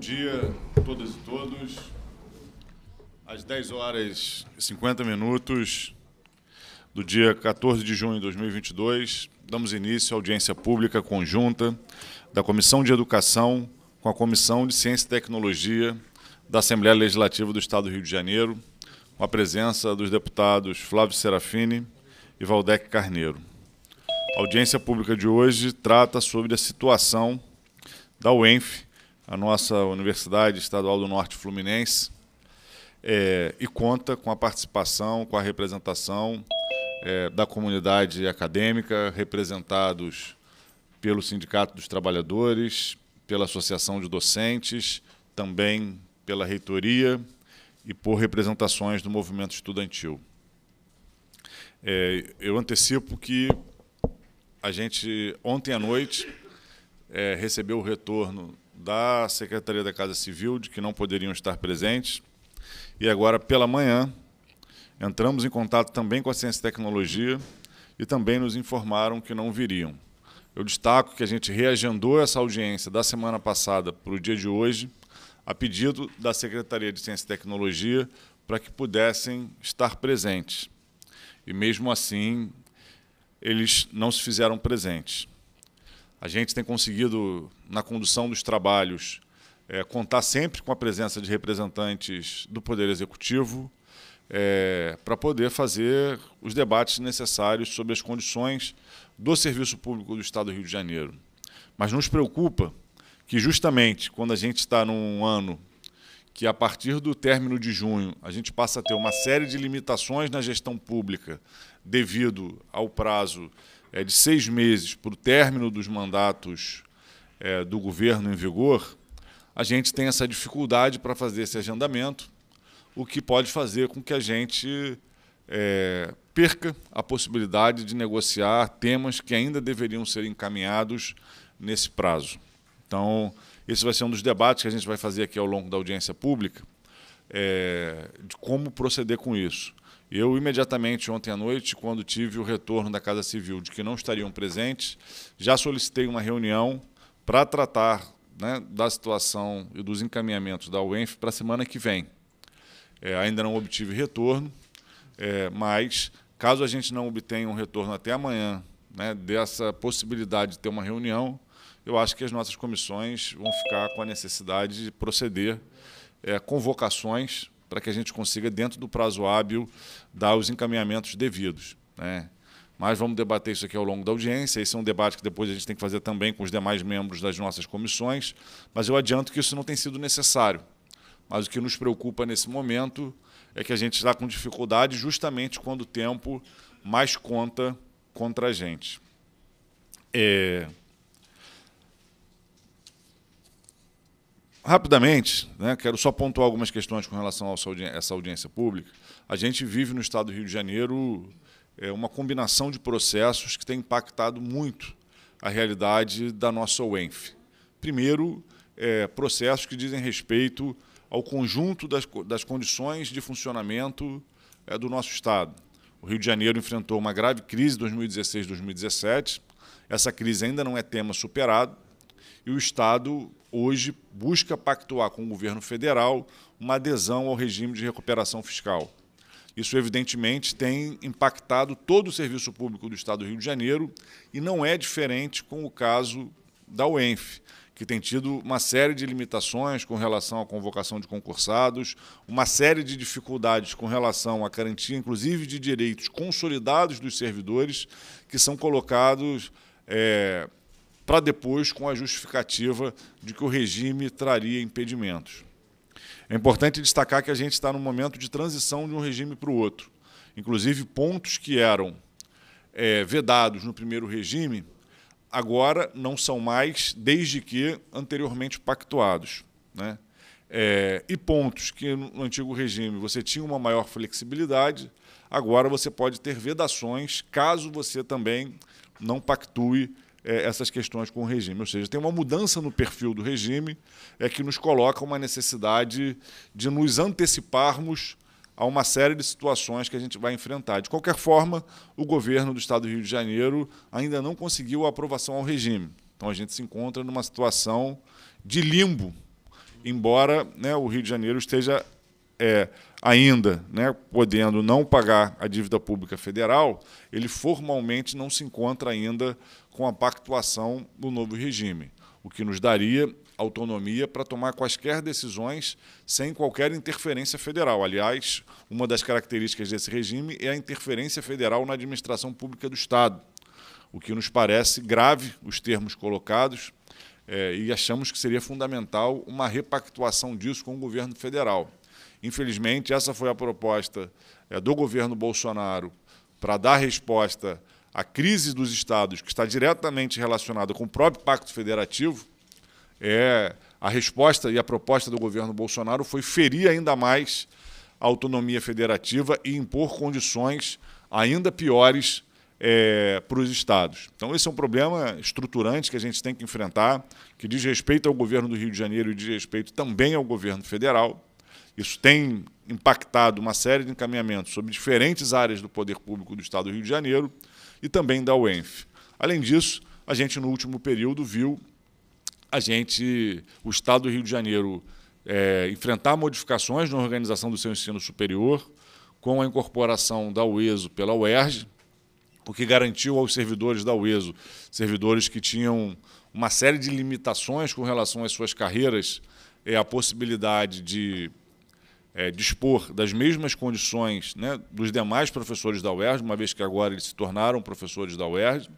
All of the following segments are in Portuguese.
dia a todas e todos. Às 10 horas e 50 minutos do dia 14 de junho de 2022, damos início à audiência pública conjunta da Comissão de Educação com a Comissão de Ciência e Tecnologia da Assembleia Legislativa do Estado do Rio de Janeiro, com a presença dos deputados Flávio Serafini e Valdec Carneiro. A audiência pública de hoje trata sobre a situação da UENF a nossa Universidade Estadual do Norte Fluminense, é, e conta com a participação, com a representação é, da comunidade acadêmica, representados pelo Sindicato dos Trabalhadores, pela Associação de Docentes, também pela reitoria e por representações do movimento estudantil. É, eu antecipo que a gente, ontem à noite, é, recebeu o retorno da Secretaria da Casa Civil de que não poderiam estar presentes. E agora, pela manhã, entramos em contato também com a Ciência e Tecnologia e também nos informaram que não viriam. Eu destaco que a gente reagendou essa audiência da semana passada para o dia de hoje, a pedido da Secretaria de Ciência e Tecnologia, para que pudessem estar presentes. E mesmo assim, eles não se fizeram presentes. A gente tem conseguido, na condução dos trabalhos, é, contar sempre com a presença de representantes do Poder Executivo é, para poder fazer os debates necessários sobre as condições do serviço público do Estado do Rio de Janeiro. Mas nos preocupa que, justamente, quando a gente está num ano que a partir do término de junho a gente passa a ter uma série de limitações na gestão pública devido ao prazo é, de seis meses para o término dos mandatos é, do governo em vigor, a gente tem essa dificuldade para fazer esse agendamento, o que pode fazer com que a gente é, perca a possibilidade de negociar temas que ainda deveriam ser encaminhados nesse prazo. Então, esse vai ser um dos debates que a gente vai fazer aqui ao longo da audiência pública, é, de como proceder com isso. Eu, imediatamente ontem à noite, quando tive o retorno da Casa Civil de que não estariam presentes, já solicitei uma reunião para tratar né, da situação e dos encaminhamentos da UENF para a semana que vem. É, ainda não obtive retorno, é, mas caso a gente não obtenha um retorno até amanhã né, dessa possibilidade de ter uma reunião, eu acho que as nossas comissões vão ficar com a necessidade de proceder é, convocações para que a gente consiga, dentro do prazo hábil, dar os encaminhamentos devidos. Né? Mas vamos debater isso aqui ao longo da audiência. Esse é um debate que depois a gente tem que fazer também com os demais membros das nossas comissões. Mas eu adianto que isso não tem sido necessário. Mas o que nos preocupa nesse momento é que a gente está com dificuldade justamente quando o tempo mais conta contra a gente. É... Rapidamente, né, quero só pontuar algumas questões com relação a essa audiência pública. A gente vive no estado do Rio de Janeiro é, uma combinação de processos que tem impactado muito a realidade da nossa UENF. Primeiro, é, processos que dizem respeito ao conjunto das, das condições de funcionamento é, do nosso Estado. O Rio de Janeiro enfrentou uma grave crise em 2016-2017. Essa crise ainda não é tema superado. E o Estado hoje busca pactuar com o governo federal uma adesão ao regime de recuperação fiscal. Isso, evidentemente, tem impactado todo o serviço público do Estado do Rio de Janeiro e não é diferente com o caso da UENF, que tem tido uma série de limitações com relação à convocação de concursados, uma série de dificuldades com relação à garantia, inclusive, de direitos consolidados dos servidores, que são colocados. É, para depois com a justificativa de que o regime traria impedimentos. É importante destacar que a gente está num momento de transição de um regime para o outro. Inclusive, pontos que eram é, vedados no primeiro regime agora não são mais, desde que anteriormente pactuados. Né? É, e pontos que no antigo regime você tinha uma maior flexibilidade, agora você pode ter vedações caso você também não pactue é, essas questões com o regime. Ou seja, tem uma mudança no perfil do regime é que nos coloca uma necessidade de nos anteciparmos a uma série de situações que a gente vai enfrentar. De qualquer forma, o governo do Estado do Rio de Janeiro ainda não conseguiu a aprovação ao regime. Então a gente se encontra numa situação de limbo, embora né, o Rio de Janeiro esteja é, ainda né, podendo não pagar a dívida pública federal, ele formalmente não se encontra ainda com a pactuação do novo regime, o que nos daria autonomia para tomar quaisquer decisões sem qualquer interferência federal. Aliás, uma das características desse regime é a interferência federal na administração pública do Estado, o que nos parece grave, os termos colocados, é, e achamos que seria fundamental uma repactuação disso com o governo federal. Infelizmente, essa foi a proposta é, do governo Bolsonaro para dar resposta à crise dos estados, que está diretamente relacionada com o próprio Pacto Federativo. É, a resposta e a proposta do governo Bolsonaro foi ferir ainda mais a autonomia federativa e impor condições ainda piores é, para os estados. Então, esse é um problema estruturante que a gente tem que enfrentar, que diz respeito ao governo do Rio de Janeiro e diz respeito também ao governo federal. Isso tem impactado uma série de encaminhamentos sobre diferentes áreas do poder público do Estado do Rio de Janeiro e também da UENF. Além disso, a gente no último período viu a gente, o Estado do Rio de Janeiro é, enfrentar modificações na organização do seu ensino superior, com a incorporação da UESO pela UERJ, o que garantiu aos servidores da UESO, servidores que tinham uma série de limitações com relação às suas carreiras, é, a possibilidade de é, dispor das mesmas condições né, dos demais professores da UERJ, uma vez que agora eles se tornaram professores da UERJ.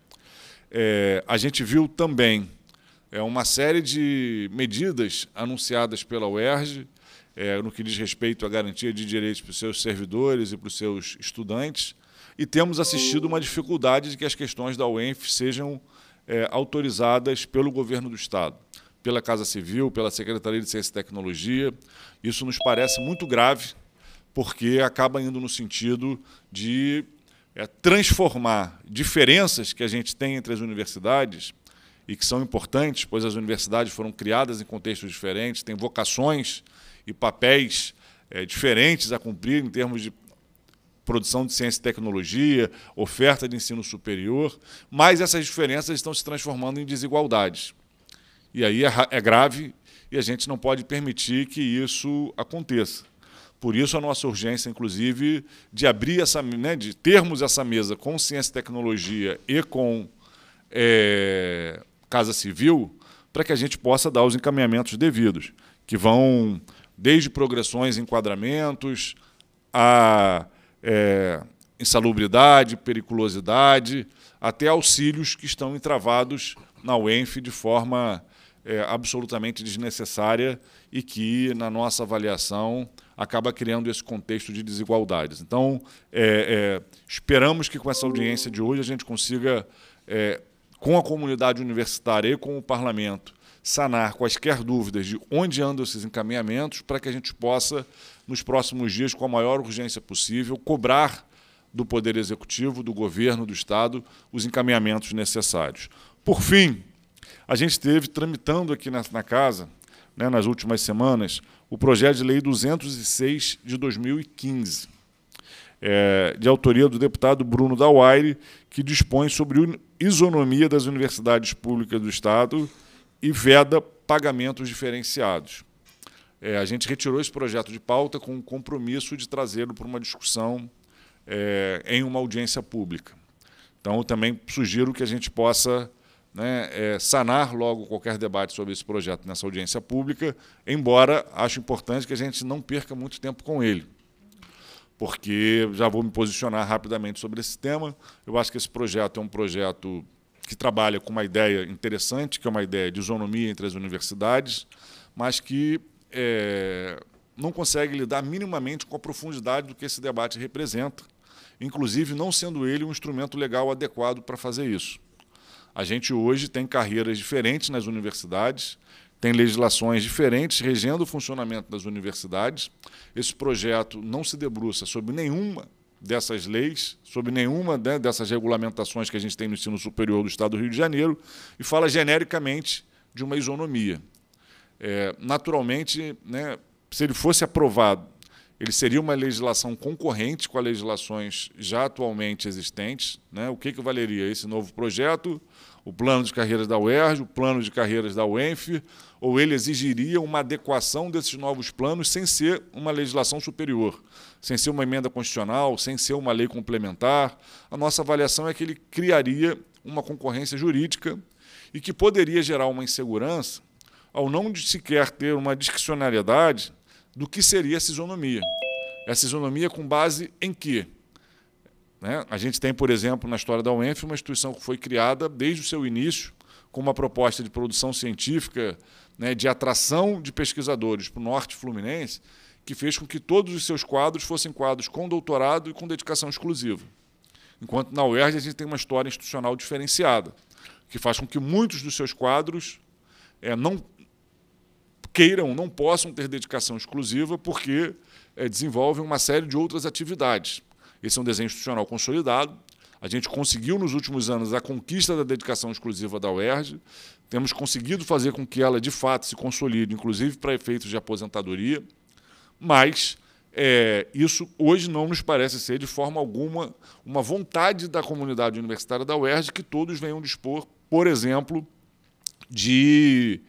É, a gente viu também é, uma série de medidas anunciadas pela UERJ é, no que diz respeito à garantia de direitos para os seus servidores e para os seus estudantes, e temos assistido uma dificuldade de que as questões da UENF sejam é, autorizadas pelo governo do Estado, pela Casa Civil, pela Secretaria de Ciência e Tecnologia. Isso nos parece muito grave, porque acaba indo no sentido de é, transformar diferenças que a gente tem entre as universidades e que são importantes, pois as universidades foram criadas em contextos diferentes, têm vocações e papéis é, diferentes a cumprir em termos de produção de ciência e tecnologia, oferta de ensino superior, mas essas diferenças estão se transformando em desigualdades. E aí é, é grave e a gente não pode permitir que isso aconteça. Por isso, a nossa urgência, inclusive, de abrir essa, né, de termos essa mesa com ciência e tecnologia e com é, Casa Civil, para que a gente possa dar os encaminhamentos devidos, que vão desde progressões, enquadramentos, a é, insalubridade, periculosidade, até auxílios que estão entravados na UENF de forma é, absolutamente desnecessária e que, na nossa avaliação, acaba criando esse contexto de desigualdades. Então, é, é, esperamos que com essa audiência de hoje a gente consiga, é, com a comunidade universitária e com o parlamento, sanar quaisquer dúvidas de onde andam esses encaminhamentos para que a gente possa, nos próximos dias, com a maior urgência possível, cobrar do Poder Executivo, do governo, do Estado, os encaminhamentos necessários. Por fim, a gente teve tramitando aqui na, na casa, né, nas últimas semanas, o projeto de lei 206 de 2015, é, de autoria do deputado Bruno Dauaire, que dispõe sobre isonomia das universidades públicas do Estado e veda pagamentos diferenciados. É, a gente retirou esse projeto de pauta com o compromisso de trazê-lo para uma discussão é, em uma audiência pública. Então, também sugiro que a gente possa né, é, sanar logo qualquer debate sobre esse projeto nessa audiência pública, embora acho importante que a gente não perca muito tempo com ele, porque já vou me posicionar rapidamente sobre esse tema. Eu acho que esse projeto é um projeto que trabalha com uma ideia interessante, que é uma ideia de isonomia entre as universidades, mas que é, não consegue lidar minimamente com a profundidade do que esse debate representa, inclusive não sendo ele um instrumento legal adequado para fazer isso. A gente hoje tem carreiras diferentes nas universidades, tem legislações diferentes regendo o funcionamento das universidades. Esse projeto não se debruça sobre nenhuma dessas leis, sobre nenhuma né, dessas regulamentações que a gente tem no ensino superior do Estado do Rio de Janeiro, e fala genericamente de uma isonomia. É, naturalmente, né, se ele fosse aprovado, ele seria uma legislação concorrente com as legislações já atualmente existentes. Né? O que, que valeria esse novo projeto? o plano de carreiras da UERJ, o plano de carreiras da UENF, ou ele exigiria uma adequação desses novos planos sem ser uma legislação superior, sem ser uma emenda constitucional, sem ser uma lei complementar. A nossa avaliação é que ele criaria uma concorrência jurídica e que poderia gerar uma insegurança ao não sequer ter uma discricionariedade do que seria a isonomia. Essa é a com base em quê? Né? A gente tem, por exemplo, na história da UENF, uma instituição que foi criada desde o seu início com uma proposta de produção científica, né, de atração de pesquisadores para o norte fluminense, que fez com que todos os seus quadros fossem quadros com doutorado e com dedicação exclusiva. Enquanto na UERJ a gente tem uma história institucional diferenciada, que faz com que muitos dos seus quadros é, não queiram, não possam ter dedicação exclusiva, porque é, desenvolvem uma série de outras atividades. Esse é um desenho institucional consolidado. A gente conseguiu nos últimos anos a conquista da dedicação exclusiva da UERJ. Temos conseguido fazer com que ela, de fato, se consolide, inclusive para efeitos de aposentadoria. Mas é, isso hoje não nos parece ser, de forma alguma, uma vontade da comunidade universitária da UERJ que todos venham dispor, por exemplo, de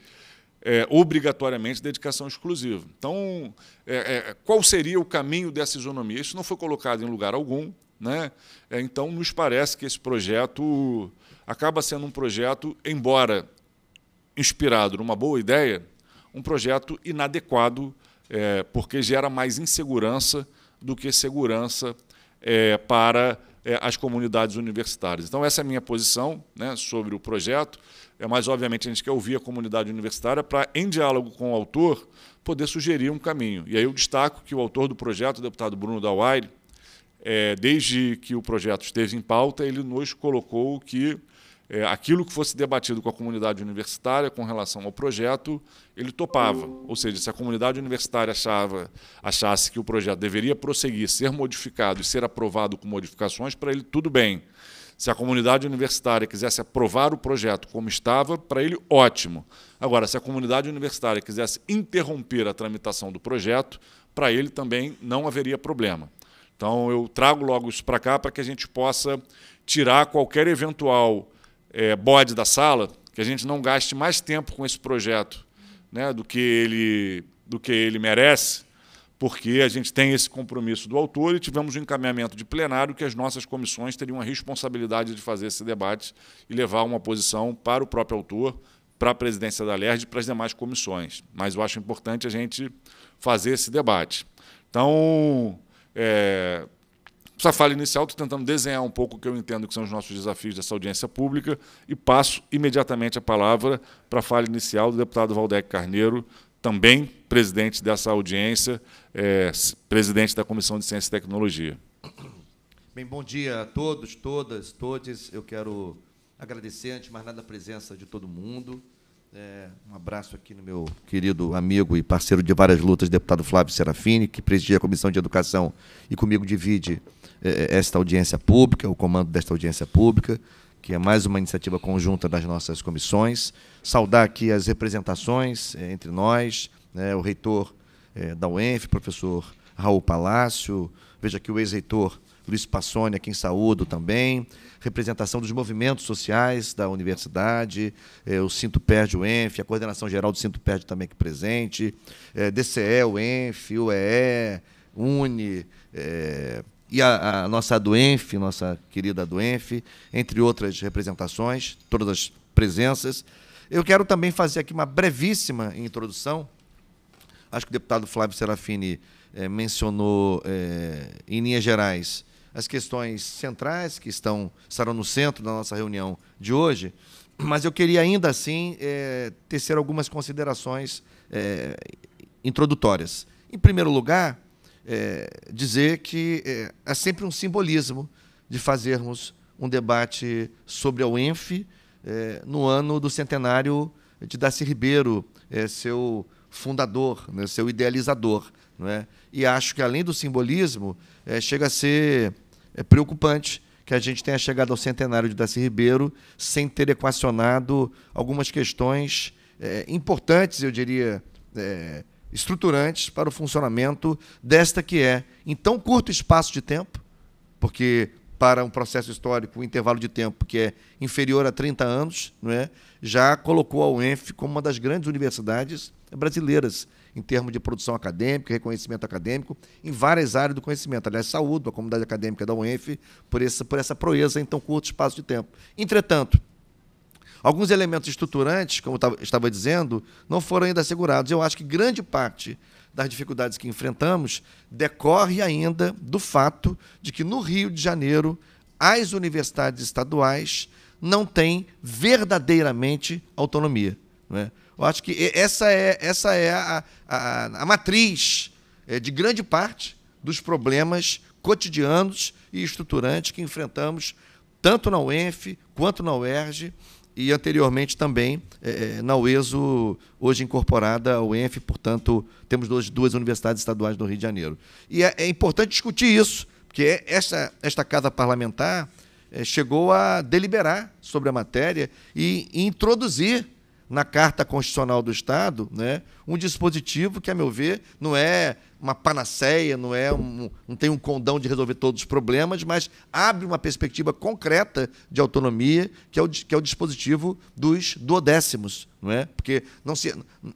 é, obrigatoriamente dedicação exclusiva. Então, é, é, qual seria o caminho dessa isonomia? Isso não foi colocado em lugar algum. Né? É, então, nos parece que esse projeto acaba sendo um projeto, embora inspirado numa boa ideia, um projeto inadequado, é, porque gera mais insegurança do que segurança é, para é, as comunidades universitárias. Então, essa é a minha posição né, sobre o projeto, é, mas, obviamente, a gente quer ouvir a comunidade universitária para, em diálogo com o autor, poder sugerir um caminho. E aí eu destaco que o autor do projeto, o deputado Bruno Dauaire, é, desde que o projeto esteve em pauta, ele nos colocou que é, aquilo que fosse debatido com a comunidade universitária com relação ao projeto, ele topava. Ou seja, se a comunidade universitária achava, achasse que o projeto deveria prosseguir, ser modificado e ser aprovado com modificações, para ele tudo bem. Se a comunidade universitária quisesse aprovar o projeto como estava, para ele, ótimo. Agora, se a comunidade universitária quisesse interromper a tramitação do projeto, para ele também não haveria problema. Então, eu trago logo isso para cá para que a gente possa tirar qualquer eventual é, bode da sala, que a gente não gaste mais tempo com esse projeto né, do, que ele, do que ele merece, porque a gente tem esse compromisso do autor e tivemos um encaminhamento de plenário que as nossas comissões teriam a responsabilidade de fazer esse debate e levar uma posição para o próprio autor, para a presidência da LERJ e para as demais comissões. Mas eu acho importante a gente fazer esse debate. Então, é, essa fala inicial, estou tentando desenhar um pouco o que eu entendo que são os nossos desafios dessa audiência pública e passo imediatamente a palavra para a fala inicial do deputado Valdec Carneiro, também presidente dessa audiência, é, presidente da Comissão de Ciência e Tecnologia. Bem, bom dia a todos, todas, todos. Eu quero agradecer, antes de mais nada, a presença de todo mundo. É, um abraço aqui no meu querido amigo e parceiro de várias lutas, deputado Flávio Serafini, que presidia a Comissão de Educação e comigo divide é, é, esta audiência pública, o comando desta audiência pública, que é mais uma iniciativa conjunta das nossas comissões. Saudar aqui as representações é, entre nós, né, o reitor da UENF, professor Raul Palácio, veja aqui o ex-reitor Luiz Passoni, a quem saúdo também, representação dos movimentos sociais da universidade, o Cinto Perde, o ENF, a coordenação geral do Cinto Perde também aqui presente, eh, DCE, o ENF, o EE, UNE, eh, e a, a nossa Duenf, nossa querida Duenf, entre outras representações, todas as presenças. Eu quero também fazer aqui uma brevíssima introdução. Acho que o deputado Flávio Serafini é, mencionou, é, em linhas gerais, as questões centrais que estão, estarão no centro da nossa reunião de hoje, mas eu queria ainda assim é, tecer algumas considerações é, introdutórias. Em primeiro lugar, é, dizer que é, é, sempre um simbolismo de fazermos um debate sobre a UENF é, no ano do centenário de Darcy Ribeiro, é, seu fundador, né, seu idealizador. Não é? E acho que, além do simbolismo, é, chega a ser é, preocupante que a gente tenha chegado ao centenário de Darcy Ribeiro sem ter equacionado algumas questões importantes, eu diria, é, estruturantes para o funcionamento desta que é, em tão curto espaço de tempo, porque para um processo histórico, um intervalo de tempo que é inferior a 30 anos, não é? já colocou a UENF como uma das grandes universidades brasileiras em termos de produção acadêmica, reconhecimento acadêmico, em várias áreas do conhecimento. Aliás, saúdo a comunidade acadêmica da UENF por essa, por essa proeza em tão curto espaço de tempo. Entretanto, Alguns elementos estruturantes, como estava dizendo, não foram ainda assegurados. Eu acho que grande parte das dificuldades que enfrentamos decorre ainda do fato de que no Rio de Janeiro as universidades estaduais não têm verdadeiramente autonomia. É? Eu acho que essa é, essa é a, a, a matriz é, de grande parte dos problemas cotidianos e estruturantes que enfrentamos tanto na UENF quanto na UERJ e anteriormente também é, é, na UESO, hoje incorporada ao ENF, portanto, temos hoje duas universidades estaduais do Rio de Janeiro. E é, é importante discutir isso, porque esta, esta Casa Parlamentar é, chegou a deliberar sobre a matéria e, e introduzir na Carta Constitucional do Estado né, um dispositivo que, a meu ver, não é uma panaceia, não é um, não tem um condão de resolver todos os problemas, mas abre uma perspectiva concreta de autonomia, que é o, que é o dispositivo dos duodécimos. Não é? Porque não se,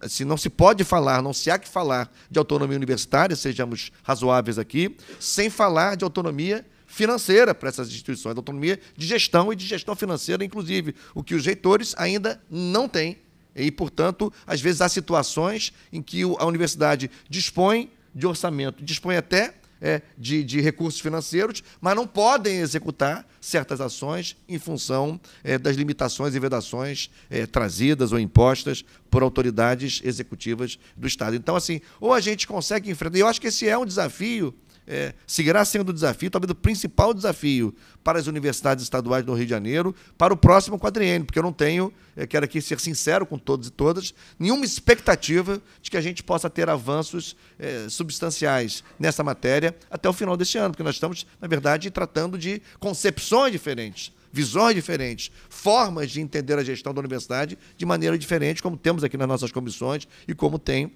se não se pode falar, não se há que falar de autonomia universitária, sejamos razoáveis aqui, sem falar de autonomia financeira para essas instituições, autonomia de gestão e de gestão financeira, inclusive, o que os reitores ainda não têm e, portanto, às vezes há situações em que a universidade dispõe de orçamento, dispõe até é, de, de, recursos financeiros, mas não podem executar certas ações em função é, das limitações e vedações é, trazidas ou impostas por autoridades executivas do Estado. Então, assim, ou a gente consegue enfrentar, e eu acho que esse é um desafio é, seguirá sendo o desafio, talvez o principal desafio para as universidades estaduais do Rio de Janeiro para o próximo quadriênio, porque eu não tenho, é, quero aqui ser sincero com todos e todas, nenhuma expectativa de que a gente possa ter avanços é, substanciais nessa matéria até o final deste ano, porque nós estamos, na verdade, tratando de concepções diferentes visões diferentes, formas de entender a gestão da universidade de maneira diferente, como temos aqui nas nossas comissões e como tem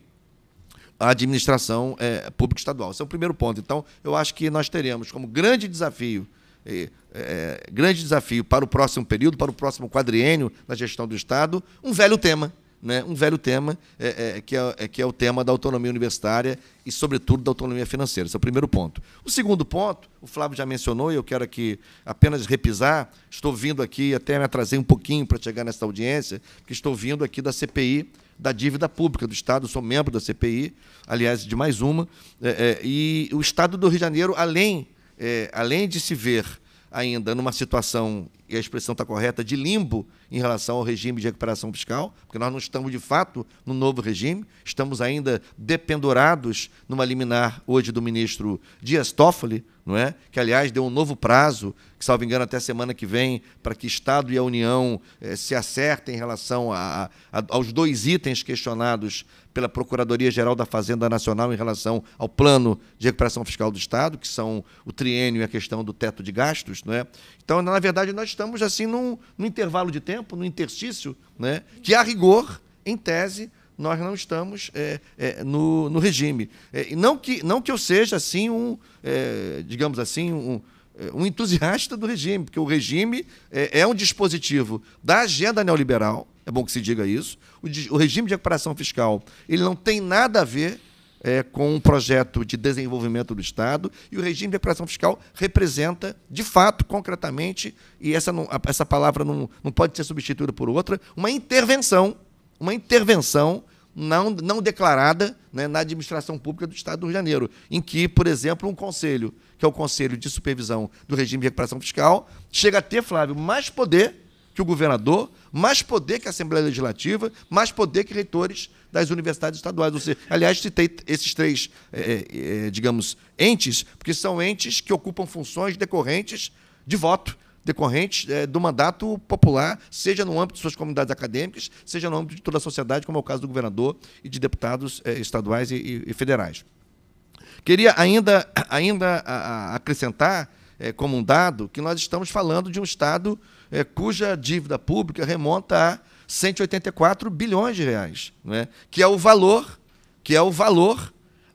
a administração é, pública estadual. Esse é o primeiro ponto. Então, eu acho que nós teremos como grande desafio, é, é, grande desafio para o próximo período, para o próximo quadriênio na gestão do Estado, um velho tema, né, um velho tema, é, é, que, é, é, que é o tema da autonomia universitária e, sobretudo, da autonomia financeira. Esse é o primeiro ponto. O segundo ponto, o Flávio já mencionou, e eu quero aqui apenas repisar, estou vindo aqui, até me atrasei um pouquinho para chegar nesta audiência, que estou vindo aqui da CPI da dívida pública do Estado, sou membro da CPI, aliás, de mais uma, é, é, e o Estado do Rio de Janeiro, além, é, além de se ver ainda numa situação, e a expressão está correta, de limbo em relação ao regime de recuperação fiscal, porque nós não estamos de fato no novo regime, estamos ainda dependorados numa liminar hoje do ministro Dias Toffoli, não é? que, aliás, deu um novo prazo, que, salvo engano, até semana que vem, para que Estado e a União eh, se acertem em relação a, a, aos dois itens questionados pela Procuradoria-Geral da Fazenda Nacional em relação ao plano de recuperação fiscal do Estado, que são o triênio e a questão do teto de gastos. Não é? Então, na verdade, nós estamos assim num, num intervalo de tempo, num interstício, né, que, a rigor, em tese, nós não estamos é, é, no, no, regime. É, não, que, não que eu seja assim um, é, digamos assim, um, é, um, entusiasta do regime, porque o regime é, é, um dispositivo da agenda neoliberal, é bom que se diga isso. O, o regime de recuperação fiscal ele não tem nada a ver é, com um projeto de desenvolvimento do Estado, e o regime de recuperação fiscal representa, de fato, concretamente, e essa, não, essa palavra não, não pode ser substituída por outra, uma intervenção uma intervenção não, não declarada né, na administração pública do Estado do Rio de Janeiro, em que, por exemplo, um conselho, que é o Conselho de Supervisão do Regime de Recuperação Fiscal, chega a ter, Flávio, mais poder que o governador, mais poder que a Assembleia Legislativa, mais poder que reitores das universidades estaduais. Ou seja, aliás, citei esses três, é, é, digamos, entes, porque são entes que ocupam funções decorrentes de voto decorrentes é, do mandato popular, seja no âmbito de suas comunidades acadêmicas, seja no âmbito de toda a sociedade, como é o caso do governador e de deputados é, estaduais e, e, federais. Queria ainda, ainda acrescentar, é, como um dado, que nós estamos falando de um Estado é, cuja dívida pública remonta a 184 bilhões de reais, é? que é o valor, que é o valor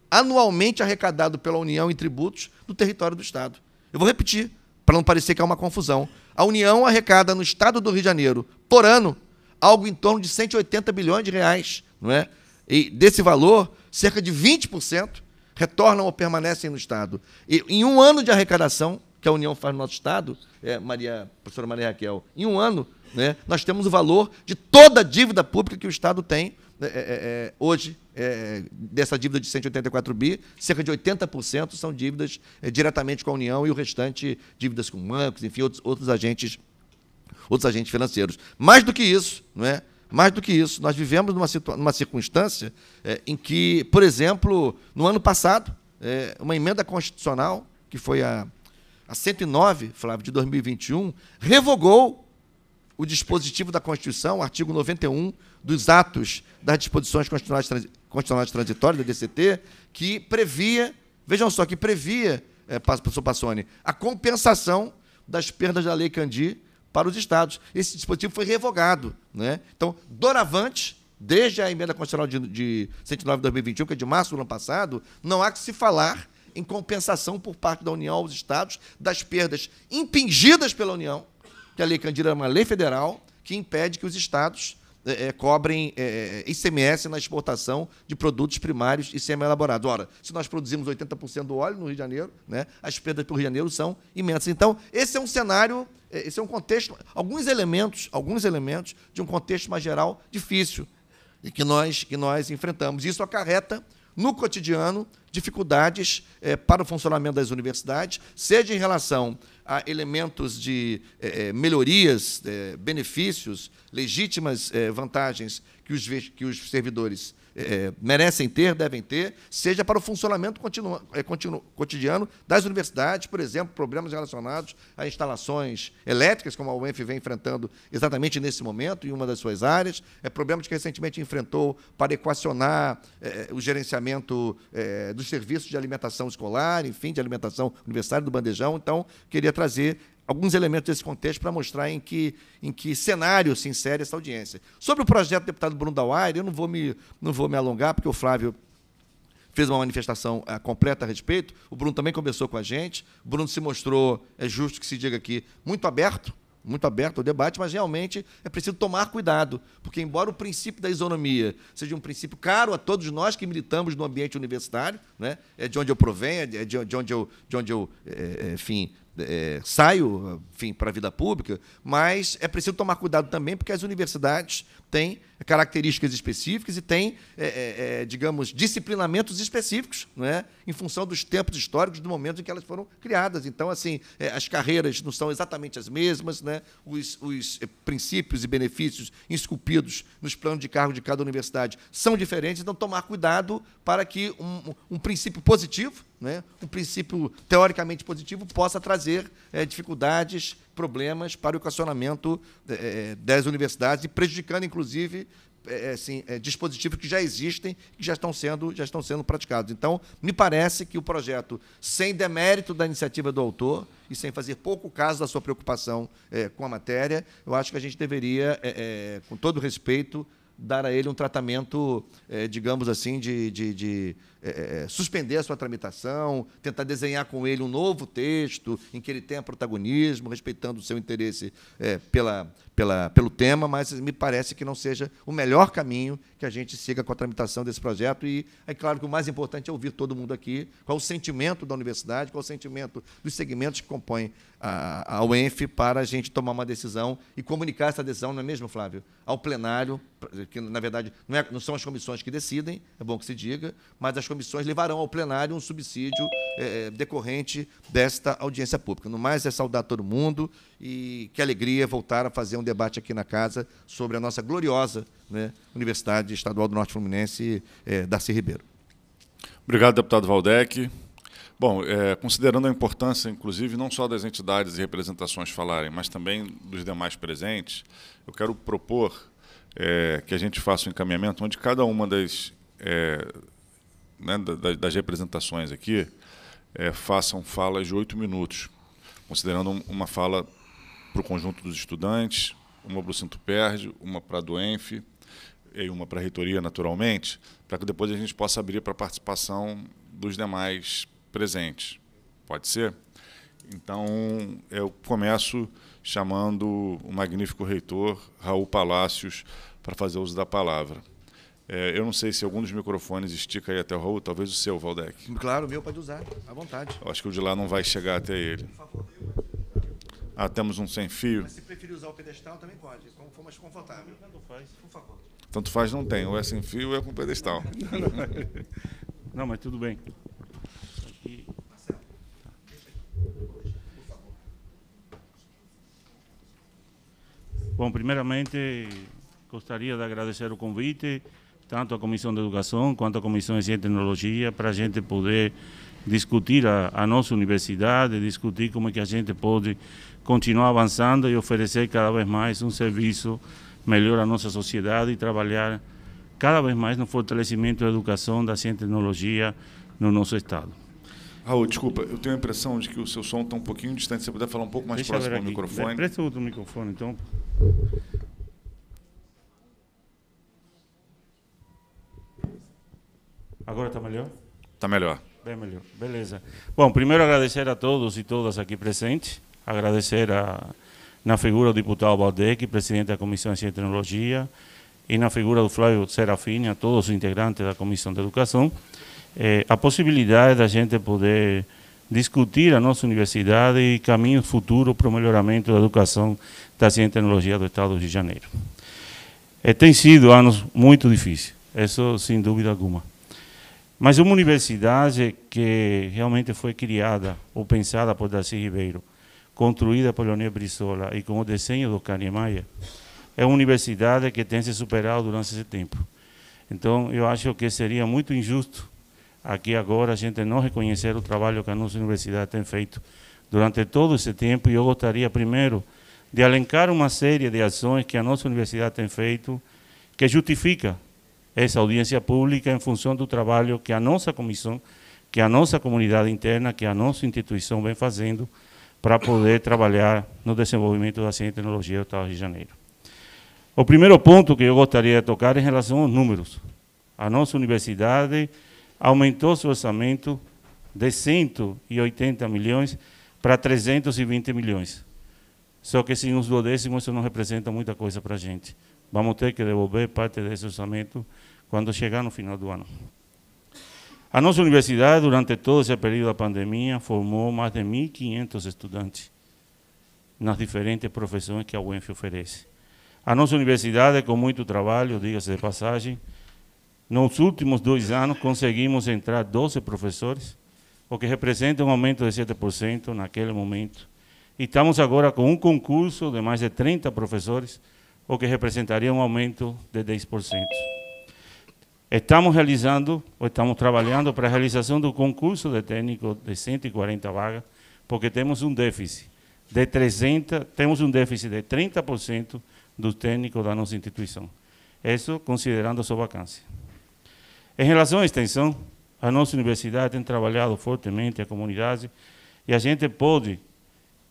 anualmente arrecadado pela União em tributos do território do Estado. Eu vou repetir, para não parecer que é uma confusão. A União arrecada no estado do Rio de Janeiro, por ano, algo em torno de 180 bilhões de reais, não é? E desse valor, cerca de 20% retornam ou permanecem no estado. E em um ano de arrecadação que a União faz no nosso estado, é, Maria, professora Maria Raquel, em um ano, né, nós temos o valor de toda a dívida pública que o estado tem né, é, é, é, hoje, é, é, dessa dívida de 184 bi, cerca de 80% são dívidas diretamente com a União e o restante dívidas com bancos, enfim, outros, outros, agentes, outros agentes financeiros. Mais do que isso, não é? Mais do que isso, nós vivemos numa, numa circunstância em que, por exemplo, no ano passado, uma emenda constitucional, que foi a, a 109, Flávio, de 2021, revogou o dispositivo da Constituição, artigo 91, dos atos das disposições constitucionais, constitucionais transitórias, da DCT, que previa, vejam só, que previa, é, professor Passoni, a compensação das perdas da Lei Candi para os estados. Esse dispositivo foi revogado. Né? Então, doravante, desde a emenda constitucional de, de 109 de 2021, que é de março do ano passado, não há que se falar em compensação por parte da União aos estados das perdas impingidas pela União que a Lei Candira é uma lei federal que impede que os estados é, é cobrem é, é ICMS na exportação de produtos primários e semi-elaborados. Ora, se nós produzimos 80% do óleo no Rio de Janeiro, né, as perdas para o Rio de Janeiro são imensas. Então, esse é um cenário, é, esse é um contexto, alguns elementos, alguns elementos de um contexto mais geral difícil e que nós, que nós enfrentamos. Isso acarreta no cotidiano dificuldades é, para o funcionamento das universidades, seja em relação a elementos de eh, eh, melhorias, eh, benefícios, legítimas vantagens que os, que os servidores é, merecem ter, devem ter, seja para o funcionamento continu, é, continu, cotidiano das universidades, por exemplo, problemas relacionados a instalações elétricas, como a UENF vem enfrentando exatamente nesse momento, em uma das suas áreas, é, problemas que recentemente enfrentou para equacionar é, o gerenciamento é, dos serviços de alimentação escolar, enfim, de alimentação universitária do bandejão. Então, queria trazer alguns elementos desse contexto para mostrar em que, em que cenário se insere essa audiência. Sobre o projeto do deputado Bruno Dauaire, eu não vou, me, não vou me alongar, porque o Flávio fez uma manifestação eh, completa a respeito, o Bruno também conversou com a gente, o Bruno se mostrou, é justo que se diga aqui, muito aberto, muito aberto ao debate, mas realmente é preciso tomar cuidado, porque embora o princípio da isonomia seja um princípio caro a todos nós que militamos no ambiente universitário, né, é de onde eu provenho, é de onde eu, de onde eu é, enfim, é, saio, enfim, para a vida pública, mas é preciso tomar cuidado também, porque as universidades tem características específicas e tem, é, é, é, digamos, disciplinamentos específicos, não é? em função dos tempos históricos, do momento em que elas foram criadas. Então, assim, é, as carreiras não são exatamente as mesmas, né? os, os é, princípios e benefícios esculpidos nos planos de cargo de cada universidade são diferentes, então tomar cuidado para que um, um princípio positivo, né? um princípio teoricamente positivo, possa trazer é, dificuldades, problemas para o equacionamento das universidades e prejudicando, inclusive, inclusive, é, é, assim, é, dispositivos que já existem, que já estão, sendo, já estão sendo praticados. Então, me parece que o projeto, sem demérito da iniciativa do autor e sem fazer pouco caso da sua preocupação é, com a matéria, eu acho que a gente deveria, é, é, com todo respeito, dar a ele um tratamento, digamos assim, de, de, de é, é, é, suspender a sua tramitação, tentar desenhar com ele um novo texto em que ele tenha protagonismo, respeitando o seu interesse é, pela, pela, pelo tema, mas me parece que não seja o melhor caminho que a gente siga com a tramitação desse projeto. E é claro que o mais importante é ouvir todo mundo aqui, qual o sentimento da universidade, qual o sentimento dos segmentos que compõem a, a UENF para a gente tomar uma decisão e comunicar essa decisão, não é mesmo, Flávio? Ao plenário, que na verdade não, é, não são as comissões que decidem, é bom que se diga, mas as comissões comissões levarão ao plenário um subsídio é, é, decorrente desta audiência pública. No mais, é saudar todo mundo e que alegria voltar a fazer um debate aqui na casa sobre a nossa gloriosa né, Universidade Estadual do Norte Fluminense, é, Darcy Ribeiro. Obrigado, deputado Valdec. Bom, é, considerando a importância, inclusive, não só das entidades e representações falarem, mas também dos demais presentes, eu quero propor é, que a gente faça um encaminhamento onde cada uma das é, né, das, representações aqui é, façam falas de oito minutos, considerando uma fala para o conjunto dos estudantes, uma para o Cinto Perde, uma para a Doenf e uma para a reitoria, naturalmente, para que depois a gente possa abrir para a participação dos demais presentes. Pode ser? Então, eu começo chamando o magnífico reitor Raul Palácios para fazer uso da palavra. É, eu não sei se algum dos microfones estica aí até o Raul, talvez o seu, Valdec. Claro, o meu pode usar, à vontade. Eu acho que o de lá não vai chegar até ele. Por favor, ah, temos um sem fio. Mas se preferir usar o pedestal, também pode, como for mais confortável. Tanto faz. Por favor. Tanto faz, não tem. Ou é sem fio ou é com pedestal. não, mas tudo bem. Marcelo, deixa aqui. Por favor. Bom, primeiramente, gostaria de agradecer o convite tanto a Comissão de Educação quanto a Comissão de Ciência e Tecnologia, para a gente poder discutir a, a, nossa universidade, discutir como é que a gente pode continuar avançando e oferecer cada vez mais um serviço melhor à nossa sociedade e trabalhar cada vez mais no fortalecimento da educação, da ciência e tecnologia no nosso Estado. Raul, desculpa, eu tenho a impressão de que o seu som está um pouquinho distante. Se você puder falar um pouco mais Deixa próximo do microfone. Presta outro microfone, então. Agora está melhor? Está melhor. Bem melhor, beleza. Bom, primeiro agradecer a todos e todas aqui presentes, agradecer a, na figura do deputado Valdec, presidente da Comissão de Ciência e Tecnologia, e na figura do Flávio Serafini, a todos os integrantes da Comissão de Educação, eh, a possibilidade da gente poder discutir a nossa universidade e caminhos futuros para o melhoramento da educação da ciência e tecnologia do Estado do Rio de Janeiro. Eh, tem sido anos muito difíceis, isso sem dúvida alguma. Mas uma universidade que realmente foi criada ou pensada por Darcy Ribeiro, construída por Leonel Brizola e com o desenho do Maia, é uma universidade que tem se superado durante esse tempo. Então, eu acho que seria muito injusto aqui agora a gente não reconhecer o trabalho que a nossa universidade tem feito durante todo esse tempo. E eu gostaria, primeiro, de alencar uma série de ações que a nossa universidade tem feito que justifica essa audiência pública em função do trabalho que a nossa comissão, que a nossa comunidade interna, que a nossa instituição vem fazendo para poder trabalhar no desenvolvimento da ciência e tecnologia do Estado do Rio de Janeiro. O primeiro ponto que eu gostaria de tocar é em relação aos números. A nossa universidade aumentou seu orçamento de 180 milhões para 320 milhões. Só que sem os duodécimos isso não representa muita coisa para a gente. Vamos ter que devolver parte desse orçamento quando chegar no final do ano. A nossa universidade, durante todo esse período da pandemia, formou mais de 1.500 estudantes nas diferentes profissões que a UENF oferece. A nossa universidade, com muito trabalho, diga-se de passagem, nos últimos dois anos conseguimos entrar 12 professores, o que representa um aumento de 7% naquele momento. E estamos agora com um concurso de mais de 30 professores, o que representaria um aumento de 10%. Estamos realizando, ou estamos trabalhando para a realização do concurso de técnico de 140 vagas, porque temos um déficit de 300, temos um déficit de 30% dos técnicos da nossa instituição. Isso considerando sua vacância. Em relação à extensão, a nossa universidade tem trabalhado fortemente a comunidade e a gente pode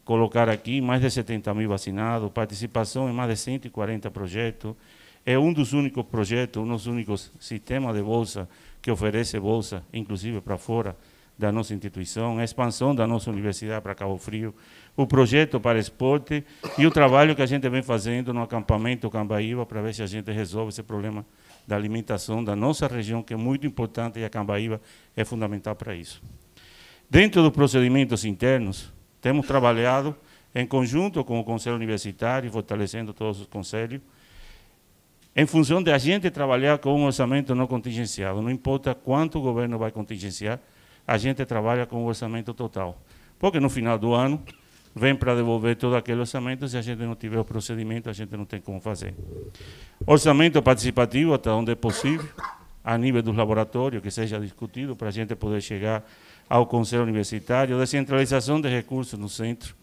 colocar aqui mais de 70 mil vacinados, participação em mais de 140 projetos, é um dos únicos projetos, um dos únicos sistemas de bolsa que oferece bolsa, inclusive para fora da nossa instituição, a expansão da nossa universidade para Cabo Frio, o projeto para esporte e o trabalho que a gente vem fazendo no acampamento Cambaíba para ver se a gente resolve esse problema da alimentação da nossa região, que é muito importante e a Cambaíba é fundamental para isso. Dentro dos procedimentos internos, temos trabalhado em conjunto com o Conselho Universitário, fortalecendo todos os conselhos, em função de a gente trabalhar com um orçamento não contingenciado. Não importa quanto o governo vai contingenciar, a gente trabalha com o orçamento total. Porque no final do ano vem para devolver todo aquele orçamento, se a gente não tiver o procedimento, a gente não tem como fazer. Orçamento participativo, até onde é possível, a nível dos laboratórios, que seja discutido, para a gente poder chegar ao Conselho Universitário, descentralização de recursos no centro,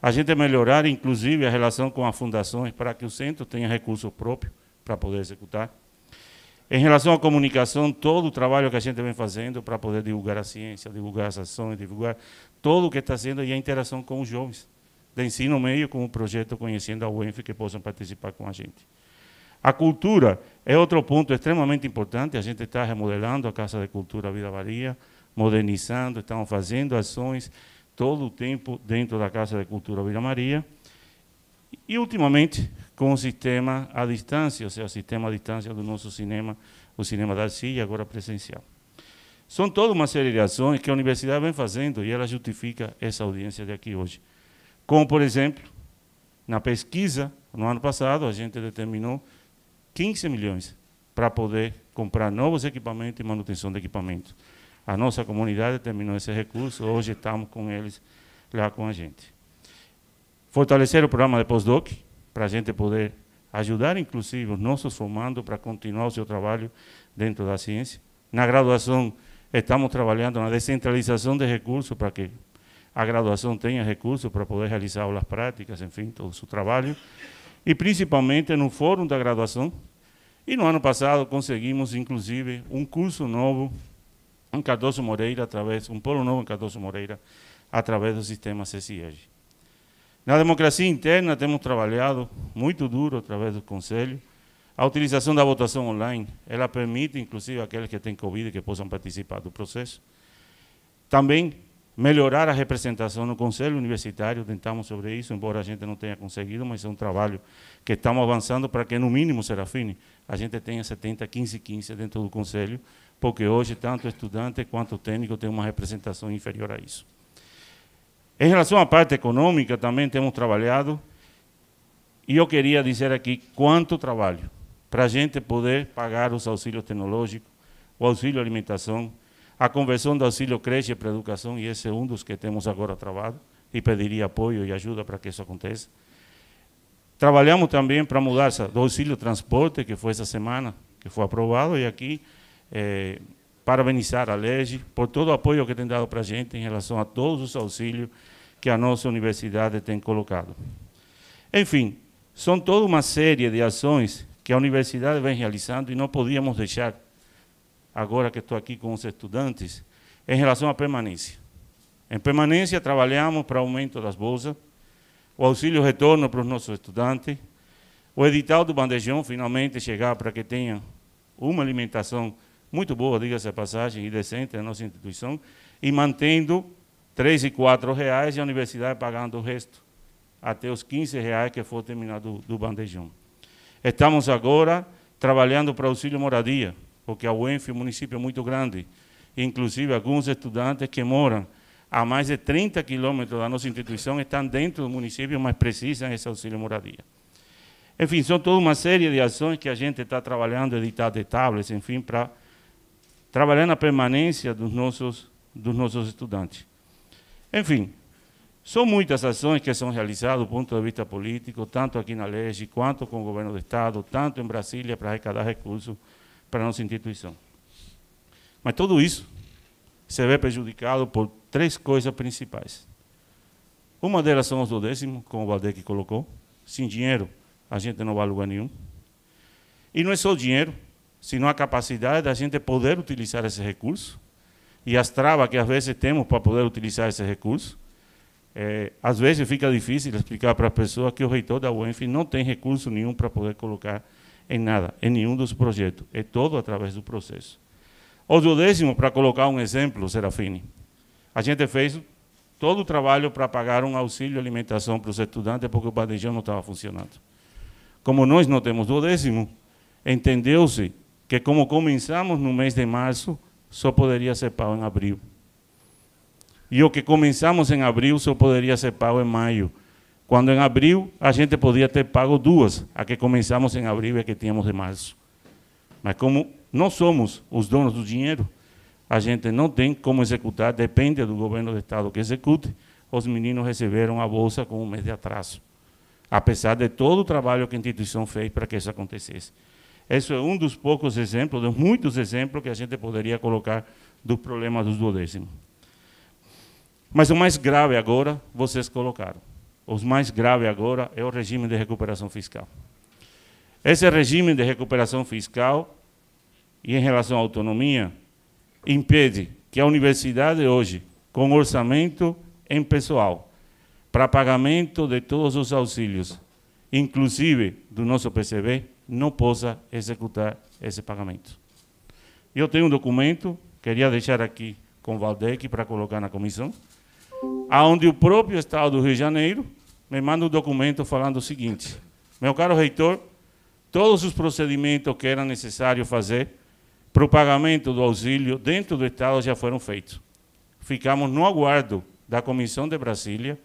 a gente melhorar, inclusive, a relação com as fundações, para que o centro tenha recursos próprios, para poder executar. Em relação à comunicação, todo o trabalho que a gente vem fazendo para poder divulgar a ciência, divulgar as ações, divulgar tudo o que está sendo e a interação com os jovens de ensino médio com o projeto Conhecendo a UENF que possam participar com a gente. A cultura é outro ponto extremamente importante. A gente está remodelando a Casa de Cultura Vila Maria, modernizando, estamos fazendo ações todo o tempo dentro da Casa de Cultura Vila Maria. E, ultimamente, com o sistema à distância, ou seja, o sistema à distância do nosso cinema, o cinema da Cia agora presencial. São toda uma série de ações que a universidade vem fazendo e ela justifica essa audiência de aqui hoje. Como, por exemplo, na pesquisa, no ano passado, a gente determinou 15 milhões para poder comprar novos equipamentos e manutenção de equipamentos. A nossa comunidade determinou esse recurso, hoje estamos com eles lá com a gente. Fortalecer o programa de pós-doc, para a gente poder ajudar, inclusive, os nossos formandos para continuar o seu trabalho dentro da ciência. Na graduação, estamos trabalhando na descentralização de recursos para que a graduação tenha recursos para poder realizar aulas práticas, enfim, todo o seu trabalho. E principalmente no Fórum da Graduação. E no ano passado conseguimos, inclusive, um curso novo em Cardoso Moreira, através, um polo novo em Cardoso Moreira, através do sistema CCIEG. Na democracia interna, temos trabalhado muito duro através do Conselho. A utilização da votação online, ela permite, inclusive, aqueles que têm Covid que possam participar do processo. Também melhorar a representação no Conselho Universitário, tentamos sobre isso, embora a gente não tenha conseguido, mas é um trabalho que estamos avançando para que, no mínimo, Serafine, a gente tenha 70, 15, 15 dentro do Conselho, porque hoje tanto estudante quanto técnico tem uma representação inferior a isso. Em relação à parte econômica, também temos trabalhado. E eu queria dizer aqui quanto trabalho para a gente poder pagar os auxílios tecnológicos, o auxílio alimentação, a conversão do auxílio creche para a educação, e esse é um dos que temos agora trabalhado e pediria apoio e ajuda para que isso aconteça. Trabalhamos também para a mudança do auxílio transporte, que foi essa semana, que foi aprovado, e aqui eh, parabenizar a LEGE por todo o apoio que tem dado para a gente em relação a todos os auxílios que a nossa universidade tem colocado. Enfim, são toda uma série de ações que a universidade vem realizando e não podíamos deixar, agora que estou aqui com os estudantes, em relação à permanência. Em permanência, trabalhamos para aumento das bolsas, o auxílio retorno para os nossos estudantes, o edital do bandejão finalmente chegar para que tenham uma alimentação muito boa, diga-se a passagem, e decente a nossa instituição, e mantendo três e quatro reais e a universidade pagando o resto, até os R$ reais que for terminado do bandejão. Estamos agora trabalhando para auxílio moradia, porque a UENF é um município muito grande, inclusive alguns estudantes que moram a mais de 30 quilômetros da nossa instituição estão dentro do município, mas precisam desse auxílio moradia. Enfim, são toda uma série de ações que a gente está trabalhando, editar de tablets, enfim, para trabalhando a permanência dos nossos, dos nossos estudantes. Enfim, são muitas ações que são realizadas do ponto de vista político, tanto aqui na Leste, quanto com o governo do Estado, tanto em Brasília, para arrecadar recursos para a nossa instituição. Mas tudo isso se vê prejudicado por três coisas principais. Uma delas são os do décimo, como o Valdec colocou. Sem dinheiro, a gente não vai a lugar nenhum. E não é só o dinheiro, sino a capacidade da gente poder utilizar esse recurso e as travas que às vezes temos para poder utilizar esse recurso É, às vezes fica difícil explicar para as pessoas que o reitor da UENF não tem recurso nenhum para poder colocar em nada, em nenhum dos projetos. É todo através do processo. O duodécimo, para colocar um exemplo, Serafine, a gente fez todo o trabalho para pagar um auxílio alimentação para os estudantes porque o bandejão não estava funcionando. Como nós não temos duodécimo, entendeu-se que como começamos no mês de março, só poderia ser pago em abril. E o que começamos em abril só poderia ser pago em maio. Quando em abril a gente podia ter pago duas, a que começamos em abril e a que tínhamos de março. Mas como não somos os donos do dinheiro, a gente não tem como executar, depende do governo do Estado que execute. Os meninos receberam a bolsa com um mês de atraso, apesar de todo o trabalho que a instituição fez para que isso acontecesse. Esse é um dos poucos exemplos, de muitos exemplos que a gente poderia colocar do problema dos duodécimos. Mas o mais grave agora, vocês colocaram. O mais grave agora é o regime de recuperação fiscal. Esse regime de recuperação fiscal, e em relação à autonomia, impede que a universidade hoje, com orçamento em pessoal, para pagamento de todos os auxílios, inclusive do nosso PCB, não possa executar esse pagamento. Eu tenho um documento, queria deixar aqui com o Valdec para colocar na comissão, aonde o próprio Estado do Rio de Janeiro me manda um documento falando o seguinte, meu caro reitor, todos os procedimentos que era necessário fazer para o pagamento do auxílio dentro do Estado já foram feitos. Ficamos no aguardo da Comissão de Brasília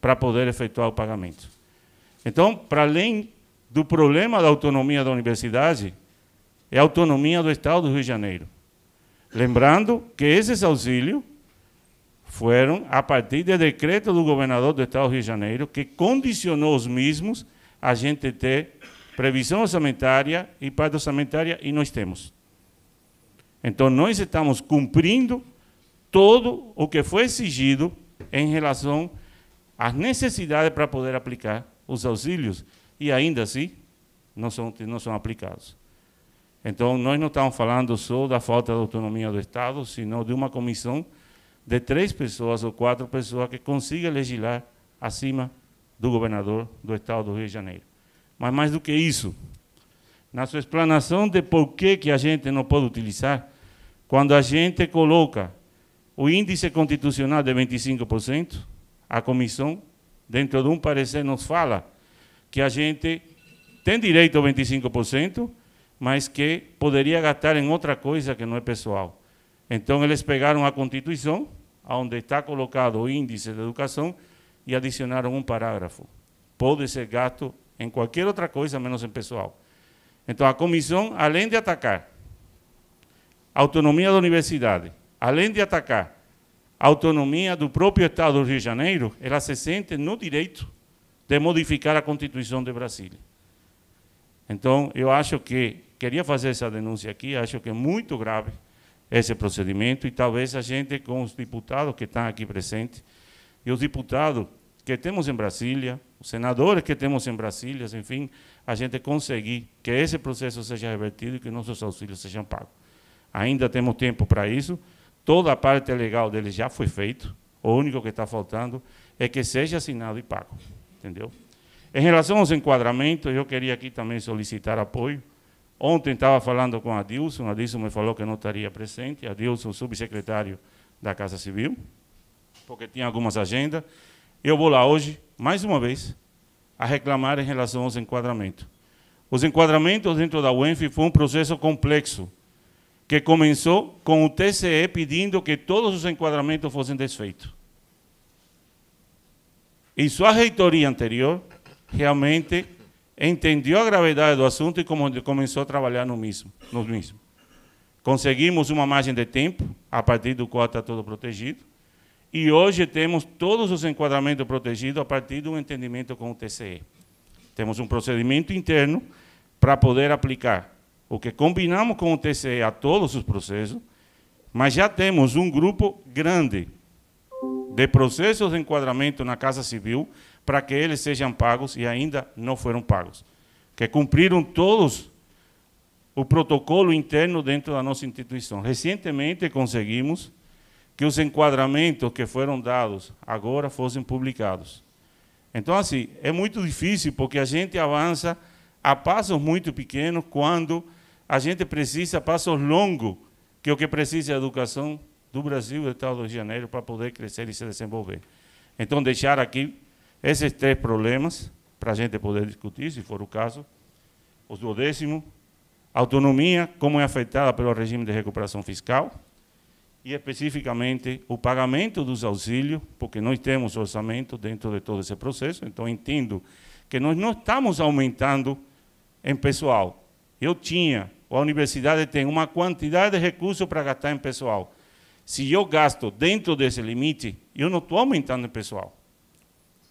para poder efetuar o pagamento. Então, para além do problema da autonomia da universidade é a autonomia do Estado do Rio de Janeiro. Lembrando que esses auxílios foram a partir de decreto do governador do Estado do Rio de Janeiro, que condicionou os mesmos a gente ter previsão orçamentária e parte orçamentária, e nós temos. Então, nós estamos cumprindo todo o que foi exigido em relação às necessidades para poder aplicar os auxílios e ainda assim não são, não são aplicados. Então, nós não estamos falando só da falta de autonomia do Estado, senão de uma comissão de três pessoas ou quatro pessoas que consiga legislar acima do governador do Estado do Rio de Janeiro. Mas mais do que isso, na sua explanação de por que, que a gente não pode utilizar, quando a gente coloca o índice constitucional de 25%, a comissão, dentro de um parecer, nos fala que a gente tem direito ao 25%, mas que poderia gastar em outra coisa que não é pessoal. Então, eles pegaram a Constituição, onde está colocado o índice de educação, e adicionaram um parágrafo. Pode ser gasto em qualquer outra coisa, menos em pessoal. Então, a comissão, além de atacar a autonomia da universidade, além de atacar a autonomia do próprio Estado do Rio de Janeiro, ela se sente no direito de modificar a Constituição de Brasília. Então, eu acho que, queria fazer essa denúncia aqui, acho que é muito grave esse procedimento e talvez a gente, com os deputados que estão aqui presentes, e os deputados que temos em Brasília, os senadores que temos em Brasília, enfim, a gente conseguir que esse processo seja revertido e que nossos auxílios sejam pagos. Ainda temos tempo para isso, toda a parte legal dele já foi feita, o único que está faltando é que seja assinado e pago. Entendeu? Em relação aos enquadramentos, eu queria aqui também solicitar apoio. Ontem estava falando com a Dilson, a Dilson me falou que não estaria presente, a Dilson, subsecretário da Casa Civil, porque tinha algumas agendas. Eu vou lá hoje, mais uma vez, a reclamar em relação aos enquadramentos. Os enquadramentos dentro da UENF foi um processo complexo, que começou com o TCE pedindo que todos os enquadramentos fossem desfeitos. E sua reitoria anterior realmente entendeu a gravidade do assunto e começou a trabalhar no mesmo, no mesmo. Conseguimos uma margem de tempo, a partir do qual está tudo protegido, e hoje temos todos os enquadramentos protegidos a partir do entendimento com o TCE. Temos um procedimento interno para poder aplicar o que combinamos com o TCE a todos os processos, mas já temos um grupo grande de processos de enquadramento na Casa Civil para que eles sejam pagos e ainda não foram pagos. Que cumpriram todos o protocolo interno dentro da nossa instituição. Recentemente conseguimos que os enquadramentos que foram dados agora fossem publicados. Então, assim, é muito difícil porque a gente avança a passos muito pequenos quando a gente precisa passos longos que o que precisa é educação do Brasil e Estado do Rio de Janeiro para poder crescer e se desenvolver. Então, deixar aqui esses três problemas para a gente poder discutir, se for o caso. Os duodécimo, autonomia, como é afetada pelo regime de recuperação fiscal, e especificamente o pagamento dos auxílios, porque nós temos orçamento dentro de todo esse processo, então entendo que nós não estamos aumentando em pessoal. Eu tinha, a universidade tem uma quantidade de recursos para gastar em pessoal. Se eu gasto dentro desse limite, eu não estou aumentando o pessoal.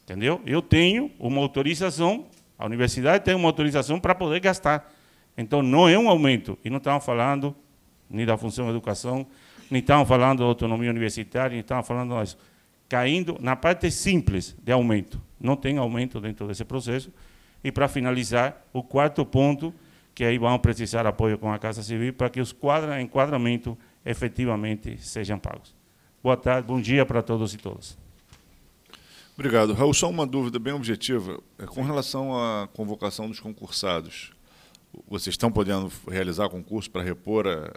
Entendeu? Eu tenho uma autorização, a universidade tem uma autorização para poder gastar. Então, não é um aumento. E não estamos falando nem da função educação, nem estamos falando da autonomia universitária, nem estamos falando disso. Caindo na parte simples de aumento. Não tem aumento dentro desse processo. E, para finalizar, o quarto ponto, que aí vão precisar apoio com a Casa Civil, para que os enquadramentos enquadramento efetivamente sejam pagos. Boa tarde, bom dia para todos e todas. Obrigado. Raul, só uma dúvida bem objetiva. É, com relação à convocação dos concursados, vocês estão podendo realizar concurso para repor a,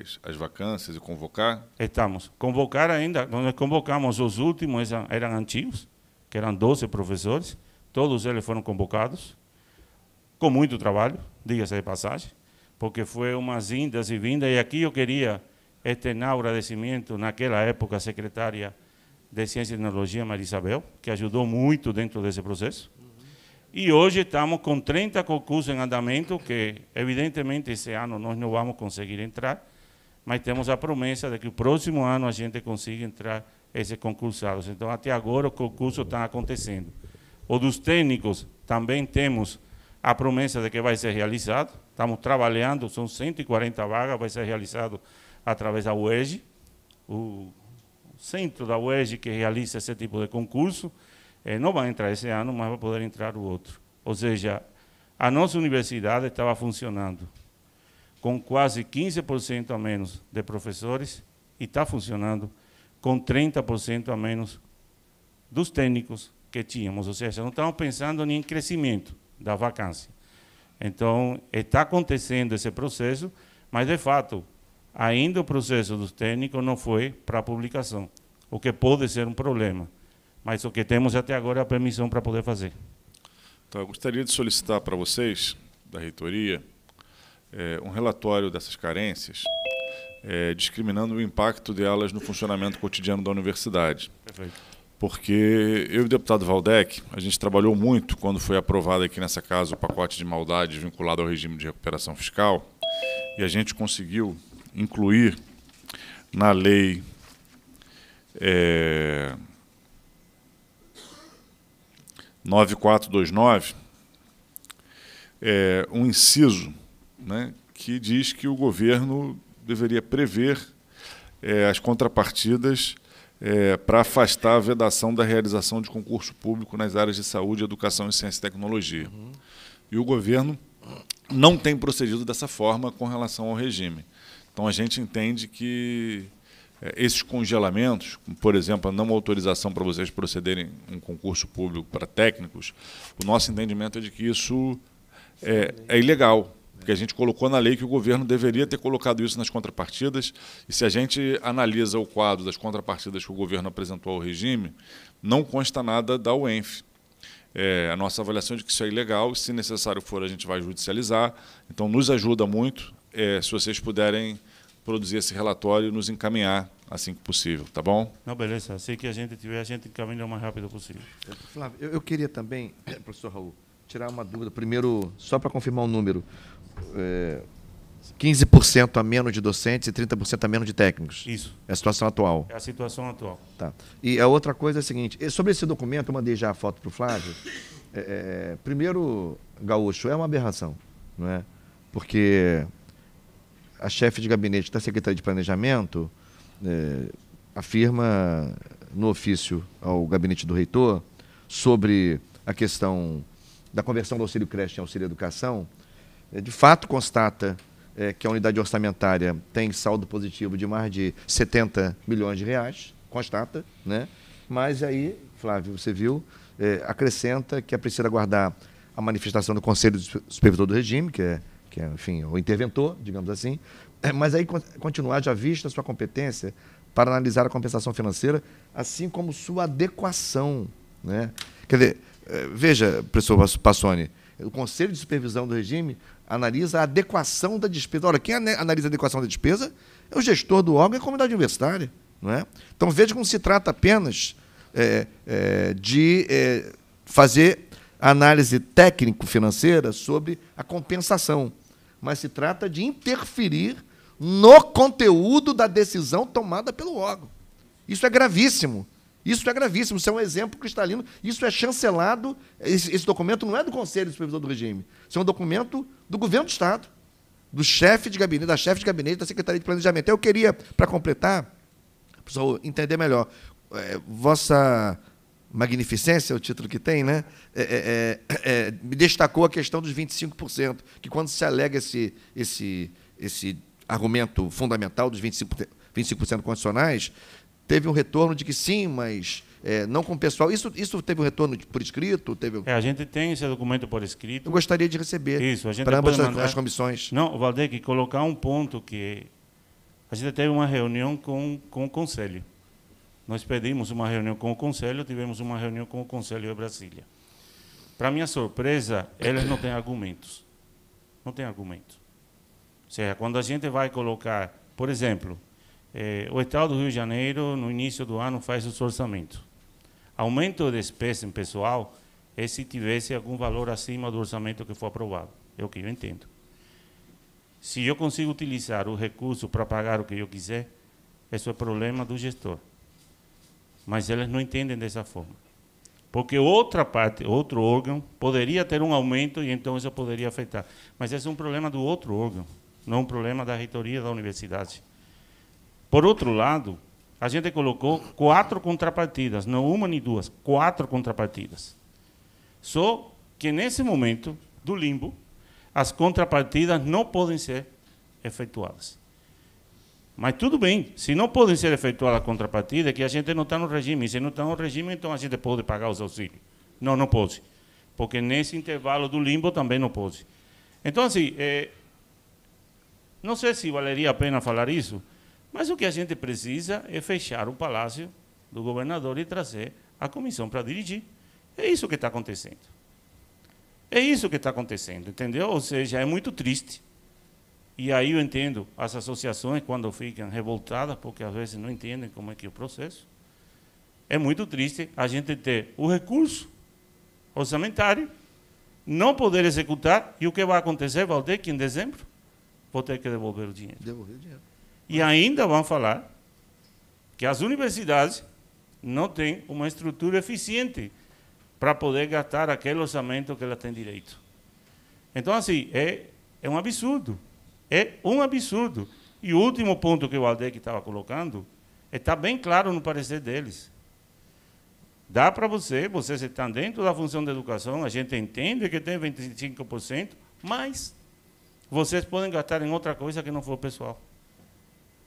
as, as, vacâncias e convocar? Estamos. Convocar ainda, nós convocamos os últimos, eram, eram antigos, que eram 12 professores, todos eles foram convocados, com muito trabalho, diga-se de passagem, porque foi umas indas e vindas, e aqui eu queria este agradecimento naquela época secretária de Ciência e Tecnologia, Isabel, que ajudou muito dentro desse processo. Uhum. E hoje estamos com 30 concursos em andamento, que evidentemente esse ano nós não vamos conseguir entrar, mas temos a promessa de que o próximo ano a gente consiga entrar esses concursados. Então, até agora, o concurso está acontecendo. O dos técnicos, também temos a promessa de que vai ser realizado. Estamos trabalhando, são 140 vagas, vai ser realizado através da UERJ, o centro da UERJ que realiza esse tipo de concurso, eh, não vai entrar esse ano, mas vai poder entrar o outro. Ou seja, a nossa universidade estava funcionando com quase 15% a menos de professores e está funcionando com 30% a menos dos técnicos que tínhamos. Ou seja, não estamos pensando nem em crescimento da vacância. Então, está acontecendo esse processo, mas, de fato, ainda o processo do técnico não foi para publicação, o que pode ser um problema, mas o que temos até agora é a permissão para poder fazer. Então, eu gostaria de solicitar para vocês, da reitoria, é, um relatório dessas carências, é, discriminando o impacto delas no funcionamento cotidiano da universidade. Perfeito. Porque eu e o deputado Valdec, a gente trabalhou muito quando foi aprovado aqui nessa casa o pacote de maldades vinculado ao regime de recuperação fiscal, e a gente conseguiu incluir na lei é, 9429 é, um inciso né, que diz que o governo deveria prever é, as contrapartidas é, para afastar a vedação da realização de concurso público nas áreas de saúde, educação e ciência e tecnologia. Uhum. E o governo não tem procedido dessa forma com relação ao regime. Então a gente entende que é, esses congelamentos, por exemplo, a não autorização para vocês procederem um concurso público para técnicos, o nosso entendimento é de que isso é, é ilegal, porque a gente colocou na lei que o governo deveria ter colocado isso nas contrapartidas, e se a gente analisa o quadro das contrapartidas que o governo apresentou ao regime, não consta nada da UENF. É, a nossa avaliação é de que isso é ilegal, se necessário for, a gente vai judicializar. Então, nos ajuda muito é, se vocês puderem produzir esse relatório e nos encaminhar assim que possível, tá bom? Não, beleza. Assim que a gente tiver, a gente encaminha o mais rápido possível. Flávio, eu, eu queria também, professor Raul, tirar uma dúvida. Primeiro, só para confirmar o um número. É, 15% a menos de docentes e 30% a menos de técnicos. Isso. É a situação atual. É a situação atual. Tá. E a outra coisa é a seguinte: sobre esse documento, eu mandei já a foto para o Flávio. É, é, primeiro, Gaúcho, é uma aberração, não é? Porque a chefe de gabinete da Secretaria de Planejamento eh, afirma no ofício ao gabinete do reitor sobre a questão da conversão do auxílio creche em auxílio educação, eh, de fato constata eh, que a unidade orçamentária tem saldo positivo de mais de 70 milhões de reais, constata, né? Mas aí, Flávio, você viu, acrescenta que é preciso aguardar a manifestação do Conselho Supervisor do Regime, que é que é, enfim, o interventor, digamos assim, é, mas aí continuar já vista sua competência para analisar a compensação financeira, assim como sua adequação. Né? Quer dizer, é, veja, professor Passoni, o Conselho de Supervisão do Regime analisa a adequação da despesa. Olha, quem analisa a adequação da despesa é o gestor do órgão e a comunidade universitária. Não é? Então veja como se trata apenas é, é, de é, fazer análise técnico-financeira sobre a compensação mas se trata de interferir no conteúdo da decisão tomada pelo órgão. Isso é gravíssimo. Isso é gravíssimo, isso é um exemplo cristalino, isso é chancelado. Esse, esse documento não é do Conselho Supervisor do Regime, isso é um documento do governo do Estado, do chefe de gabinete, da chefe de gabinete da Secretaria de Planejamento. Eu queria, para completar, para o pessoal entender melhor, é, vossa Magnificência é o título que tem, né? É, é, é, é me destacou a questão dos 25%, que quando se alega esse, esse, esse argumento fundamental dos 25%, 25 condicionais, teve um retorno de que sim, mas é, não com o pessoal. Isso, isso teve um retorno por escrito? Teve... É, a gente tem esse documento por escrito. Eu gostaria de receber isso, a gente para ambas mandar... as comissões. Não, Valdeque, colocar um ponto que a gente teve uma reunião com, com o Conselho. Nós pedimos uma reunião com o Conselho, tivemos uma reunião com o Conselho de Brasília. Para minha surpresa, eles não têm argumentos. Não têm argumentos. Ou seja, quando a gente vai colocar, por exemplo, eh, o Estado do Rio de Janeiro, no início do ano, faz o seu orçamento. Aumento de despesa em pessoal é se tivesse algum valor acima do orçamento que foi aprovado. É o que eu entendo. Se eu consigo utilizar o recurso para pagar o que eu quiser, isso é problema do gestor mas elas não entendem dessa forma. Porque outra parte, outro órgão, poderia ter um aumento e então isso poderia afetar. Mas esse é um problema do outro órgão, não é um problema da reitoria da universidade. Por outro lado, a gente colocou quatro contrapartidas, não uma nem duas, quatro contrapartidas. Só que nesse momento do limbo, as contrapartidas não podem ser efetuadas. Mas tudo bem, se não podem ser efetuadas contrapartida é que a gente não está no regime. Se não está no regime, então a gente pode pagar os auxílios. Não, não pode. Porque nesse intervalo do limbo também não pode. Então, assim, é, não sei se valeria a pena falar isso, mas o que a gente precisa é fechar o palácio do governador e trazer a comissão para dirigir. É isso que está acontecendo. É isso que está acontecendo, entendeu? Ou seja, é muito triste e aí eu entendo as associações quando ficam revoltadas, porque às vezes não entendem como é que é o processo. É muito triste a gente ter o recurso orçamentário, não poder executar, e o que vai acontecer, Valdir, que em dezembro vou ter que devolver o dinheiro. Devolver o dinheiro. E ainda vão falar que as universidades não têm uma estrutura eficiente para poder gastar aquele orçamento que elas têm direito. Então, assim, é, é um absurdo. É um absurdo. E o último ponto que o Aldec estava colocando está é, bem claro no parecer deles. Dá para você, vocês estão tá dentro da função da educação, a gente entende que tem 25%, mas vocês podem gastar em outra coisa que não for pessoal.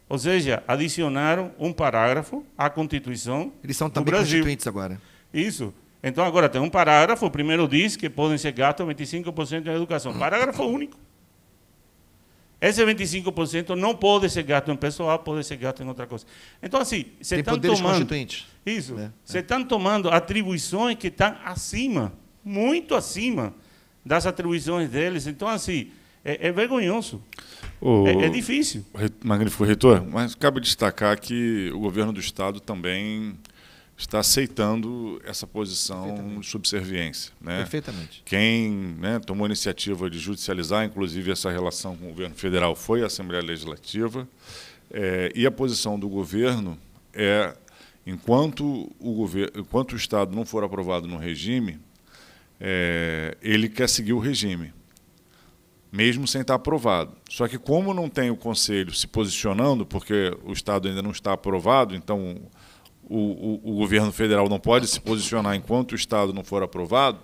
Ou seja, adicionaram um parágrafo à Constituição. Eles são também do Brasil. constituintes agora. Isso. Então, agora tem um parágrafo, o primeiro diz que podem ser gastos 25% na educação. Parágrafo único. Esse 25% não pode ser gasto em pessoal, pode ser gasto em outra coisa. Então, assim, você está tomando. Isso. Você né? está tomando atribuições que estão acima, muito acima das atribuições deles. Então, assim, é, é vergonhoso. O, é, é, difícil. Magnífico reitor, mas cabe destacar que o governo do Estado também está aceitando essa posição de subserviência. Né? Perfeitamente. Quem né, tomou a iniciativa de judicializar, inclusive, essa relação com o governo federal foi a Assembleia Legislativa. É, e a posição do governo é, enquanto o, governo, enquanto o Estado não for aprovado no regime, é, ele quer seguir o regime, mesmo sem estar aprovado. Só que como não tem o Conselho se posicionando, porque o Estado ainda não está aprovado, então o, o, o governo federal não pode se posicionar enquanto o Estado não for aprovado,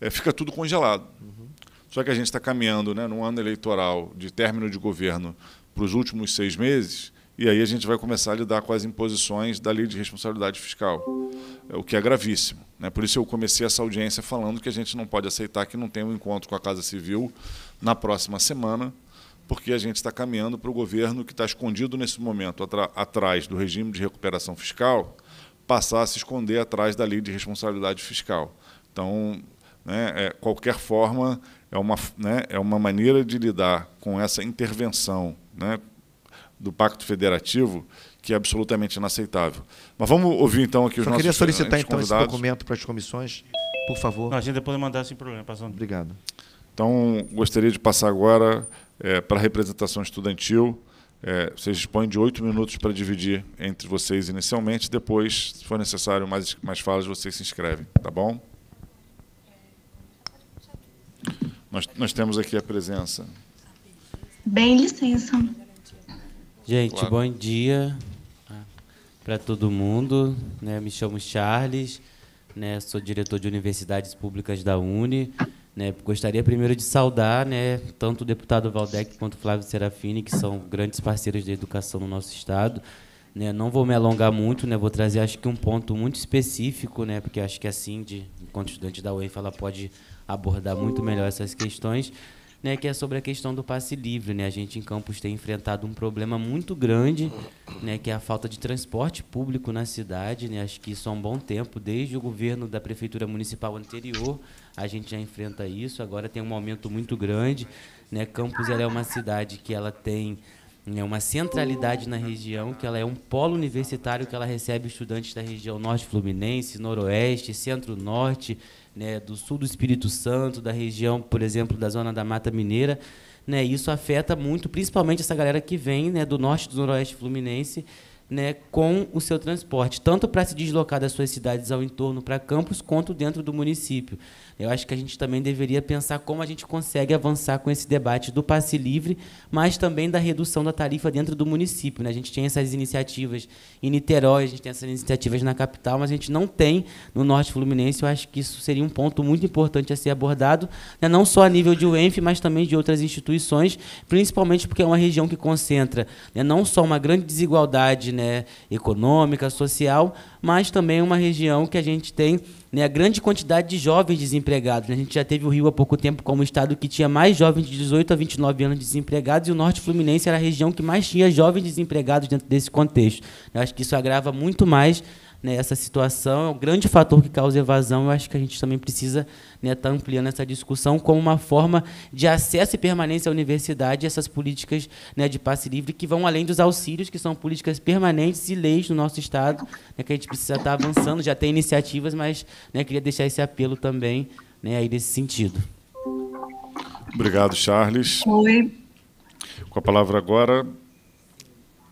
é, fica tudo congelado. Uhum. Só que a gente está caminhando né, num ano eleitoral de término de governo para os últimos seis meses, e aí a gente vai começar a lidar com as imposições da lei de responsabilidade fiscal, é, o que é gravíssimo. Né? Por isso eu comecei essa audiência falando que a gente não pode aceitar que não tenha um encontro com a Casa Civil na próxima semana, porque a gente está caminhando para o governo que está escondido nesse momento atrás do regime de recuperação fiscal passar a se esconder atrás da lei de responsabilidade fiscal. Então, né, é, qualquer forma é uma, né, é uma maneira de lidar com essa intervenção né, do Pacto Federativo que é absolutamente inaceitável. Mas vamos ouvir então aqui Só os Só nossos queria solicitar então esse documento para as comissões, por favor. Não, a gente depois mandar sem problema, passando. Obrigado. Então, gostaria de passar agora é, para representação estudantil. É, vocês dispõem de oito minutos para dividir entre vocês inicialmente, depois, se for necessário mais, mais falas, vocês se inscrevem, tá bom? Nós, nós temos aqui a presença. Bem, licença. Gente, claro. bom dia ah, para todo mundo. Né? Me chamo Charles, né? sou diretor de universidades públicas da Uni. Né, gostaria primeiro de saudar né, tanto o deputado Valdec quanto o Flávio Serafini, que são grandes parceiros de educação no nosso estado. Né, não vou me alongar muito, né? vou trazer acho que um ponto muito específico, né? porque acho que a assim, Cindy, enquanto estudante da UEF, ela pode abordar muito melhor essas questões né, que é sobre a questão do passe livre. Né? A gente em Campos tem enfrentado um problema muito grande, né, que é a falta de transporte público na cidade. Né? Acho que isso há um bom tempo, desde o governo da Prefeitura Municipal anterior, a gente já enfrenta isso. Agora tem um aumento muito grande. Né? Campos é uma cidade que ela tem é uma centralidade na região, que ela é um polo universitário que ela recebe estudantes da região norte fluminense, noroeste, centro-norte, né, do sul do Espírito Santo, da região, por exemplo, da zona da Mata Mineira. Né, isso afeta muito, principalmente essa galera que vem né, do norte do noroeste fluminense né, com o seu transporte, tanto para se deslocar das suas cidades ao entorno para campos, quanto dentro do município eu acho que a gente também deveria pensar como a gente consegue avançar com esse debate do passe livre, mas também da redução da tarifa dentro do município. Né? A gente tem essas iniciativas em Niterói, a gente tem essas iniciativas na capital, mas a gente não tem no Norte Fluminense. Eu acho que isso seria um ponto muito importante a ser abordado, né? não só a nível de UENF, mas também de outras instituições, principalmente porque é uma região que concentra né, não só uma grande desigualdade né, econômica, social, mas também uma região que a gente tem né, a grande quantidade de jovens desempregados. Né? A gente já teve o Rio há pouco tempo como estado que tinha mais jovens de 18 a 29 anos desempregados e o Norte Fluminense era a região que mais tinha jovens desempregados dentro desse contexto. Eu acho que isso agrava muito mais né, essa situação, é um grande fator que causa evasão. Eu acho que a gente também precisa estar né, tá ampliando essa discussão como uma forma de acesso e permanência à universidade, essas políticas né, de passe livre que vão além dos auxílios, que são políticas permanentes e leis no nosso Estado, né, que a gente precisa estar tá avançando. Já tem iniciativas, mas né, queria deixar esse apelo também né, aí nesse sentido. Obrigado, Charles. Oi. Com a palavra agora,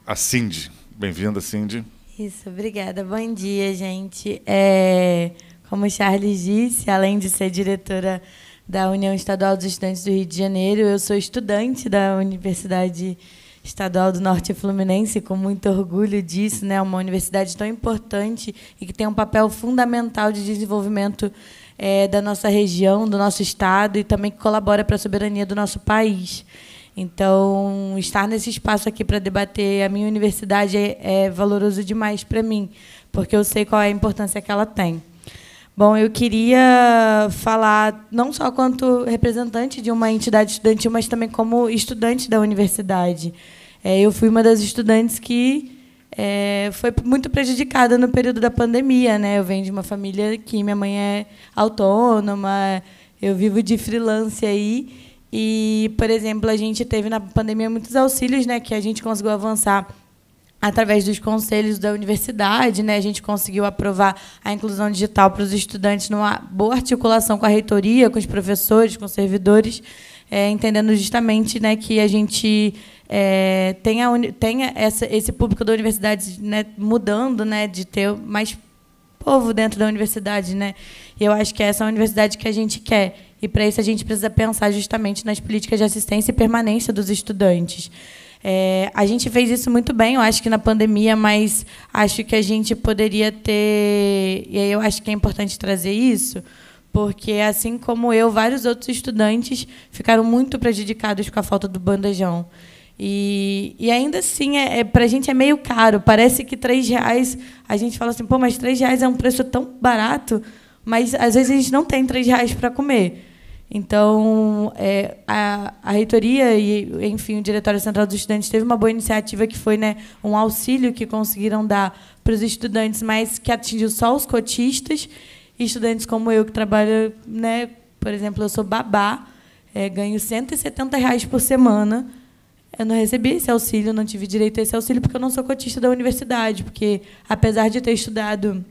a Cindy. Bem-vinda, Cindy. Isso, obrigada. Bom dia, gente. É, como o Charles disse, além de ser diretora da União Estadual dos Estudantes do Rio de Janeiro, eu sou estudante da Universidade Estadual do Norte Fluminense, com muito orgulho disso, né? Uma universidade tão importante e que tem um papel fundamental de desenvolvimento é, da nossa região, do nosso estado e também que colabora para a soberania do nosso país. Então, estar nesse espaço aqui para debater a minha universidade é, é valoroso demais para mim, porque eu sei qual é a importância que ela tem. Bom, eu queria falar não só quanto representante de uma entidade estudantil, mas também como estudante da universidade. É, eu fui uma das estudantes que é, foi muito prejudicada no período da pandemia. Né? Eu venho de uma família que minha mãe é autônoma, eu vivo de freelance aí. E, por exemplo, a gente teve na pandemia muitos auxílios, né, que a gente conseguiu avançar através dos conselhos da universidade, né, a gente conseguiu aprovar a inclusão digital para os estudantes numa boa articulação com a reitoria, com os professores, com os servidores, é, entendendo justamente, né, que a gente é, tenha, tenha essa, esse público da universidade né, mudando, né, de ter mais povo dentro da universidade, né? E eu acho que essa é a universidade que a gente quer. E para isso a gente precisa pensar justamente nas políticas de assistência e permanência dos estudantes. É, a gente fez isso muito bem, eu acho que na pandemia, mas acho que a gente poderia ter. E aí eu acho que é importante trazer isso, porque assim como eu, vários outros estudantes ficaram muito prejudicados com a falta do bandejão. E, e ainda assim, é, é para a gente é meio caro. Parece que três reais, a gente fala assim, pô, mas três reais é um preço tão barato, mas às vezes a gente não tem três reais para comer. Então, é, a, a reitoria e, enfim, o Diretório Central dos Estudantes teve uma boa iniciativa que foi né, um auxílio que conseguiram dar para os estudantes, mas que atingiu só os cotistas e estudantes como eu, que trabalho, né, por exemplo, eu sou babá, é, ganho 170 reais por semana, eu não recebi esse auxílio, não tive direito a esse auxílio porque eu não sou cotista da universidade, porque apesar de ter estudado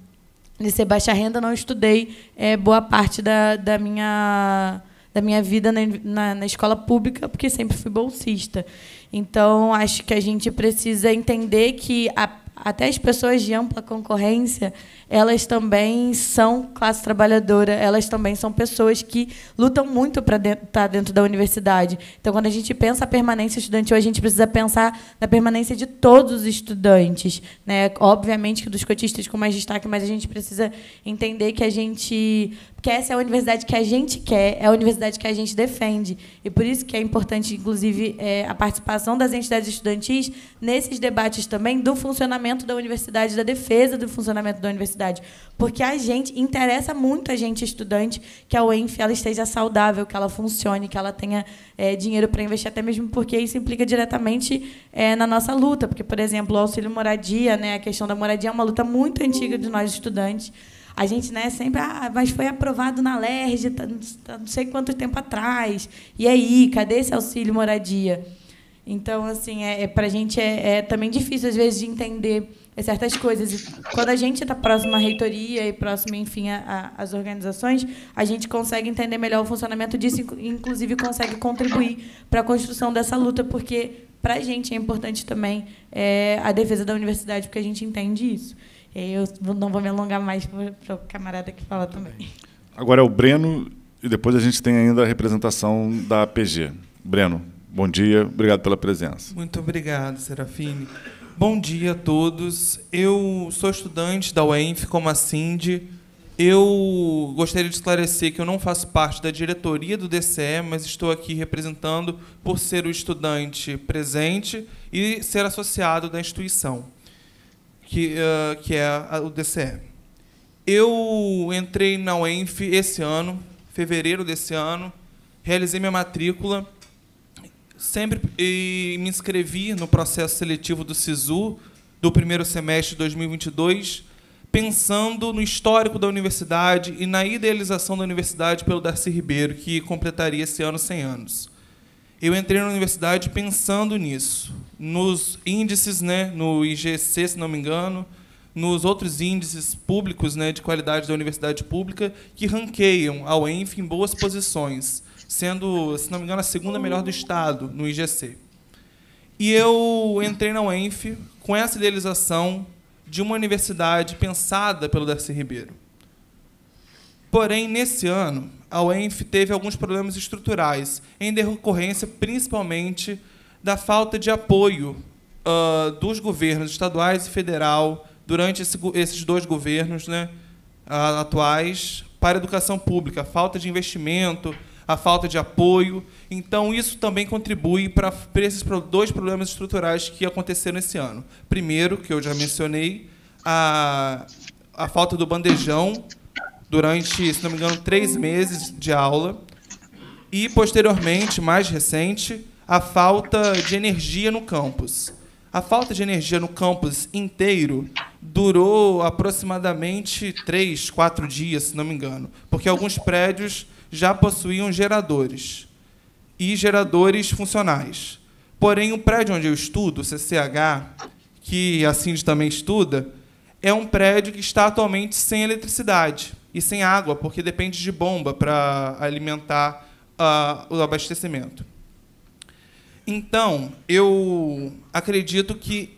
de ser baixa renda, não estudei é, boa parte da, da minha da minha vida na, na, na, escola pública, porque sempre fui bolsista. Então, acho que a gente precisa entender que a até as pessoas de ampla concorrência, elas também são classe trabalhadora, elas também são pessoas que lutam muito para estar tá dentro da universidade. Então, quando a gente pensa a permanência estudantil, a gente precisa pensar na permanência de todos os estudantes. Né? Obviamente que dos cotistas com mais destaque, mas a gente precisa entender que a gente. porque essa é a universidade que a gente quer, é a universidade que a gente defende. E por isso que é importante, inclusive, é, a participação das entidades estudantis nesses debates também do funcionamento funcionamento da universidade, da defesa do funcionamento da universidade. Porque a gente, interessa muito a gente, estudante, que a UENF ela esteja saudável, que ela funcione, que ela tenha é, dinheiro para investir, até mesmo porque isso implica diretamente é, na nossa luta. Porque, por exemplo, o auxílio moradia, né, a questão da moradia é uma luta muito antiga de nós estudantes. A gente, né, sempre, ah, mas foi aprovado na LERJ, tá, tá, não sei quanto tempo atrás. E aí, cadê esse auxílio moradia? Então, assim, é, é, para a gente é, é, também difícil, às vezes, de entender certas coisas. E quando a gente está próximo à reitoria e próximo, enfim, às organizações, a gente consegue entender melhor o funcionamento disso e, inclusive, consegue contribuir para a construção dessa luta, porque, para a gente, é importante também é, a defesa da universidade, porque a gente entende isso. Eu não vou me alongar mais para o camarada que fala também. Agora é o Breno, e depois a gente tem ainda a representação da APG. Breno. Bom dia, obrigado pela presença. Muito obrigado, Serafine. Bom dia a todos. Eu sou estudante da UENF, como a Cindy. Eu gostaria de esclarecer que eu não faço parte da diretoria do DCE, mas estou aqui representando por ser o estudante presente e ser associado da instituição, que, uh, que é o DCE. Eu entrei na UENF esse ano, fevereiro desse ano, realizei minha matrícula sempre e me inscrevi no processo seletivo do SISU do primeiro semestre de 2022, pensando no histórico da universidade e na idealização da universidade pelo Darcy Ribeiro, que completaria esse ano 100 anos. Eu entrei na universidade pensando nisso, nos índices, né, no IGC, se não me engano, nos outros índices públicos né, de qualidade da universidade pública que ranqueiam ao ENF em boas posições sendo, se não me engano, a segunda melhor do estado no IGC. E eu entrei na UENF com essa idealização de uma universidade pensada pelo Darcy Ribeiro. Porém, nesse ano, a UENF teve alguns problemas estruturais, em decorrência principalmente da falta de apoio uh, dos governos estaduais e federal durante esse, esses dois governos né, uh, atuais para a educação pública, falta de investimento, a falta de apoio. Então, isso também contribui para, esses dois problemas estruturais que aconteceram esse ano. Primeiro, que eu já mencionei, a, a falta do bandejão durante, se não me engano, três meses de aula. E, posteriormente, mais recente, a falta de energia no campus. A falta de energia no campus inteiro durou aproximadamente três, quatro dias, se não me engano, porque alguns prédios já possuíam geradores e geradores funcionais. Porém, o prédio onde eu estudo, o CCH, que a Cindy também estuda, é um prédio que está atualmente sem eletricidade e sem água, porque depende de bomba para alimentar uh, o abastecimento. Então, eu acredito que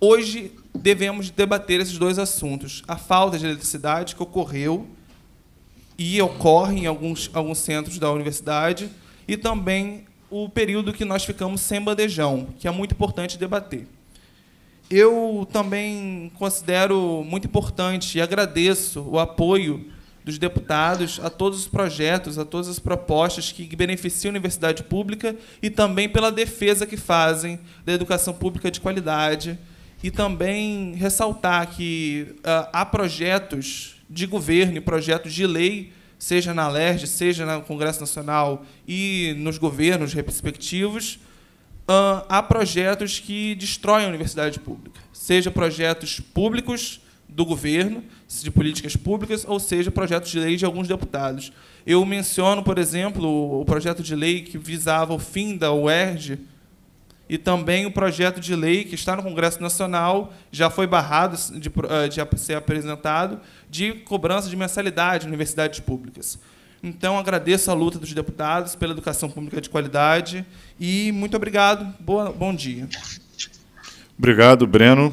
hoje devemos debater esses dois assuntos: a falta de eletricidade que ocorreu e ocorre em alguns, alguns centros da universidade, e também o período que nós ficamos sem bandejão, que é muito importante debater. Eu também considero muito importante e agradeço o apoio dos deputados a todos os projetos, a todas as propostas que beneficiam a universidade pública e também pela defesa que fazem da educação pública de qualidade. E também ressaltar que ah, há projetos de governo e projetos de lei, seja na LERJ, seja no Congresso Nacional e nos governos respectivos, há projetos que destroem a universidade pública, seja projetos públicos do governo, de políticas públicas, ou seja, projetos de lei de alguns deputados. Eu menciono, por exemplo, o projeto de lei que visava o fim da UERJ, e também o projeto de lei que está no Congresso Nacional, já foi barrado de, eh, de ser apresentado, de cobrança de mensalidade em universidades públicas. Então, agradeço a luta dos deputados pela educação pública de qualidade e muito obrigado. Boa, bom dia. Obrigado, Breno.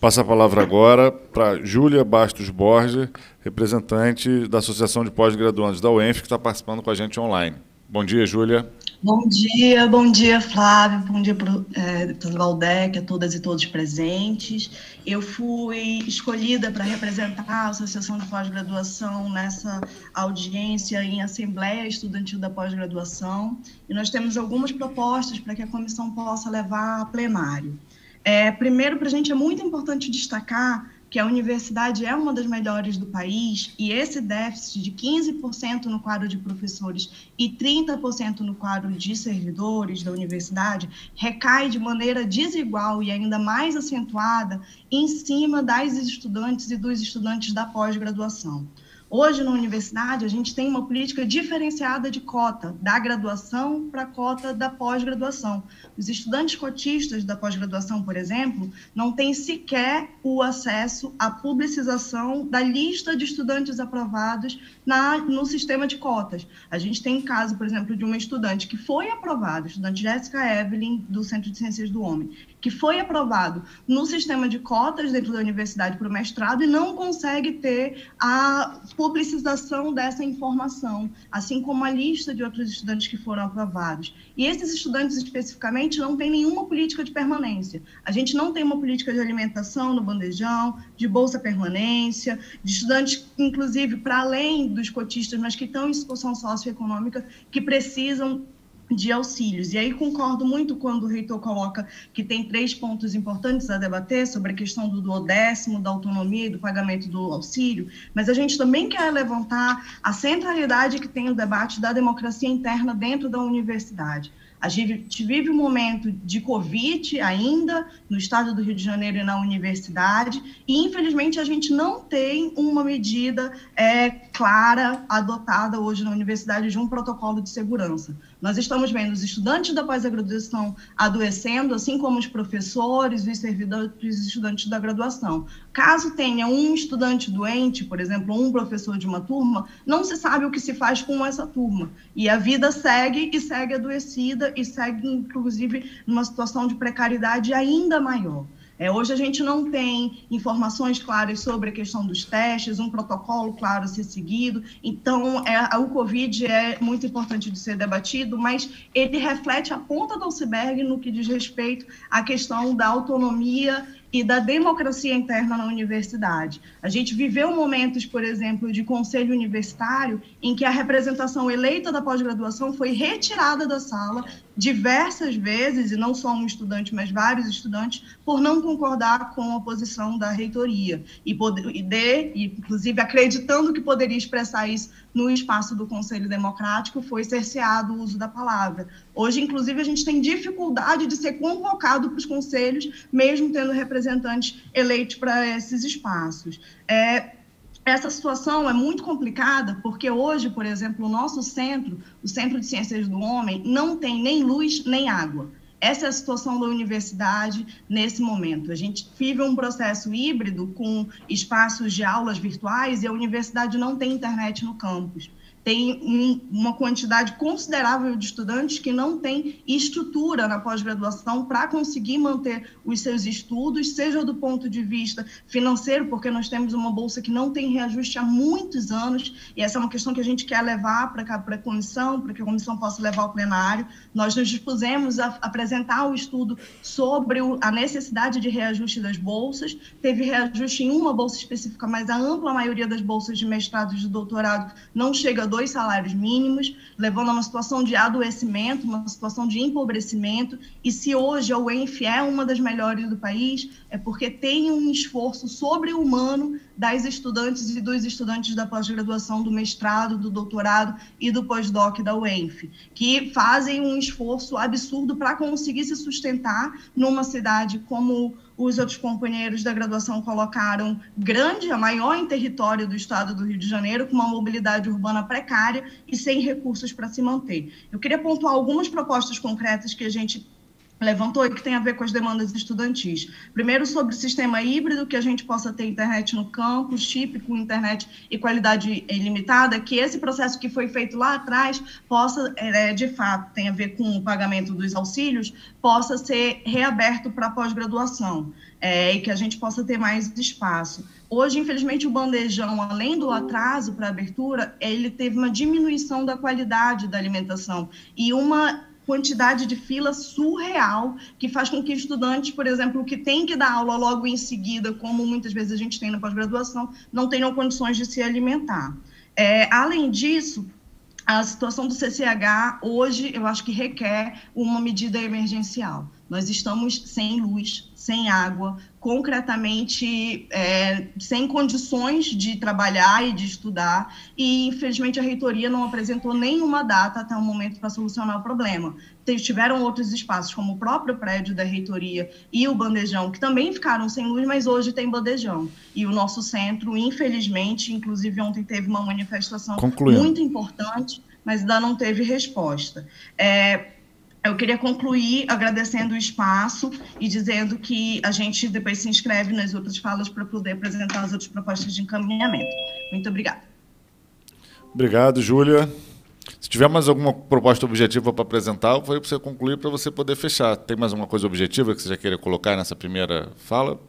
Passa a palavra agora para Júlia Bastos Borges, representante da Associação de Pós-Graduandos da UENF, que está participando com a gente online. Bom dia, Júlia. Bom dia, bom dia, Flávio, bom dia para é, Valdec, a todas e todos presentes. Eu fui escolhida para representar a Associação de Pós-Graduação nessa audiência em Assembleia Estudantil da Pós-Graduação, e nós temos algumas propostas para que a comissão possa levar a plenário. É, primeiro, para a gente é muito importante destacar que a universidade é uma das melhores do país e esse déficit de 15% no quadro de professores e 30% no quadro de servidores da universidade recai de maneira desigual e ainda mais acentuada em cima das estudantes e dos estudantes da pós-graduação. Hoje, na universidade, a gente tem uma política diferenciada de cota, da graduação para a cota da pós-graduação. Os estudantes cotistas da pós-graduação, por exemplo, não têm sequer o acesso à publicização da lista de estudantes aprovados na, no sistema de cotas. A gente tem caso, por exemplo, de uma estudante que foi aprovada, estudante Jéssica Evelyn, do Centro de Ciências do Homem que foi aprovado no sistema de cotas dentro da universidade para o mestrado e não consegue ter a publicização dessa informação, assim como a lista de outros estudantes que foram aprovados. E esses estudantes especificamente não têm nenhuma política de permanência. A gente não tem uma política de alimentação no bandejão, de bolsa permanência, de estudantes, inclusive, para além dos cotistas, mas que estão em situação socioeconômica, que precisam de auxílios. E aí concordo muito quando o reitor coloca que tem três pontos importantes a debater sobre a questão do duodécimo, da autonomia e do pagamento do auxílio, mas a gente também quer levantar a centralidade que tem o debate da democracia interna dentro da universidade. A gente vive um momento de Covid ainda no estado do Rio de Janeiro e na universidade, e infelizmente a gente não tem uma medida é, clara adotada hoje na universidade de um protocolo de segurança. Nós estamos vendo os estudantes da pós-graduação adoecendo, assim como os professores, os servidores, os estudantes da graduação. Caso tenha um estudante doente, por exemplo, um professor de uma turma, não se sabe o que se faz com essa turma. E a vida segue e segue adoecida e segue, inclusive, numa situação de precariedade ainda maior. É, hoje a gente não tem informações claras sobre a questão dos testes, um protocolo claro a ser seguido. Então, é, o Covid é muito importante de ser debatido, mas ele reflete a ponta do iceberg no que diz respeito à questão da autonomia e da democracia interna na universidade. A gente viveu momentos, por exemplo, de conselho universitário em que a representação eleita da pós-graduação foi retirada da sala diversas vezes, e não só um estudante, mas vários estudantes, por não concordar com a posição da reitoria e, poder, e de, inclusive acreditando que poderia expressar isso no espaço do Conselho Democrático foi cerceado o uso da palavra. Hoje, inclusive, a gente tem dificuldade de ser convocado para os conselhos, mesmo tendo representantes eleitos para esses espaços. É, essa situação é muito complicada porque hoje, por exemplo, o nosso centro, o Centro de Ciências do Homem, não tem nem luz nem água. Essa é a situação da universidade nesse momento. A gente vive um processo híbrido com espaços de aulas virtuais e a universidade não tem internet no campus tem um, uma quantidade considerável de estudantes que não tem estrutura na pós-graduação para conseguir manter os seus estudos, seja do ponto de vista financeiro, porque nós temos uma bolsa que não tem reajuste há muitos anos, e essa é uma questão que a gente quer levar para a comissão, para que a comissão possa levar ao plenário. Nós nos dispusemos a apresentar o um estudo sobre o, a necessidade de reajuste das bolsas, teve reajuste em uma bolsa específica, mas a ampla maioria das bolsas de mestrado e de doutorado não chega a dois salários mínimos, levando a uma situação de adoecimento, uma situação de empobrecimento. E se hoje a UENF é uma das melhores do país, é porque tem um esforço sobre-humano das estudantes e dos estudantes da pós-graduação, do mestrado, do doutorado e do pós-doc da UENF, que fazem um esforço absurdo para conseguir se sustentar numa cidade como os outros companheiros da graduação colocaram grande, a maior em território do estado do Rio de Janeiro, com uma mobilidade urbana precária e sem recursos para se manter. Eu queria pontuar algumas propostas concretas que a gente levantou e que tem a ver com as demandas estudantis. Primeiro, sobre o sistema híbrido, que a gente possa ter internet no campus, chip com internet e qualidade ilimitada, que esse processo que foi feito lá atrás possa, é, de fato, tem a ver com o pagamento dos auxílios, possa ser reaberto para pós-graduação é, e que a gente possa ter mais espaço. Hoje, infelizmente, o bandejão, além do atraso para abertura, ele teve uma diminuição da qualidade da alimentação e uma quantidade de fila surreal, que faz com que estudantes, por exemplo, que têm que dar aula logo em seguida, como muitas vezes a gente tem na pós-graduação, não tenham condições de se alimentar. É, além disso, a situação do CCH hoje eu acho que requer uma medida emergencial. Nós estamos sem luz, sem água, concretamente é, sem condições de trabalhar e de estudar, e infelizmente a reitoria não apresentou nenhuma data até o momento para solucionar o problema. Tiveram outros espaços, como o próprio prédio da reitoria e o bandejão, que também ficaram sem luz, mas hoje tem bandejão. E o nosso centro, infelizmente, inclusive ontem teve uma manifestação Concluindo. muito importante, mas ainda não teve resposta. É, eu queria concluir agradecendo o espaço e dizendo que a gente depois se inscreve nas outras falas para poder apresentar as outras propostas de encaminhamento. Muito obrigada. Obrigado, Júlia. Se tiver mais alguma proposta objetiva para apresentar, foi para você concluir para você poder fechar. Tem mais alguma coisa objetiva que você já queira colocar nessa primeira fala?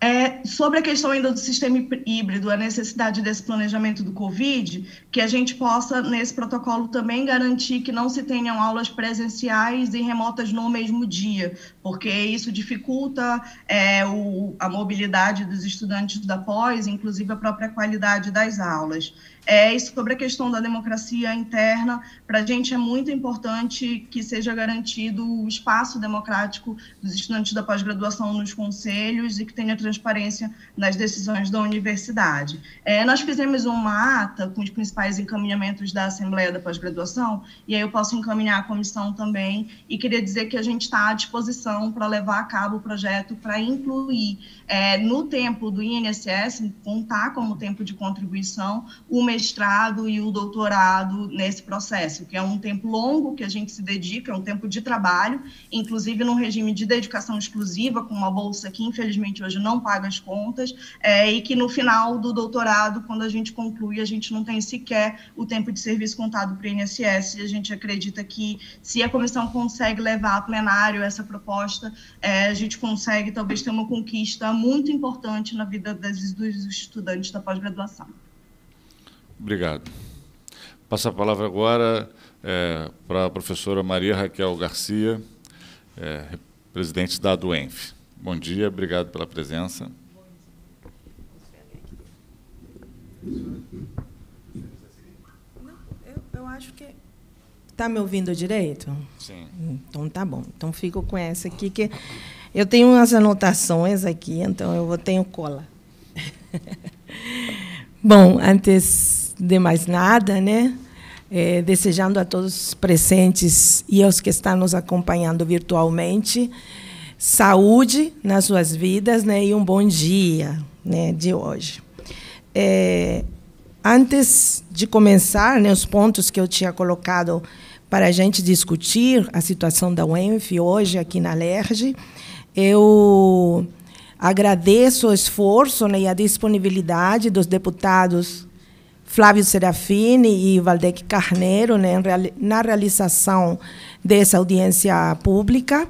É, sobre a questão ainda do sistema híbrido, a necessidade desse planejamento do Covid, que a gente possa, nesse protocolo, também garantir que não se tenham aulas presenciais e remotas no mesmo dia, porque isso dificulta é, o, a mobilidade dos estudantes da pós, inclusive a própria qualidade das aulas. É, e sobre a questão da democracia interna, para a gente é muito importante que seja garantido o espaço democrático dos estudantes da pós-graduação nos conselhos e que tenha transparência nas decisões da universidade. É, nós fizemos uma ata com os principais encaminhamentos da Assembleia da Pós-Graduação, e aí eu posso encaminhar a comissão também, e queria dizer que a gente está à disposição para levar a cabo o projeto para incluir é, no tempo do INSS, contar como tempo de contribuição, o mestrado e o doutorado nesse processo, que é um tempo longo que a gente se dedica, é um tempo de trabalho, inclusive num regime de dedicação exclusiva, com uma bolsa que infelizmente hoje não paga as contas, é, e que no final do doutorado, quando a gente conclui, a gente não tem sequer o tempo de serviço contado para o INSS, e a gente acredita que se a comissão consegue levar a plenário essa proposta, proposta, é, a gente consegue talvez ter uma conquista muito importante na vida das dos estudantes da pós-graduação. Obrigado. Passa a palavra agora é, para a professora Maria Raquel Garcia, é, presidente da Duenf. Bom dia, obrigado pela presença. Eu, eu acho que Tá me ouvindo direito? Sim. Então tá bom. Então fico com essa aqui que eu tenho umas anotações aqui, então eu vou tenho cola. bom, antes de mais nada, né? É, desejando a todos os presentes e aos que estão nos acompanhando virtualmente saúde nas suas vidas, né? E um bom dia, né? De hoje. É, antes de começar, né, os pontos que eu tinha colocado para a gente discutir a situação da UENF hoje aqui na LERJ. Eu agradeço o esforço né, e a disponibilidade dos deputados Flávio Serafini e Valdec Carneiro né, na realização dessa audiência pública.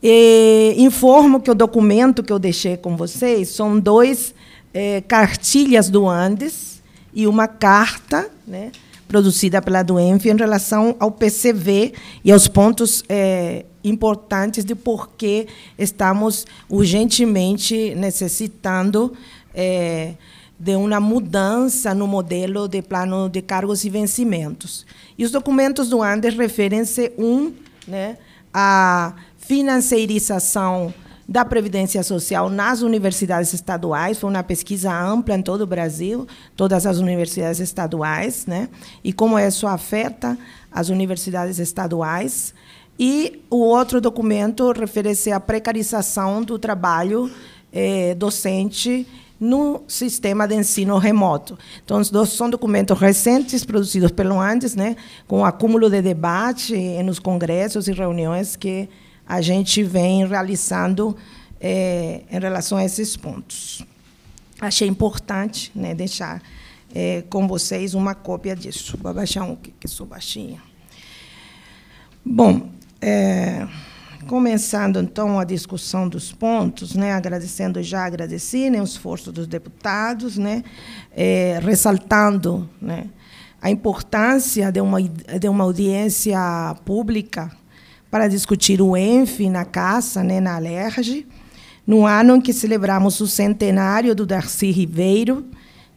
E informo que o documento que eu deixei com vocês são dois é, cartilhas do Andes e uma carta, né? produzida pela Duenf em relação ao PCV e aos pontos é, importantes de por que estamos urgentemente necessitando é, de uma mudança no modelo de plano de cargos e vencimentos. E os documentos do Andes referem-se, um, né, à financeirização da Previdência Social nas universidades estaduais. Foi uma pesquisa ampla em todo o Brasil, todas as universidades estaduais, né? e como isso afeta as universidades estaduais. E o outro documento refere-se à precarização do trabalho eh, docente no sistema de ensino remoto. Então, são documentos recentes produzidos pelo Andes, né, com acúmulo de debate nos congressos e reuniões que a gente vem realizando é, em relação a esses pontos. Achei importante né, deixar é, com vocês uma cópia disso. Vou baixar um, que, que sou baixinha. Bom, é, começando então a discussão dos pontos, né, agradecendo já agradeci né, o esforço dos deputados, né, é, ressaltando né, a importância de uma, de uma audiência pública para discutir o ENF na Caça, né, na alerge, no ano em que celebramos o centenário do Darcy Ribeiro,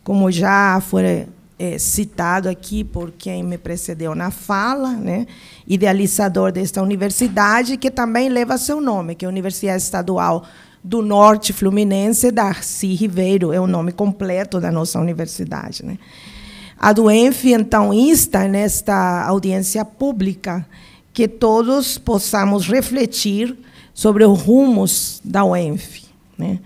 como já foi é, citado aqui por quem me precedeu na fala, né, idealizador desta universidade, que também leva seu nome, que é a Universidade Estadual do Norte Fluminense, Darcy Ribeiro, é o nome completo da nossa universidade. Né. A do ENF, então, insta, nesta audiência pública, que todos possamos refletir sobre os rumos da UENF, né?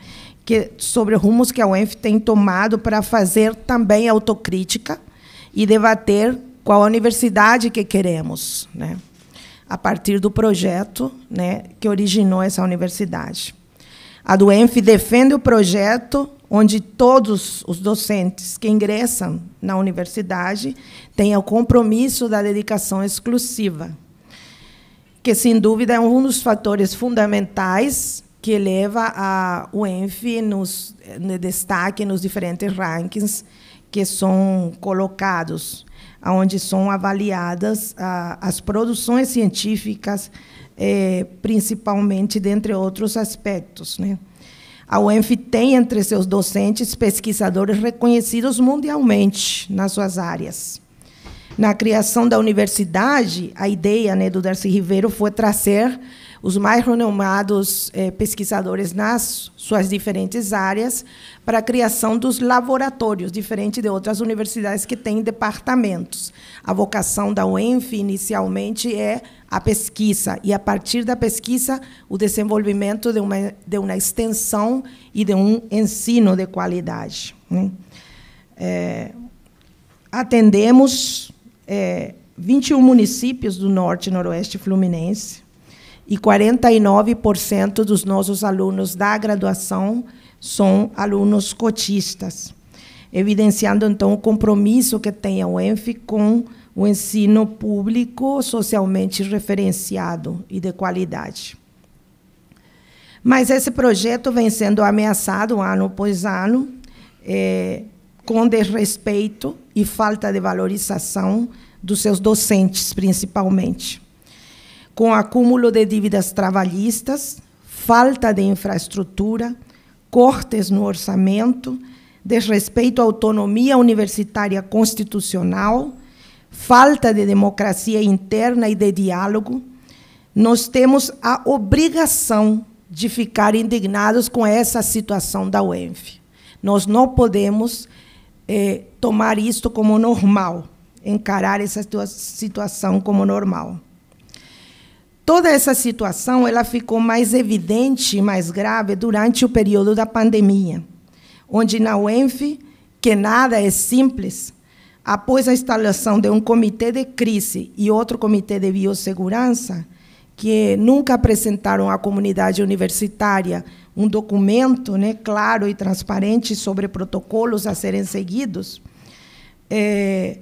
que, sobre os rumos que a UENF tem tomado para fazer também autocrítica e debater qual a universidade que queremos, né? a partir do projeto né, que originou essa universidade. A do UENF defende o projeto onde todos os docentes que ingressam na universidade tenham o compromisso da dedicação exclusiva que sem dúvida é um dos fatores fundamentais que leva a o ENF nos no destaque nos diferentes rankings que são colocados, onde são avaliadas a, as produções científicas, eh, principalmente dentre outros aspectos, né? A UENF tem entre seus docentes pesquisadores reconhecidos mundialmente nas suas áreas na criação da universidade, a ideia né, do Darcy Ribeiro foi trazer os mais renomados eh, pesquisadores nas suas diferentes áreas para a criação dos laboratórios, diferente de outras universidades que têm departamentos. A vocação da UENF, inicialmente, é a pesquisa, e a partir da pesquisa, o desenvolvimento de uma, de uma extensão e de um ensino de qualidade. Né? É, atendemos é, 21 municípios do norte e noroeste fluminense e 49% dos nossos alunos da graduação são alunos cotistas, evidenciando então o compromisso que tem a UENF com o ensino público socialmente referenciado e de qualidade. Mas esse projeto vem sendo ameaçado ano após ano. É, com desrespeito e falta de valorização dos seus docentes, principalmente. Com acúmulo de dívidas trabalhistas, falta de infraestrutura, cortes no orçamento, desrespeito à autonomia universitária constitucional, falta de democracia interna e de diálogo, nós temos a obrigação de ficar indignados com essa situação da UENF. Nós não podemos é, tomar isto como normal, encarar essa situação como normal. Toda essa situação ela ficou mais evidente, mais grave durante o período da pandemia, onde na UENF, que nada é simples, após a instalação de um comitê de crise e outro comitê de biossegurança, que nunca apresentaram à comunidade universitária um documento né, claro e transparente sobre protocolos a serem seguidos, é,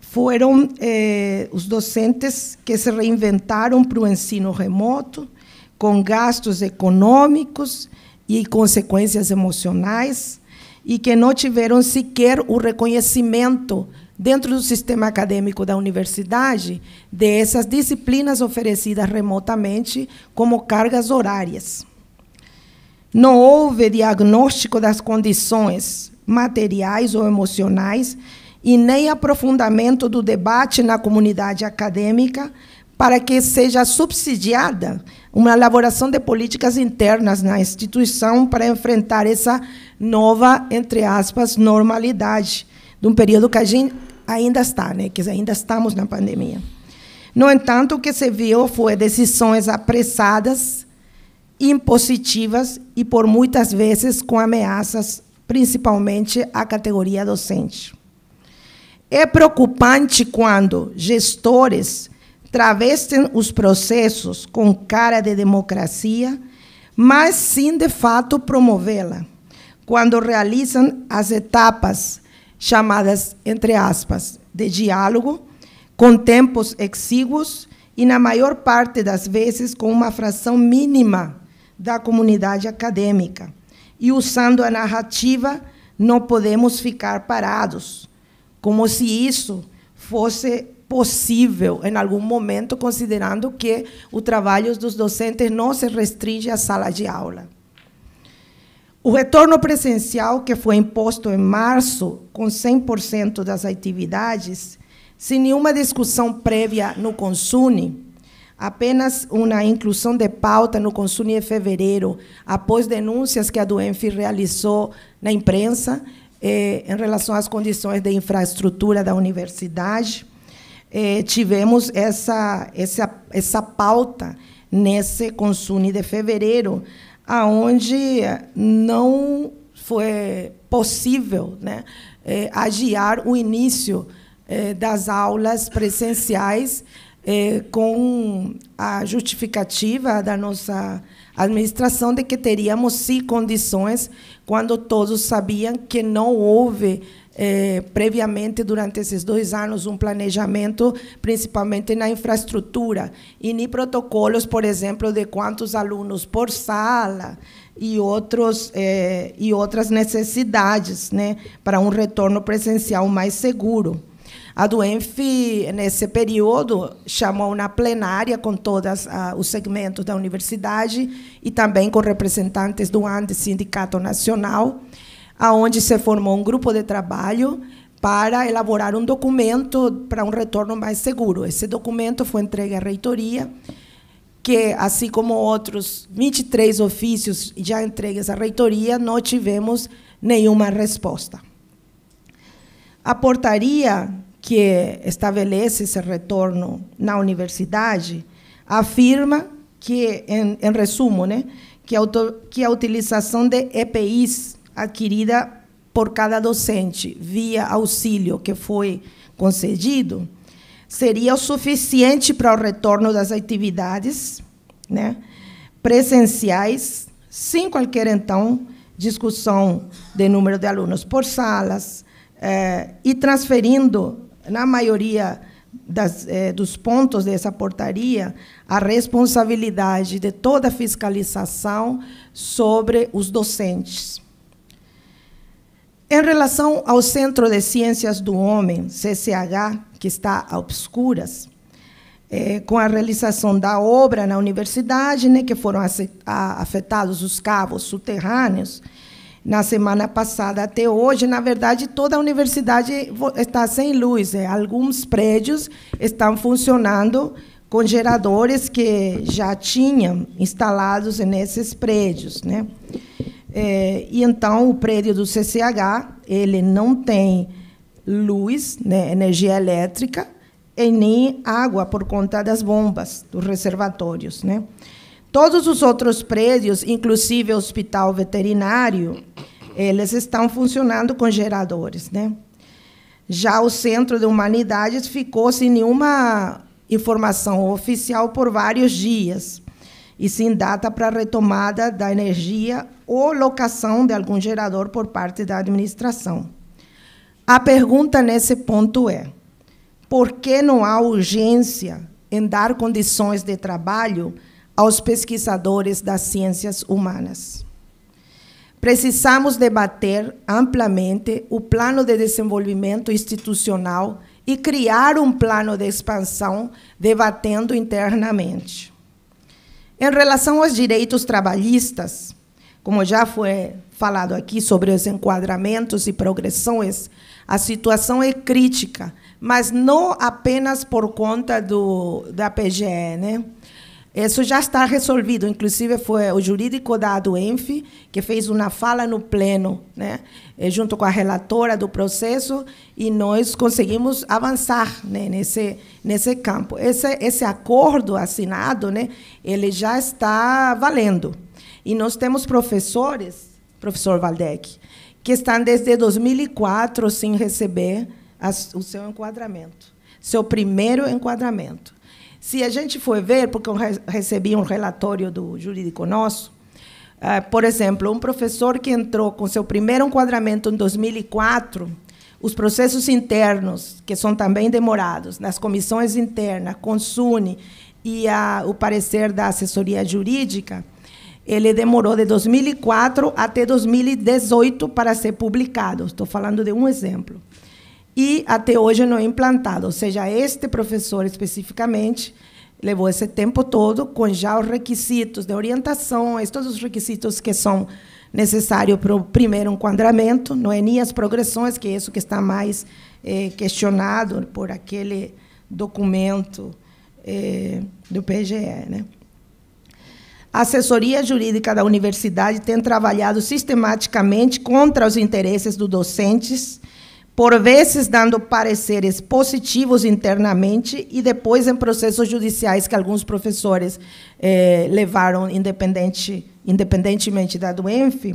foram é, os docentes que se reinventaram para o ensino remoto, com gastos econômicos e consequências emocionais, e que não tiveram sequer o reconhecimento dentro do sistema acadêmico da universidade dessas disciplinas oferecidas remotamente como cargas horárias. Não houve diagnóstico das condições materiais ou emocionais e nem aprofundamento do debate na comunidade acadêmica para que seja subsidiada uma elaboração de políticas internas na instituição para enfrentar essa nova, entre aspas, normalidade de um período que a gente ainda está, né? que ainda estamos na pandemia. No entanto, o que se viu foi decisões apressadas impositivas e, por muitas vezes, com ameaças, principalmente à categoria docente. É preocupante quando gestores travestem os processos com cara de democracia, mas sem de fato promovê-la, quando realizam as etapas chamadas, entre aspas, de diálogo, com tempos exíguos e, na maior parte das vezes, com uma fração mínima da comunidade acadêmica. E usando a narrativa, não podemos ficar parados, como se isso fosse possível em algum momento, considerando que o trabalho dos docentes não se restringe à sala de aula. O retorno presencial, que foi imposto em março, com 100% das atividades, sem nenhuma discussão prévia no CONSUNE, apenas uma inclusão de pauta no Consul em fevereiro, após denúncias que a Doenf realizou na imprensa eh, em relação às condições de infraestrutura da universidade. Eh, tivemos essa, essa, essa pauta nesse Consune de fevereiro, aonde não foi possível né, eh, agiar o início eh, das aulas presenciais é, com a justificativa da nossa administração de que teríamos sim condições, quando todos sabiam que não houve é, previamente durante esses dois anos um planejamento, principalmente na infraestrutura, e nem protocolos, por exemplo, de quantos alunos por sala e outros é, e outras necessidades, né, para um retorno presencial mais seguro. A do ENF, nesse período, chamou na plenária com todos ah, os segmentos da universidade e também com representantes do ANDE, Sindicato Nacional, aonde se formou um grupo de trabalho para elaborar um documento para um retorno mais seguro. Esse documento foi entregue à reitoria, que, assim como outros 23 ofícios já entregues à reitoria, não tivemos nenhuma resposta. A portaria que estabelece esse retorno na universidade, afirma que, em, em resumo, né, que, que a utilização de EPIs adquirida por cada docente via auxílio que foi concedido seria o suficiente para o retorno das atividades né, presenciais, sem qualquer, então, discussão de número de alunos por salas, eh, e transferindo na maioria das, eh, dos pontos dessa portaria, a responsabilidade de toda a fiscalização sobre os docentes. Em relação ao Centro de Ciências do Homem, CCH, que está a obscuras, é, com a realização da obra na universidade, né, que foram afetados os cabos subterrâneos, na semana passada até hoje, na verdade, toda a universidade está sem luz. É. Alguns prédios estão funcionando com geradores que já tinham instalados nesses prédios, né? É, e então o prédio do CCH ele não tem luz, né, energia elétrica e nem água por conta das bombas dos reservatórios, né? Todos os outros prédios, inclusive o hospital veterinário, eles estão funcionando com geradores, né? Já o Centro de Humanidades ficou sem nenhuma informação oficial por vários dias e sem data para retomada da energia ou locação de algum gerador por parte da administração. A pergunta nesse ponto é: por que não há urgência em dar condições de trabalho aos pesquisadores das ciências humanas. Precisamos debater amplamente o plano de desenvolvimento institucional e criar um plano de expansão, debatendo internamente. Em relação aos direitos trabalhistas, como já foi falado aqui sobre os enquadramentos e progressões, a situação é crítica, mas não apenas por conta do, da PGE. Né? Isso já está resolvido. Inclusive, foi o jurídico da ADUENF que fez uma fala no pleno, né? Eh, junto com a relatora do processo, e nós conseguimos avançar né? nesse, nesse campo. Esse, esse acordo assinado né? ele já está valendo. E nós temos professores, professor Valdec, que estão desde 2004 sem receber as, o seu enquadramento, seu primeiro enquadramento. Se a gente for ver, porque eu recebi um relatório do jurídico nosso, eh, por exemplo, um professor que entrou com seu primeiro enquadramento em 2004, os processos internos, que são também demorados, nas comissões internas, Consune e a, o parecer da assessoria jurídica, ele demorou de 2004 até 2018 para ser publicado. Estou falando de um exemplo e até hoje não é implantado. Ou seja, este professor especificamente levou esse tempo todo com já os requisitos de orientações, todos os requisitos que são necessários para o primeiro enquadramento, não é nem as progressões, que é isso que está mais é, questionado por aquele documento é, do PGE. Né? A assessoria jurídica da universidade tem trabalhado sistematicamente contra os interesses dos docentes, por vezes dando pareceres positivos internamente e depois em processos judiciais que alguns professores eh, levaram independente, independentemente da doença,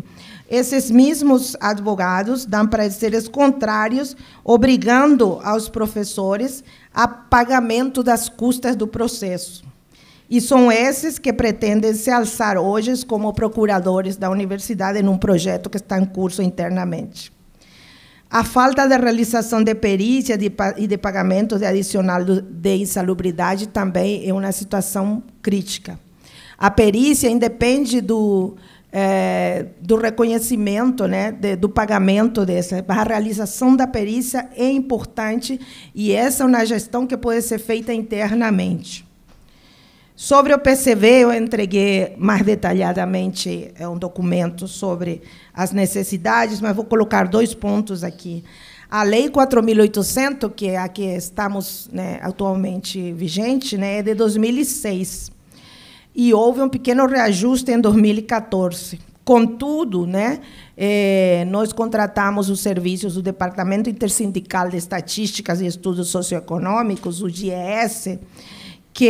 esses mesmos advogados dão pareceres contrários, obrigando aos professores a pagamento das custas do processo. E são esses que pretendem se alçar hoje como procuradores da universidade num projeto que está em curso internamente a falta da realização de perícia de, e de pagamento de adicional de insalubridade também é uma situação crítica. A perícia independe do, é, do reconhecimento, né, de, do pagamento dessa. A realização da perícia é importante e essa é uma gestão que pode ser feita internamente. Sobre o PCV, eu entreguei mais detalhadamente é, um documento sobre as necessidades, mas vou colocar dois pontos aqui. A Lei 4.800, que é a que estamos né, atualmente vigente, né, é de 2006. E houve um pequeno reajuste em 2014. Contudo, né, é, nós contratamos os serviços do Departamento Intersindical de Estatísticas e Estudos Socioeconômicos, o DIES, que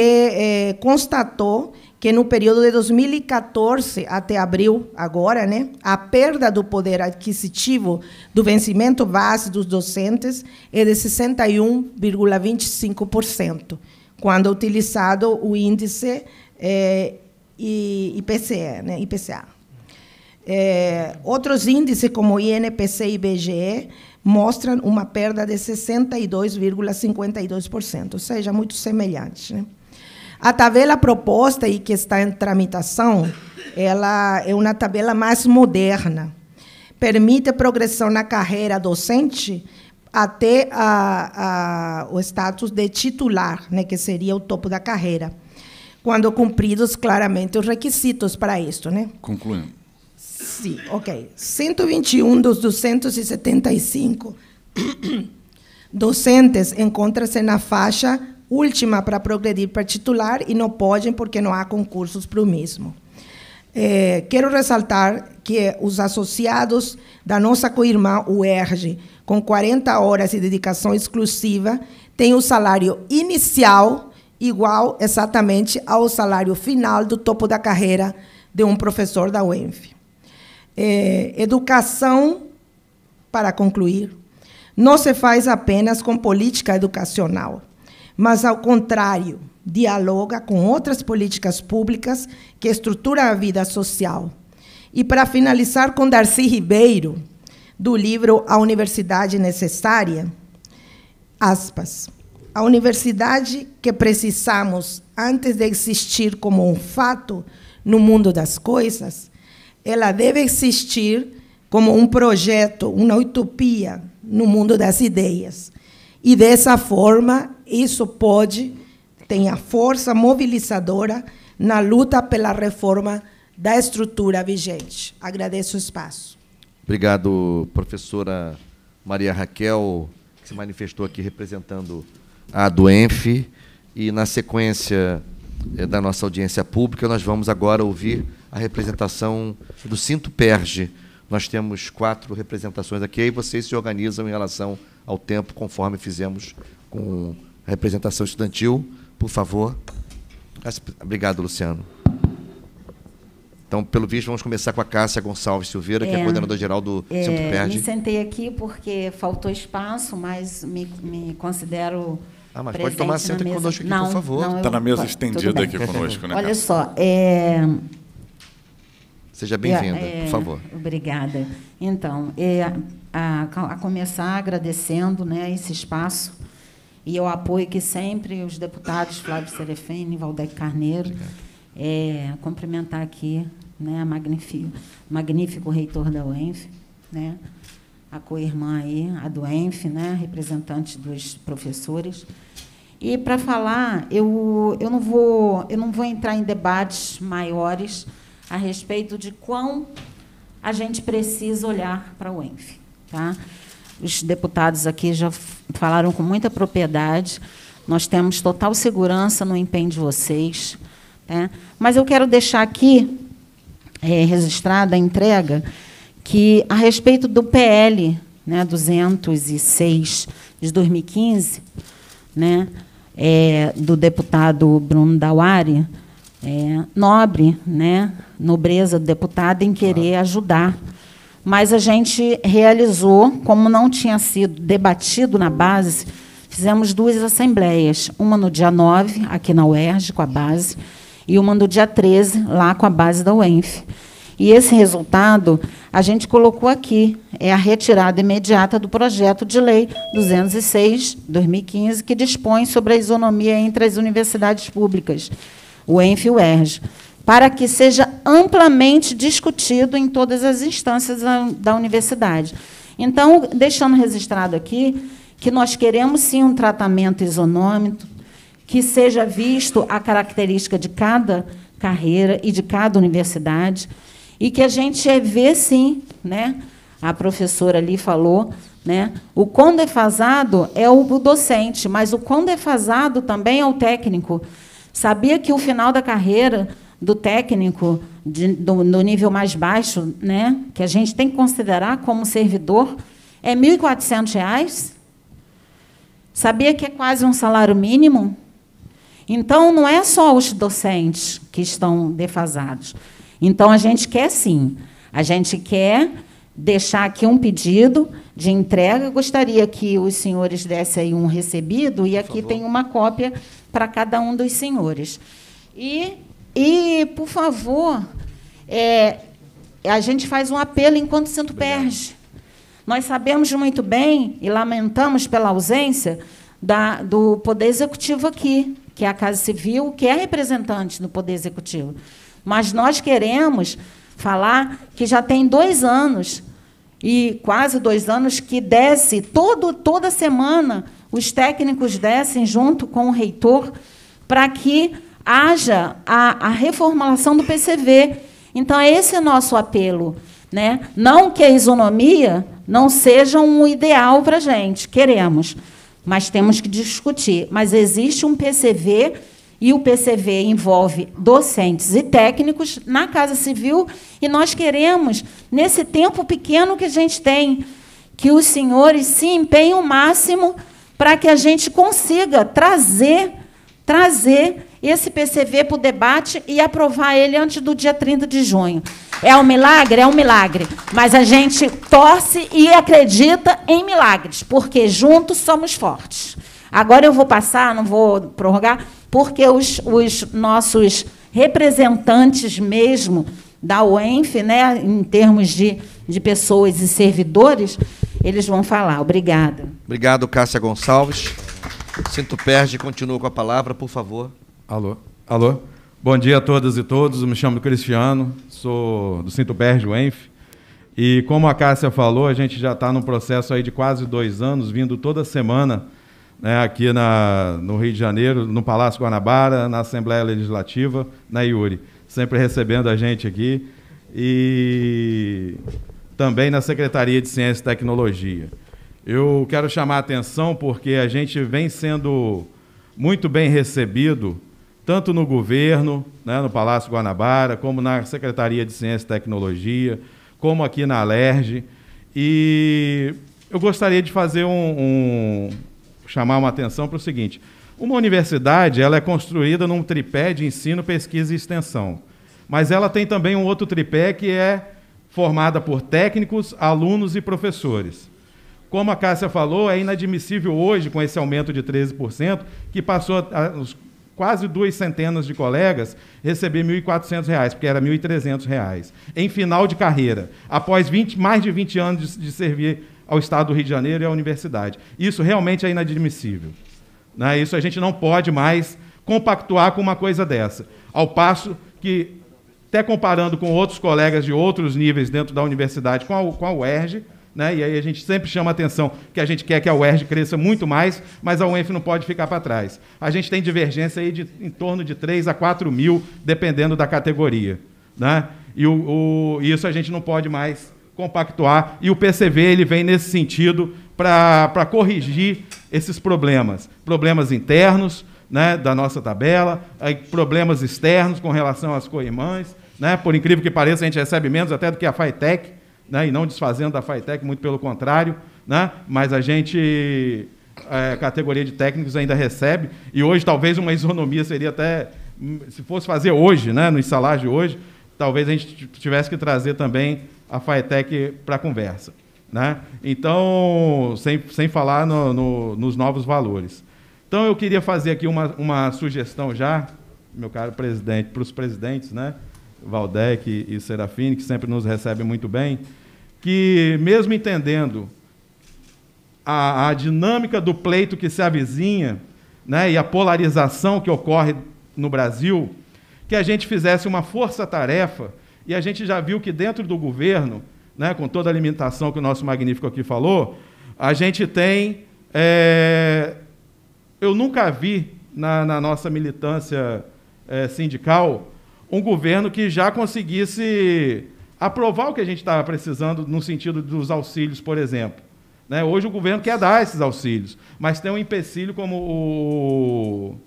eh, constatou que no período de 2014 até abril agora, né, a perda do poder adquisitivo do vencimento base dos docentes é de 61,25%, quando utilizado o índice é, né, IPCA. Eh, outros índices como INPC e IBGE mostram uma perda de 62,52%, ou seja, muito semelhante. Né? A tabela proposta e que está em tramitação, ela é uma tabela mais moderna. Permite progressão na carreira docente até a, a, o status de titular, né, que seria o topo da carreira, quando cumpridos claramente os requisitos para isso. Né? Concluindo. Sim, ok, 121 dos 275 docentes encontram-se na faixa última para progredir para titular e não podem porque não há concursos para o mesmo. É, quero ressaltar que os associados da nossa co-irmã UERJ, com 40 horas de dedicação exclusiva, têm o salário inicial igual exatamente ao salário final do topo da carreira de um professor da UENF. É, educação, para concluir, não se faz apenas com política educacional, mas, ao contrário, dialoga com outras políticas públicas que estruturam a vida social. E, para finalizar com Darcy Ribeiro, do livro A Universidade Necessária, aspas, a universidade que precisamos antes de existir como um fato no mundo das coisas ela deve existir como um projeto, uma utopia no mundo das ideias. E dessa forma, isso pode ter a força mobilizadora na luta pela reforma da estrutura vigente. Agradeço o espaço. Obrigado, professora Maria Raquel, que se manifestou aqui representando a Doenf. E, na sequência eh, da nossa audiência pública, nós vamos agora ouvir a representação do Cinto Perge. Nós temos quatro representações aqui e vocês se organizam em relação ao tempo, conforme fizemos com a representação estudantil. Por favor. Obrigado, Luciano. Então, pelo visto, vamos começar com a Cássia Gonçalves Silveira, é, que é coordenadora geral do é, perge Perde. Me sentei aqui porque faltou espaço, mas me, me considero. Ah, mas pode tomar assento conosco aqui, não, por favor. Está na mesa estendida aqui conosco, né? Olha só, é, Seja é, bem-vinda, é, por favor. Obrigada. Então, é, a, a, começar agradecendo né, esse espaço e o apoio que sempre os deputados Flávio Serefene e Valdec Carneiro. É, cumprimentar aqui né, a magnífico, magnífico reitor da UENF, né, a co-irmã aí, a do ENF, né, representante dos professores. E para falar, eu, eu, não vou, eu não vou entrar em debates maiores a respeito de quão a gente precisa olhar para o ENF. Tá? Os deputados aqui já falaram com muita propriedade, nós temos total segurança no empenho de vocês. Né? Mas eu quero deixar aqui é, registrada a entrega que, a respeito do PL né, 206 de 2015, né, é, do deputado Bruno Dauari, é, nobre, né, nobreza do deputado em querer claro. ajudar. Mas a gente realizou, como não tinha sido debatido na base, fizemos duas assembleias, uma no dia 9, aqui na UERJ, com a base, e uma no dia 13, lá com a base da UENF. E esse resultado a gente colocou aqui, é a retirada imediata do projeto de lei 206 2015 que dispõe sobre a isonomia entre as universidades públicas o ENF e o ERJ, para que seja amplamente discutido em todas as instâncias da universidade. Então, deixando registrado aqui que nós queremos sim um tratamento isonômico, que seja visto a característica de cada carreira e de cada universidade, e que a gente vê sim, né? A professora ali falou, né? O quão defasado é o docente, mas o quão defasado também é o técnico. Sabia que o final da carreira do técnico de, do, do, nível mais baixo, né, que a gente tem que considerar como servidor, é R$ 1.400? Sabia que é quase um salário mínimo? Então, não é só os docentes que estão defasados. Então, a gente quer sim, a gente quer deixar aqui um pedido de entrega. Eu gostaria que os senhores dessem aí um recebido, e aqui tem uma cópia para cada um dos senhores. E, e por favor, é, a gente faz um apelo enquanto Santo Perge. Nós sabemos muito bem e lamentamos pela ausência da, do Poder Executivo aqui, que é a Casa Civil, que é representante do Poder Executivo. Mas nós queremos falar que já tem dois anos e quase dois anos que desce todo, toda semana os técnicos descem junto com o reitor para que haja a, a, reformulação do PCV. Então, esse é esse nosso apelo. Né? Não que a isonomia não seja um ideal para a gente, queremos, mas temos que discutir. Mas existe um PCV e o PCV envolve docentes e técnicos na Casa Civil e nós queremos, nesse tempo pequeno que a gente tem, que os senhores se empenhem o máximo para que a gente consiga trazer, trazer esse PCV para o debate e aprovar ele antes do dia 30 de junho. É um milagre? É um milagre. Mas a gente torce e acredita em milagres, porque juntos somos fortes. Agora eu vou passar, não vou prorrogar, porque os, os nossos representantes mesmo da UENF, né, em termos de, de pessoas e servidores, eles vão falar. Obrigada. Obrigado, Cássia Gonçalves. Sinto perde, continua com a palavra, por favor. Alô, alô. Bom dia a todas e todos. Eu me chamo Cristiano, sou do Sinto Perde, Enf. E como a Cássia falou, a gente já está num processo aí de quase dois anos, vindo toda semana né, aqui na, no Rio de Janeiro, no Palácio Guanabara, na Assembleia Legislativa, na IURI. Sempre recebendo a gente aqui. E também na Secretaria de Ciência e Tecnologia. Eu quero chamar a atenção porque a gente vem sendo muito bem recebido, tanto no governo, né, no Palácio Guanabara, como na Secretaria de Ciência e Tecnologia, como aqui na Alerj. E eu gostaria de fazer um, um chamar uma atenção para o seguinte: uma universidade ela é construída num tripé de ensino, pesquisa e extensão, mas ela tem também um outro tripé que é formada por técnicos, alunos e professores. Como a Cássia falou, é inadmissível hoje, com esse aumento de 13%, que passou a, quase duas centenas de colegas receber R$ 1.400, porque era R$ 1.300, em final de carreira, após 20, mais de 20 anos de, de, servir ao Estado do Rio de Janeiro e à universidade. Isso realmente é inadmissível. Né? Isso a gente não pode mais compactuar com uma coisa dessa. Ao passo que até comparando com outros colegas de outros níveis dentro da universidade com a, com a UERJ, né? E aí a gente sempre chama atenção que a gente quer que a UERJ cresça muito mais, mas a UENF não pode ficar para trás. A gente tem divergência aí de em torno de 3 a 4 mil, dependendo da categoria. Né? E o, o, isso a gente não pode mais compactuar. E o PCV ele vem nesse sentido para corrigir esses problemas. Problemas internos né, da nossa tabela, problemas externos com relação às coimãs, né? Por incrível que pareça, a gente recebe menos até do que a FITEC, né? e não desfazendo da FITEC, muito pelo contrário. Né? Mas a gente, é, categoria de técnicos, ainda recebe. E hoje, talvez, uma isonomia seria até, se fosse fazer hoje, né? nos de hoje, talvez a gente tivesse que trazer também a FITEC para a conversa. Né? Então, sem, sem falar no, no, nos novos valores. Então, eu queria fazer aqui uma, uma sugestão já, meu caro presidente, para os presidentes, né? Valdec e, e Serafine, que sempre nos recebem muito bem, que mesmo entendendo a, a dinâmica do pleito que se avizinha né, e a polarização que ocorre no Brasil, que a gente fizesse uma força-tarefa, e a gente já viu que dentro do governo, né, com toda a limitação que o nosso magnífico aqui falou, a gente tem. É, eu nunca vi na, na nossa militância é, sindical um governo que já conseguisse aprovar o que a gente estava tá precisando no sentido dos auxílios, por exemplo. Né? Hoje o governo quer dar esses auxílios, mas tem um empecilho, como o,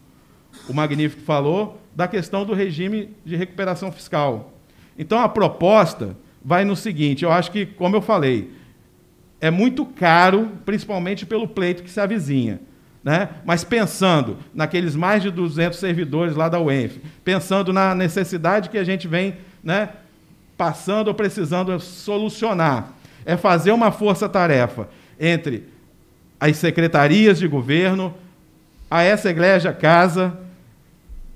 o Magnífico falou, da questão do regime de recuperação fiscal. Então a proposta vai no seguinte: eu acho que, como eu falei, é muito caro, principalmente pelo pleito que se avizinha né? mas pensando naqueles mais de 200 servidores lá da UENF, pensando na necessidade que a gente vem né, passando ou precisando solucionar, é fazer uma força-tarefa entre as secretarias de governo, a essa igreja casa,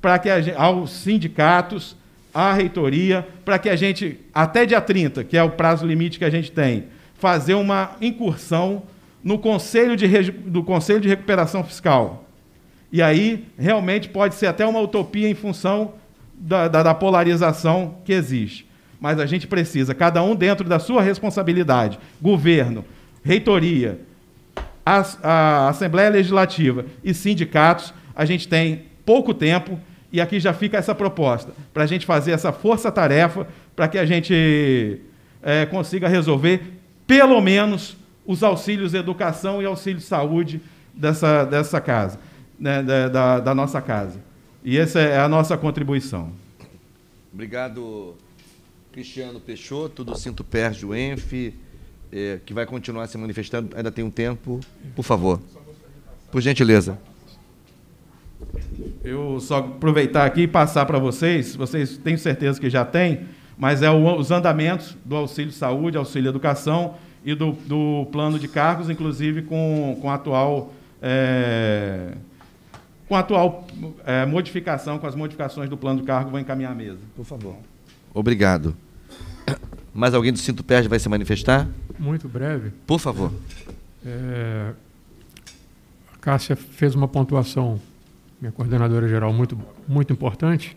para que gente, aos sindicatos, à reitoria, para que a gente, até dia 30, que é o prazo limite que a gente tem, fazer uma incursão no conselho de, do Conselho de Recuperação Fiscal. E aí, realmente, pode ser até uma utopia em função da, da, da polarização que existe. Mas a gente precisa, cada um dentro da sua responsabilidade, governo, reitoria, a, a Assembleia Legislativa e sindicatos, a gente tem pouco tempo e aqui já fica essa proposta, para a gente fazer essa força-tarefa, para que a gente é, consiga resolver, pelo menos, os auxílios educação e auxílio saúde dessa, dessa casa, né, da, da nossa casa. E essa é a nossa contribuição. Obrigado, Cristiano Peixoto, do Sinto Pérgio Enf, eh, que vai continuar se manifestando, ainda tem um tempo. Por favor. Por gentileza. Eu só aproveitar aqui e passar para vocês, vocês têm certeza que já têm, mas é o, os andamentos do auxílio saúde, auxílio educação, e do, do plano de cargos, inclusive com, com a atual. É, com a atual é, modificação, com as modificações do plano de cargo, vou encaminhar a mesa. Por favor. Obrigado. Mais alguém do Cinto Perde vai se manifestar? Muito breve. Por favor. É, a Cássia fez uma pontuação, minha coordenadora geral, muito, muito importante,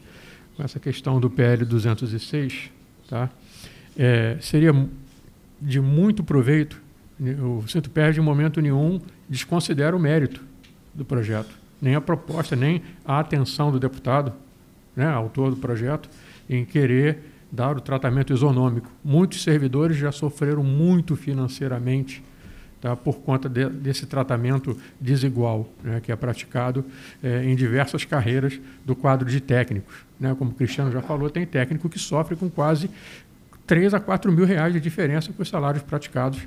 com essa questão do PL 206. Tá? É, seria de muito proveito. O centro perde de momento nenhum, desconsidera o mérito do projeto, nem a proposta, nem a atenção do deputado, né, autor do projeto, em querer dar o tratamento isonômico. Muitos servidores já sofreram muito financeiramente tá, por conta de, desse tratamento desigual né, que é praticado eh, em diversas carreiras do quadro de técnicos. Né? Como o Cristiano já falou, tem técnico que sofre com quase 3 a 4 mil reais de diferença para os salários praticados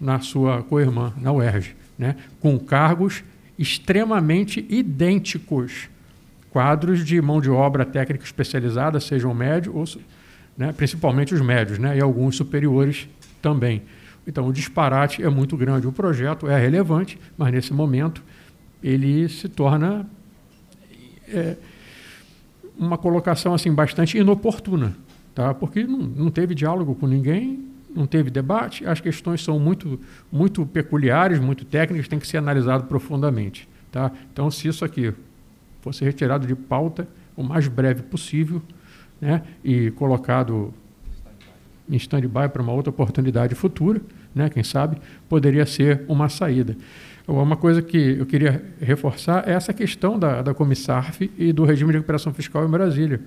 na sua co-irmã, na UERJ, né? com cargos extremamente idênticos. Quadros de mão de obra técnica especializada, sejam médios, ou, né? principalmente os médios, né? e alguns superiores também. Então, o disparate é muito grande. O projeto é relevante, mas nesse momento ele se torna é, uma colocação assim bastante inoportuna tá? porque não, não teve diálogo com ninguém, não teve debate, as questões são muito, muito peculiares, muito técnicas, tem que ser analisado profundamente. Tá? Então, se isso aqui fosse retirado de pauta o mais breve possível né, e colocado em stand-by para uma outra oportunidade futura, né, quem sabe, poderia ser uma saída. Uma coisa que eu queria reforçar é essa questão da, da Comissarf e do regime de recuperação fiscal em Brasília.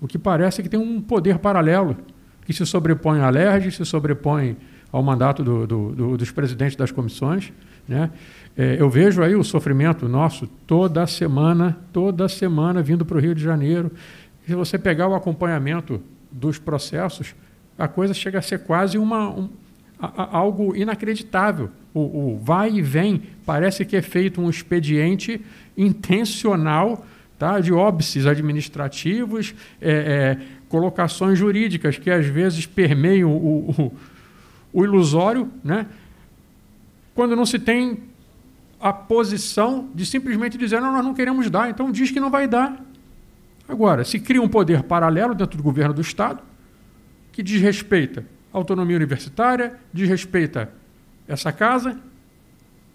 O que parece é que tem um poder paralelo que se sobrepõe à LERJ, se sobrepõe ao mandato do, do, do, dos presidentes das comissões. Né? É, eu vejo aí o sofrimento nosso toda semana, toda semana vindo para o Rio de Janeiro. Se você pegar o acompanhamento dos processos, a coisa chega a ser quase uma, um, a, a, algo inacreditável. O, o vai e vem parece que é feito um expediente intencional tá? de óbices administrativos, é, é, colocações jurídicas que às vezes permeiam o, o, o ilusório, né? quando não se tem a posição de simplesmente dizer não, nós não queremos dar, então diz que não vai dar. Agora, se cria um poder paralelo dentro do governo do Estado que desrespeita a autonomia universitária, desrespeita essa casa,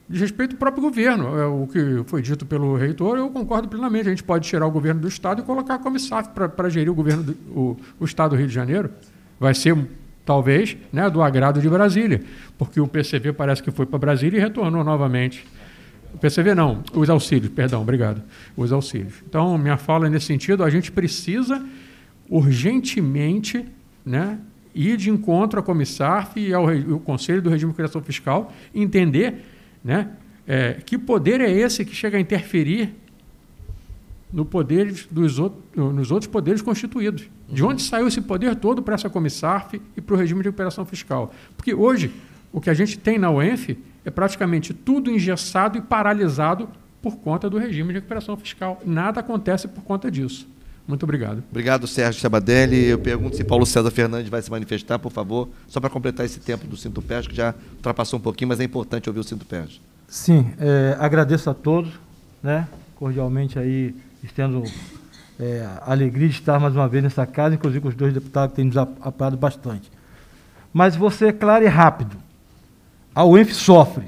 Diz respeito ao próprio governo, é o que foi dito pelo reitor, eu concordo plenamente. A gente pode tirar o governo do Estado e colocar a Comissaf para gerir o governo do o, o Estado do Rio de Janeiro. Vai ser, talvez, né, do agrado de Brasília, porque o PCV parece que foi para Brasília e retornou novamente. O PCV não, os auxílios, perdão, obrigado. Os auxílios. Então, minha fala é nesse sentido, a gente precisa urgentemente né, ir de encontro à Comissarf e ao, ao Conselho do Regime de Criação Fiscal entender né? É, que poder é esse que chega a interferir no poder dos outros, nos outros poderes constituídos? De onde saiu esse poder todo para essa comissarf e para o regime de recuperação fiscal? Porque hoje o que a gente tem na UENF é praticamente tudo engessado e paralisado por conta do regime de recuperação fiscal. Nada acontece por conta disso. Muito obrigado. Obrigado, Sérgio Sabadelli. Eu pergunto se Paulo César Fernandes vai se manifestar, por favor, só para completar esse tempo do Cinto Pés, que já ultrapassou um pouquinho, mas é importante ouvir o Cinto Pés. Sim, é, agradeço a todos, né? cordialmente aí, estendo é, a alegria de estar mais uma vez nessa casa, inclusive com os dois deputados que têm nos apoiado bastante. Mas você é claro e rápido. A UEF sofre.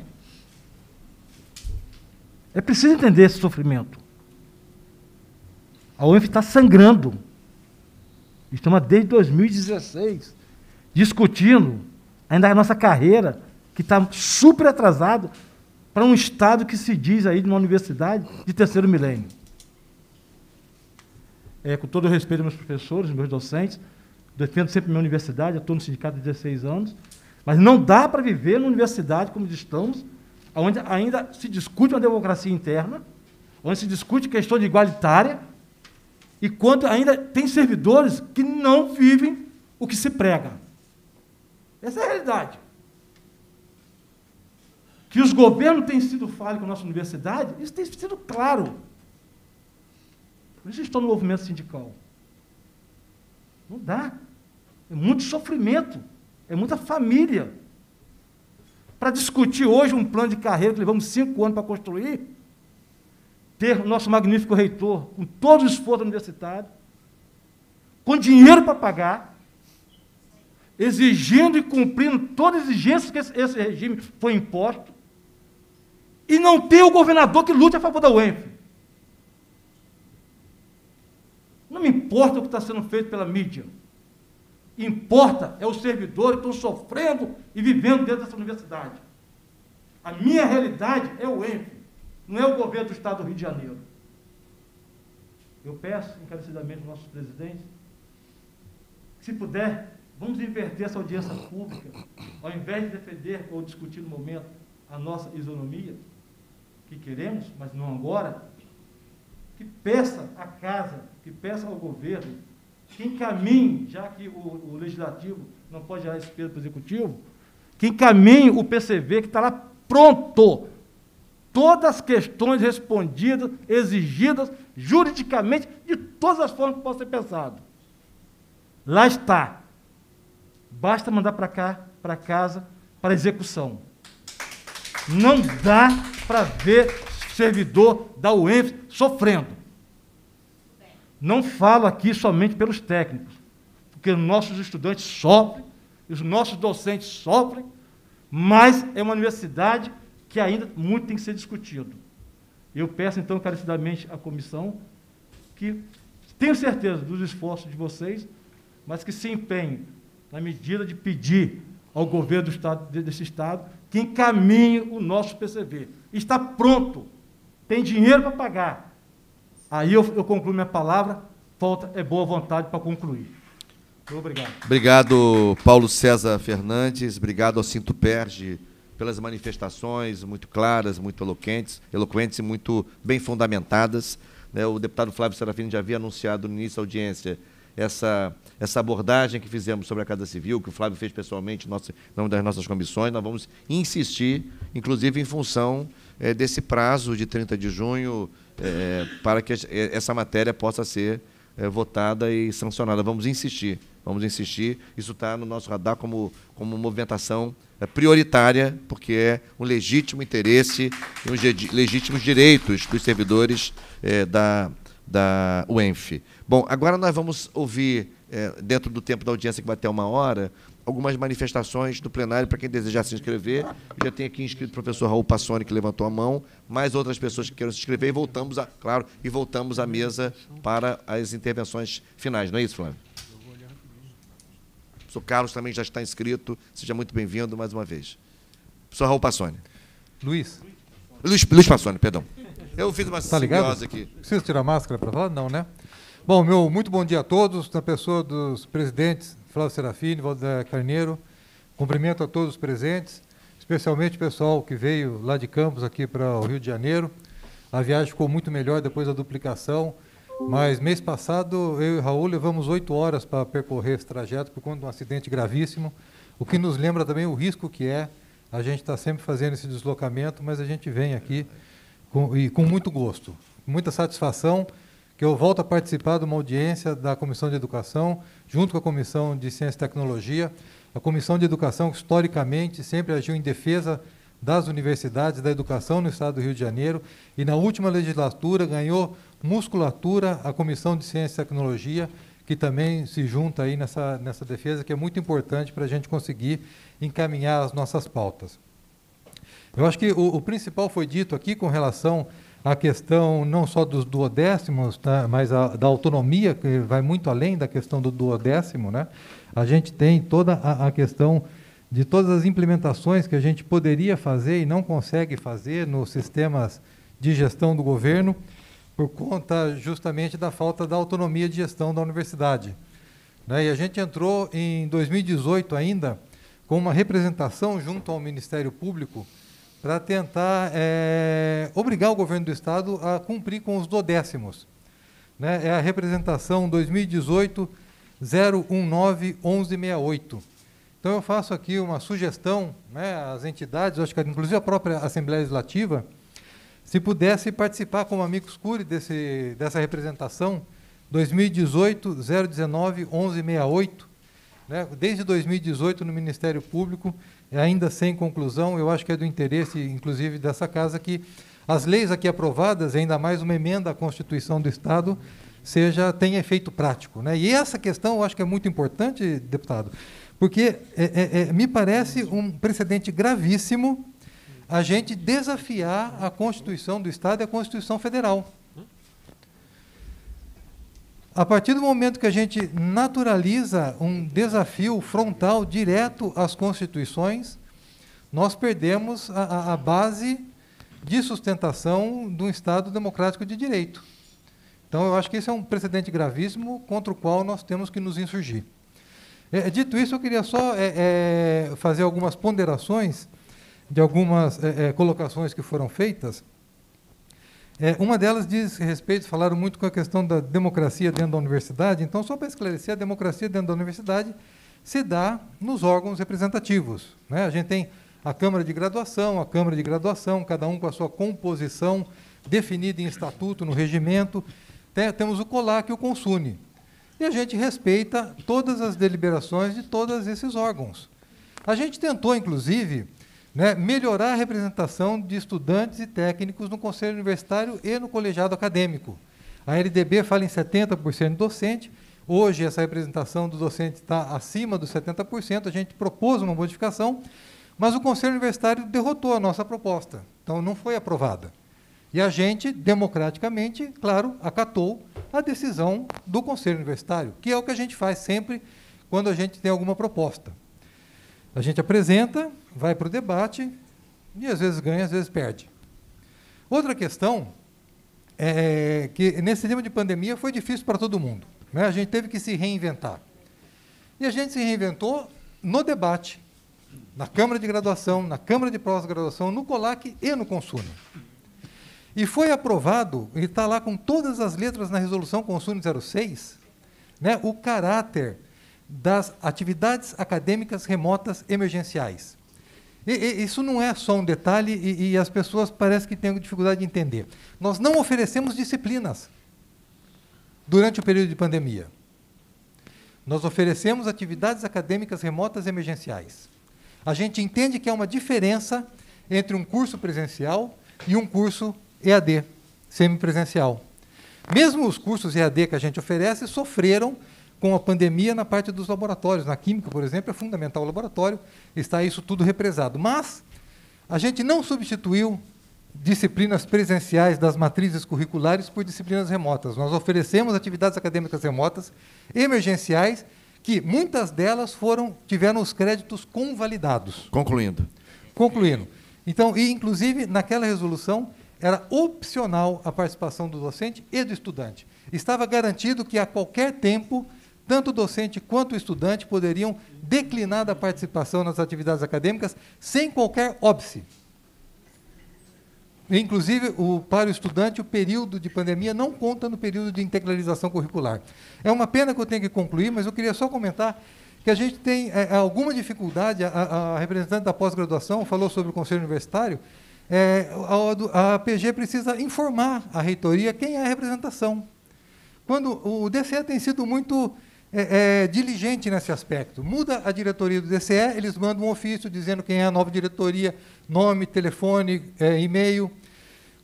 É preciso entender esse sofrimento. A UENF está sangrando. Estamos desde 2016 discutindo ainda a nossa carreira, que está super atrasado para um Estado que se diz aí de uma universidade de terceiro milênio. É, com todo o respeito aos meus professores, meus docentes, defendo sempre minha universidade, estou no sindicato há 16 anos, mas não dá para viver numa universidade como estamos, onde ainda se discute uma democracia interna, onde se discute questão de igualitária, e quanto ainda tem servidores que não vivem o que se prega. Essa é a realidade. Que os governos têm sido falhos com a nossa universidade, isso tem sido claro. Por isso estou no movimento sindical. Não dá. É muito sofrimento. É muita família. Para discutir hoje um plano de carreira que levamos cinco anos para construir, ter o nosso magnífico reitor, com todo o esforço universitário, com dinheiro para pagar, exigindo e cumprindo todas as exigências que esse, regime foi imposto, e não ter o governador que lute a favor da UEM. Não me importa o que está sendo feito pela mídia. Importa é os servidores que estão sofrendo e vivendo dentro dessa universidade. A minha realidade é o UEM não é o governo do Estado do Rio de Janeiro. Eu peço encarecidamente aos nossos presidentes, que, se puder, vamos inverter essa audiência pública, ao invés de defender ou discutir no momento a nossa isonomia, que queremos, mas não agora, que peça à casa, que peça ao governo, que encaminhe, já que o, o legislativo não pode gerar peso para o executivo, que encaminhe o PCV que está lá pronto todas as questões respondidas, exigidas juridicamente, de todas as formas que possa ser pensado. Lá está. Basta mandar para cá, para casa, para execução. Não dá para ver servidor da UENF sofrendo. Não falo aqui somente pelos técnicos, porque nossos estudantes sofrem, os nossos docentes sofrem, mas é uma universidade que ainda muito tem que ser discutido. Eu peço, então, encarecidamente à comissão que, tenho certeza dos esforços de vocês, mas que se empenhe na medida de pedir ao governo do estado, desse Estado que encaminhe o nosso PCV. Está pronto, tem dinheiro para pagar. Aí eu, eu concluo minha palavra, falta é boa vontade para concluir. Muito obrigado. Obrigado, Paulo César Fernandes. Obrigado ao Cinto Perge pelas manifestações muito claras, muito eloquentes, eloquentes e muito bem fundamentadas. Né? O deputado Flávio Serafini já havia anunciado no início da audiência essa, essa abordagem que fizemos sobre a Casa Civil, que o Flávio fez pessoalmente em nome das nossas comissões, nós vamos insistir, inclusive em função é, desse prazo de 30 de junho, é, para que eh, essa matéria possa ser é, votada e sancionada. Vamos insistir, vamos insistir. Isso está no nosso radar como, como movimentação é prioritária, porque é um legítimo interesse e os legítimos direitos dos servidores é, da, da UENF. Bom, agora nós vamos ouvir, é, dentro do tempo da audiência, que vai até uma hora, algumas manifestações do plenário para quem desejar se inscrever. já tem aqui inscrito o professor Raul Passoni, que levantou a mão, mais outras pessoas que queiram se inscrever e voltamos, a, claro, e voltamos à mesa para as intervenções finais, não é isso, Flávio? O Carlos também já está inscrito. Seja muito bem-vindo mais uma vez. Professor Raul Passoni. Luiz. Luiz, Luiz Passoni, perdão. Eu fiz uma tá simbiose aqui. Preciso tirar a máscara para falar? Não, né? Bom, meu muito bom dia a todos, na pessoa dos presidentes Flávio Serafini, Valdir Carneiro. Cumprimento a todos os presentes, especialmente o pessoal que veio lá de Campos aqui para o Rio de Janeiro. A viagem ficou muito melhor depois da duplicação. Mas mês passado, eu e Raul levamos oito horas para percorrer esse trajeto por conta de um acidente gravíssimo, o que nos lembra também o risco que é. A gente está sempre fazendo esse deslocamento, mas a gente vem aqui com, e com muito gosto, muita satisfação que eu volto a participar de uma audiência da Comissão de Educação, junto com a Comissão de Ciência e Tecnologia. A Comissão de Educação, historicamente, sempre agiu em defesa das universidades, da educação no estado do Rio de Janeiro, e na última legislatura ganhou musculatura à Comissão de Ciência e Tecnologia, que também se junta aí nessa, nessa defesa, que é muito importante para a gente conseguir encaminhar as nossas pautas. Eu acho que o, o, principal foi dito aqui com relação à questão não só dos duodécimos, tá, mas a, da autonomia, que vai muito além da questão do duodécimo. Né? A gente tem toda a, a questão de todas as implementações que a gente poderia fazer e não consegue fazer nos sistemas de gestão do governo por conta justamente da falta da autonomia de gestão da universidade. Né? E a gente entrou em 2018 ainda com uma representação junto ao Ministério Público para tentar é, obrigar o governo do Estado a cumprir com os dodécimos. Né? É a representação 2018 019 1168. Então eu faço aqui uma sugestão né, às entidades, acho que inclusive a própria Assembleia Legislativa, se pudesse participar como amigo escure desse, dessa representação, 2018 019 1168, né? desde 2018 no Ministério Público, é ainda sem conclusão, eu acho que é do interesse, inclusive, dessa casa que as leis aqui aprovadas, ainda mais uma emenda à Constituição do Estado, seja tenha efeito prático. Né? E essa questão eu acho que é muito importante, deputado, porque é, é, é, me parece um precedente gravíssimo a gente desafiar a Constituição do Estado e a Constituição Federal. A partir do momento que a gente naturaliza um desafio frontal direto às constituições, nós perdemos a, a base de sustentação de um Estado democrático de direito. Então, eu acho que esse é um precedente gravíssimo contra o qual nós temos que nos insurgir. É, dito isso, eu queria só é, é, fazer algumas ponderações de algumas é, é, colocações que foram feitas. É, uma delas diz respeito, falaram muito com a questão da democracia dentro da universidade. Então, só para esclarecer, a democracia dentro da universidade se dá nos órgãos representativos. Né? A gente tem a Câmara de Graduação, a Câmara de Graduação, cada um com a sua composição definida em estatuto, no regimento. Tem, temos o COLAC e o CONSUNE. E a gente respeita todas as deliberações de todos esses órgãos. A gente tentou, inclusive, né? Melhorar a representação de estudantes e técnicos no conselho universitário e no colegiado acadêmico. A LDB fala em 70% docente. Hoje, essa representação do docente está acima dos 70%. A gente propôs uma modificação, mas o Conselho Universitário derrotou a nossa proposta. Então, não foi aprovada. E a gente, democraticamente, claro, acatou a decisão do Conselho Universitário, que é o que a gente faz sempre quando a gente tem alguma proposta. A gente apresenta, vai para o debate e às vezes ganha, às vezes perde. Outra questão é que nesse tempo de pandemia foi difícil para todo mundo. Né? A gente teve que se reinventar. E a gente se reinventou no debate, na Câmara de Graduação, na Câmara de Pós-Graduação, no COLAC e no consumo. E foi aprovado, e está lá com todas as letras na Resolução Consuno 06, né, o caráter das atividades acadêmicas remotas emergenciais. E, e, isso não é só um detalhe e, e as pessoas parecem que têm dificuldade de entender. Nós não oferecemos disciplinas durante o período de pandemia. Nós oferecemos atividades acadêmicas remotas emergenciais. A gente entende que há uma diferença entre um curso presencial e um curso EAD, semipresencial. Mesmo os cursos EAD que a gente oferece sofreram com a pandemia na parte dos laboratórios. Na química, por exemplo, é fundamental o laboratório, está isso tudo represado. Mas a gente não substituiu disciplinas presenciais das matrizes curriculares por disciplinas remotas. Nós oferecemos atividades acadêmicas remotas, emergenciais, que muitas delas foram tiveram os créditos convalidados. Concluindo. Concluindo. Então, e inclusive naquela resolução era opcional a participação do docente e do estudante. Estava garantido que a qualquer tempo tanto o docente quanto o estudante poderiam declinar da participação nas atividades acadêmicas sem qualquer óbice. Inclusive, o, para o estudante, o período de pandemia não conta no período de integralização curricular. É uma pena que eu tenho que concluir, mas eu queria só comentar que a gente tem é, é alguma dificuldade. A, a representante da pós-graduação falou sobre o Conselho Universitário. É, a, a PG precisa informar a reitoria quem é a representação. Quando o DCE tem sido muito é, é, diligente nesse aspecto. Muda a diretoria do DCE, eles mandam um ofício dizendo quem é a nova diretoria, nome, telefone, é, e-mail.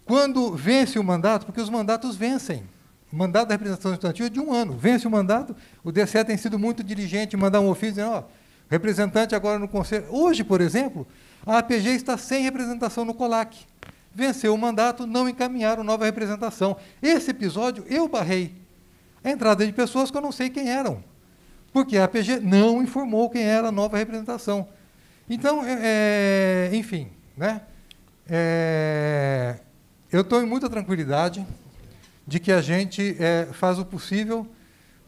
Quando vence o mandato, porque os mandatos vencem. O mandato da representação estudantil é de um ano. Vence o mandato, o DCE tem sido muito diligente em mandar um ofício dizendo, ó, representante agora no Conselho. Hoje, por exemplo, a APG está sem representação no COLAC. Venceu o mandato, não encaminharam nova representação. Esse episódio eu barrei é a entrada de pessoas que eu não sei quem eram, porque a APG não informou quem era a nova representação. Então, é, é enfim, né? É, eu estou em muita tranquilidade de que a gente é, faz o possível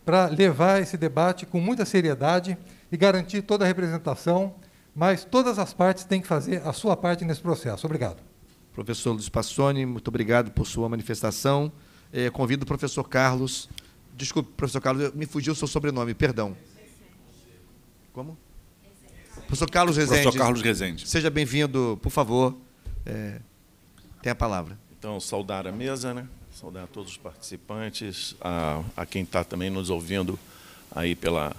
para levar esse debate com muita seriedade e garantir toda a representação, mas todas as partes têm que fazer a sua parte nesse processo. Obrigado. Professor Luiz Passoni, muito obrigado por sua manifestação. É, convido o professor Carlos Desculpe, professor Carlos, me fugiu o seu sobrenome, perdão. Como? Professor Carlos Rezende. Professor Carlos Rezende. Seja bem-vindo, por favor. É, tem a palavra. Então, saudar a mesa, né? Saudar a todos os participantes, a, a quem está também nos ouvindo aí pela,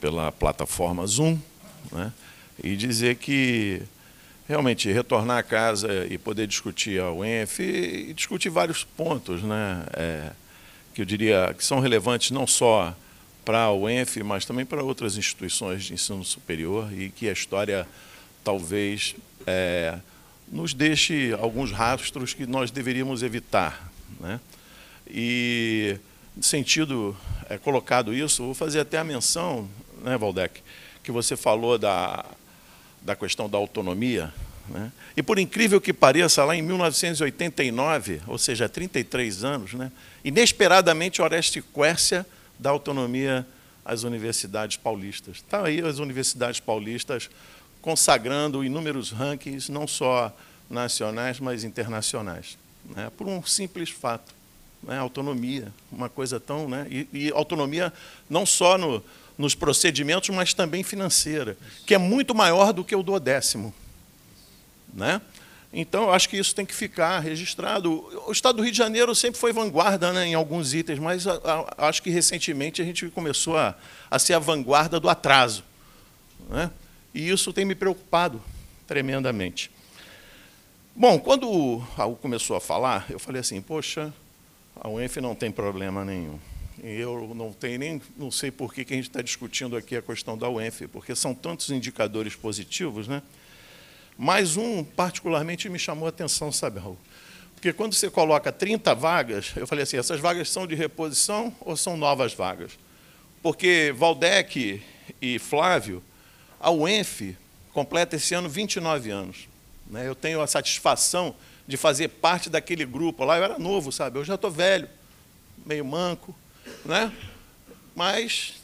pela plataforma Zoom, né? E dizer que realmente retornar a casa e poder discutir ao ENF e, e discutir vários pontos, né? É, que eu diria que são relevantes não só para a UENF, mas também para outras instituições de ensino superior e que a história talvez é, nos deixe alguns rastros que nós deveríamos evitar. Né? E, no sentido é, colocado isso, vou fazer até a menção, né, Valdec, que você falou da, da questão da autonomia. Né? E, por incrível que pareça, lá em 1989, ou seja, há 33 anos, né, Inesperadamente, Oreste Quércia dá autonomia às universidades paulistas. Estão tá aí as universidades paulistas consagrando inúmeros rankings, não só nacionais, mas internacionais, né? por um simples fato. Né? Autonomia, uma coisa tão. Né? E, e autonomia não só no, nos procedimentos, mas também financeira, que é muito maior do que o do décimo. Né? Então, eu acho que isso tem que ficar registrado. O Estado do Rio de Janeiro sempre foi vanguarda né, em alguns itens, mas a, a, acho que recentemente a gente começou a, a ser a vanguarda do atraso. Né? E isso tem me preocupado tremendamente. Bom, quando o Raul começou a falar, eu falei assim, poxa, a UENF não tem problema nenhum. Eu não tenho nem, não sei por que, que a gente está discutindo aqui a questão da UENF, porque são tantos indicadores positivos, né? Mas um particularmente me chamou a atenção, sabe, Raul? Porque quando você coloca 30 vagas, eu falei assim, essas vagas são de reposição ou são novas vagas? Porque Valdec e Flávio, a UENF completa esse ano 29 anos. Né? Eu tenho a satisfação de fazer parte daquele grupo lá. Eu era novo, sabe? Eu já estou velho, meio manco, né? mas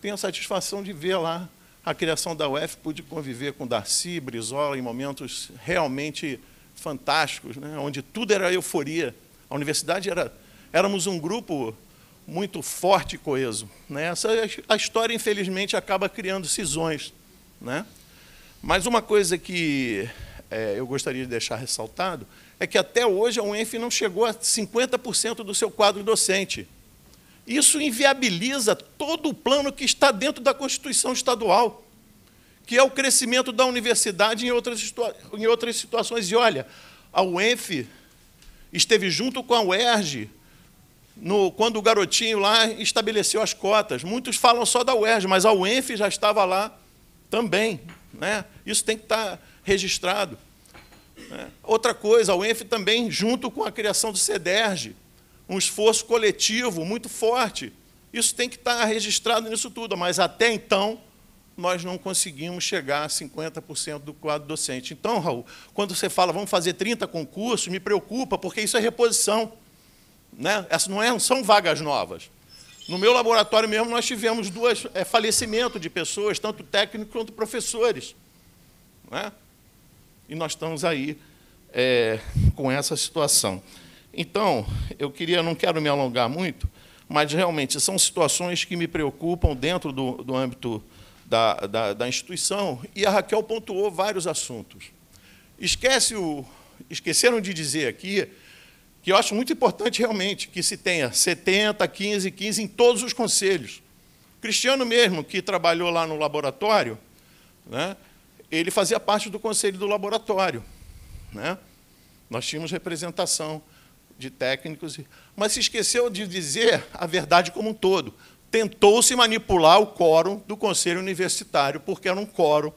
tenho a satisfação de ver lá a criação da UF pude conviver com Darcy, Brizola em momentos realmente fantásticos, né? onde tudo era euforia. A universidade era éramos um grupo muito forte e coeso. Né? Essa, a história, infelizmente, acaba criando cisões. Né? Mas uma coisa que é, eu gostaria de deixar ressaltado é que até hoje a UENF não chegou a 50% do seu quadro docente. Isso inviabiliza todo o plano que está dentro da Constituição Estadual, que é o crescimento da universidade em outras, em outras situações. E olha, a UENF esteve junto com a UERJ no, quando o garotinho lá estabeleceu as cotas. Muitos falam só da UERJ, mas a UENF já estava lá também. Né? Isso tem que estar registrado. Né? Outra coisa, a UENF também, junto com a criação do CEDERJ, um esforço coletivo muito forte. Isso tem que estar registrado nisso tudo, mas até então nós não conseguimos chegar a 50% do quadro docente. Então, Raul, quando você fala vamos fazer 30 concursos, me preocupa, porque isso é reposição. Né? Essas não, é, não são vagas novas. No meu laboratório mesmo, nós tivemos duas é, falecimento de pessoas, tanto técnicos quanto professores. Né? E nós estamos aí é, com essa situação. Então, eu queria, não quero me alongar muito, mas realmente são situações que me preocupam dentro do, do âmbito da, da, da, instituição, e a Raquel pontuou vários assuntos. Esquece o, esqueceram de dizer aqui que eu acho muito importante realmente que se tenha 70, 15, 15 em todos os conselhos. Cristiano mesmo, que trabalhou lá no laboratório, né, ele fazia parte do conselho do laboratório. Né? Nós tínhamos representação de técnicos, mas se esqueceu de dizer a verdade como um todo. Tentou-se manipular o quórum do Conselho Universitário, porque era um quórum,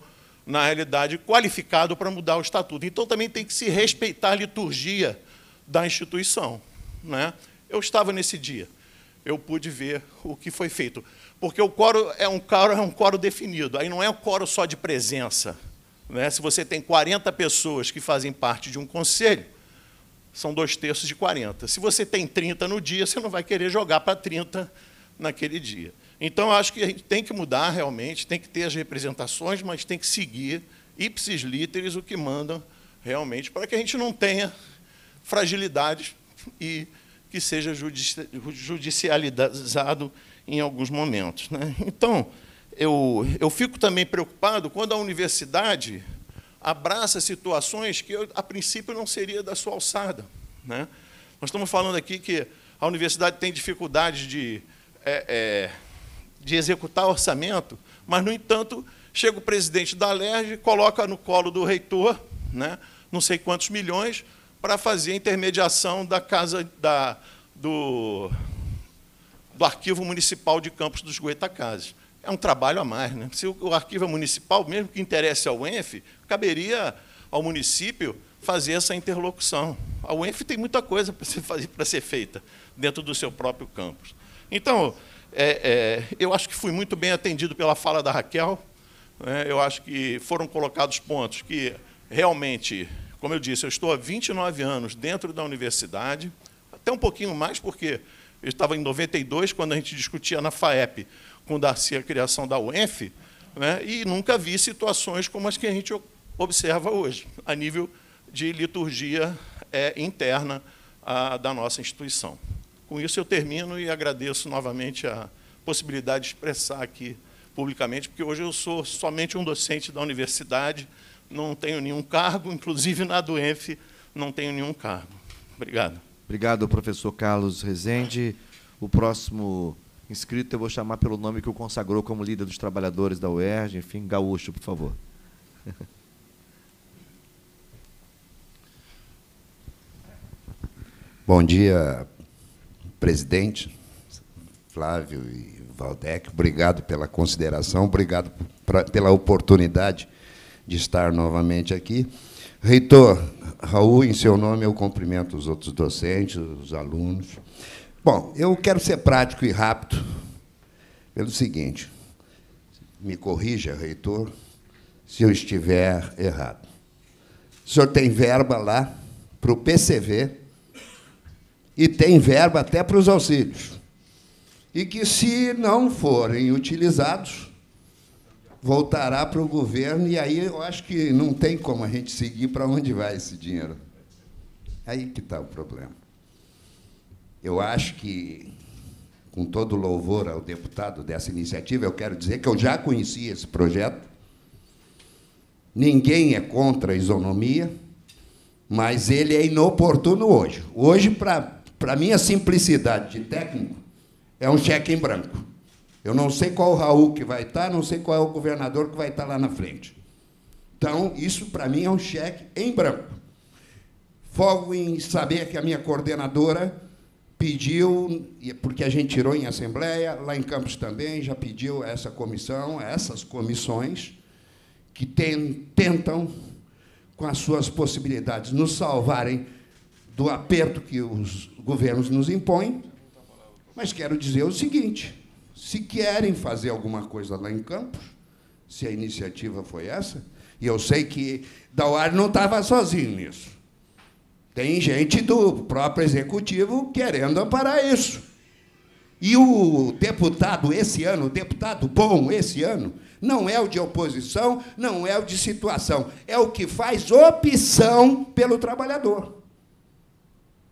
na realidade, qualificado para mudar o estatuto. Então, também tem que se respeitar a liturgia da instituição. Né? Eu estava nesse dia, eu pude ver o que foi feito. Porque o coro é um coro, é um coro definido, aí não é um coro só de presença. Né? Se você tem 40 pessoas que fazem parte de um conselho, são dois terços de 40. Se você tem 30 no dia, você não vai querer jogar para 30 naquele dia. Então, eu acho que a gente tem que mudar realmente, tem que ter as representações, mas tem que seguir ipsis literis o que mandam realmente, para que a gente não tenha fragilidades e que seja judicializado em alguns momentos. Né? Então, eu, eu fico também preocupado quando a universidade abraça situações que, a princípio, não seria da sua alçada. Né? Nós estamos falando aqui que a universidade tem dificuldade de, é, é, de executar orçamento, mas, no entanto, chega o presidente da LERJ, coloca no colo do reitor né, não sei quantos milhões para fazer a intermediação da casa da, do, do Arquivo Municipal de Campos dos Goitacazes. É um trabalho a mais. Né? Se o, o arquivo é municipal, mesmo que interesse ao ENF, caberia ao município fazer essa interlocução. A UENF tem muita coisa para ser, fazer, para ser feita dentro do seu próprio campus. Então, é, é, eu acho que fui muito bem atendido pela fala da Raquel. Né? Eu acho que foram colocados pontos que realmente, como eu disse, eu estou há 29 anos dentro da universidade, até um pouquinho mais, porque eu estava em 92, quando a gente discutia na FAEP com o Darcy a criação da UENF, né? e nunca vi situações como as que a gente observa hoje, a nível de liturgia é, interna a, da nossa instituição. Com isso, eu termino e agradeço novamente a possibilidade de expressar aqui publicamente, porque hoje eu sou somente um docente da universidade, não tenho nenhum cargo, inclusive na Doenf não tenho nenhum cargo. Obrigado. Obrigado, professor Carlos Rezende. O próximo inscrito eu vou chamar pelo nome que o consagrou como líder dos trabalhadores da UERJ, enfim, Gaúcho, por favor. Bom dia, presidente Flávio e Valdec. Obrigado pela consideração, obrigado pra, pela oportunidade de estar novamente aqui. Reitor, Raul, em seu nome eu cumprimento os outros docentes, os alunos. Bom, eu quero ser prático e rápido pelo seguinte: me corrija, reitor, se eu estiver errado. O senhor tem verba lá para o PCV e tem verba até para os auxílios. E que, se não forem utilizados, voltará para o governo, e aí eu acho que não tem como a gente seguir para onde vai esse dinheiro. Aí que está o problema. Eu acho que, com todo louvor ao deputado dessa iniciativa, eu quero dizer que eu já conhecia esse projeto. Ninguém é contra a isonomia mas ele é inoportuno hoje. Hoje, para para mim, a simplicidade de técnico é um cheque em branco. Eu não sei qual o Raul que vai estar, tá, não sei qual é o governador que vai estar tá lá na frente. Então, isso para mim é um cheque em branco. Fogo em saber que a minha coordenadora pediu, é porque a gente tirou em assembleia, lá em Campos também já pediu essa comissão, essas comissões, que tentam, com as suas possibilidades, nos salvarem do aperto que os governos nos impõem, mas quero dizer o seguinte: se querem fazer alguma coisa lá em Campos, se a iniciativa foi essa, e eu sei que Dauar não estava sozinho nisso. Tem gente do próprio executivo querendo amparar isso. E o deputado esse ano, o deputado bom esse ano, não é o de oposição, não é o de situação, é o que faz opção pelo trabalhador.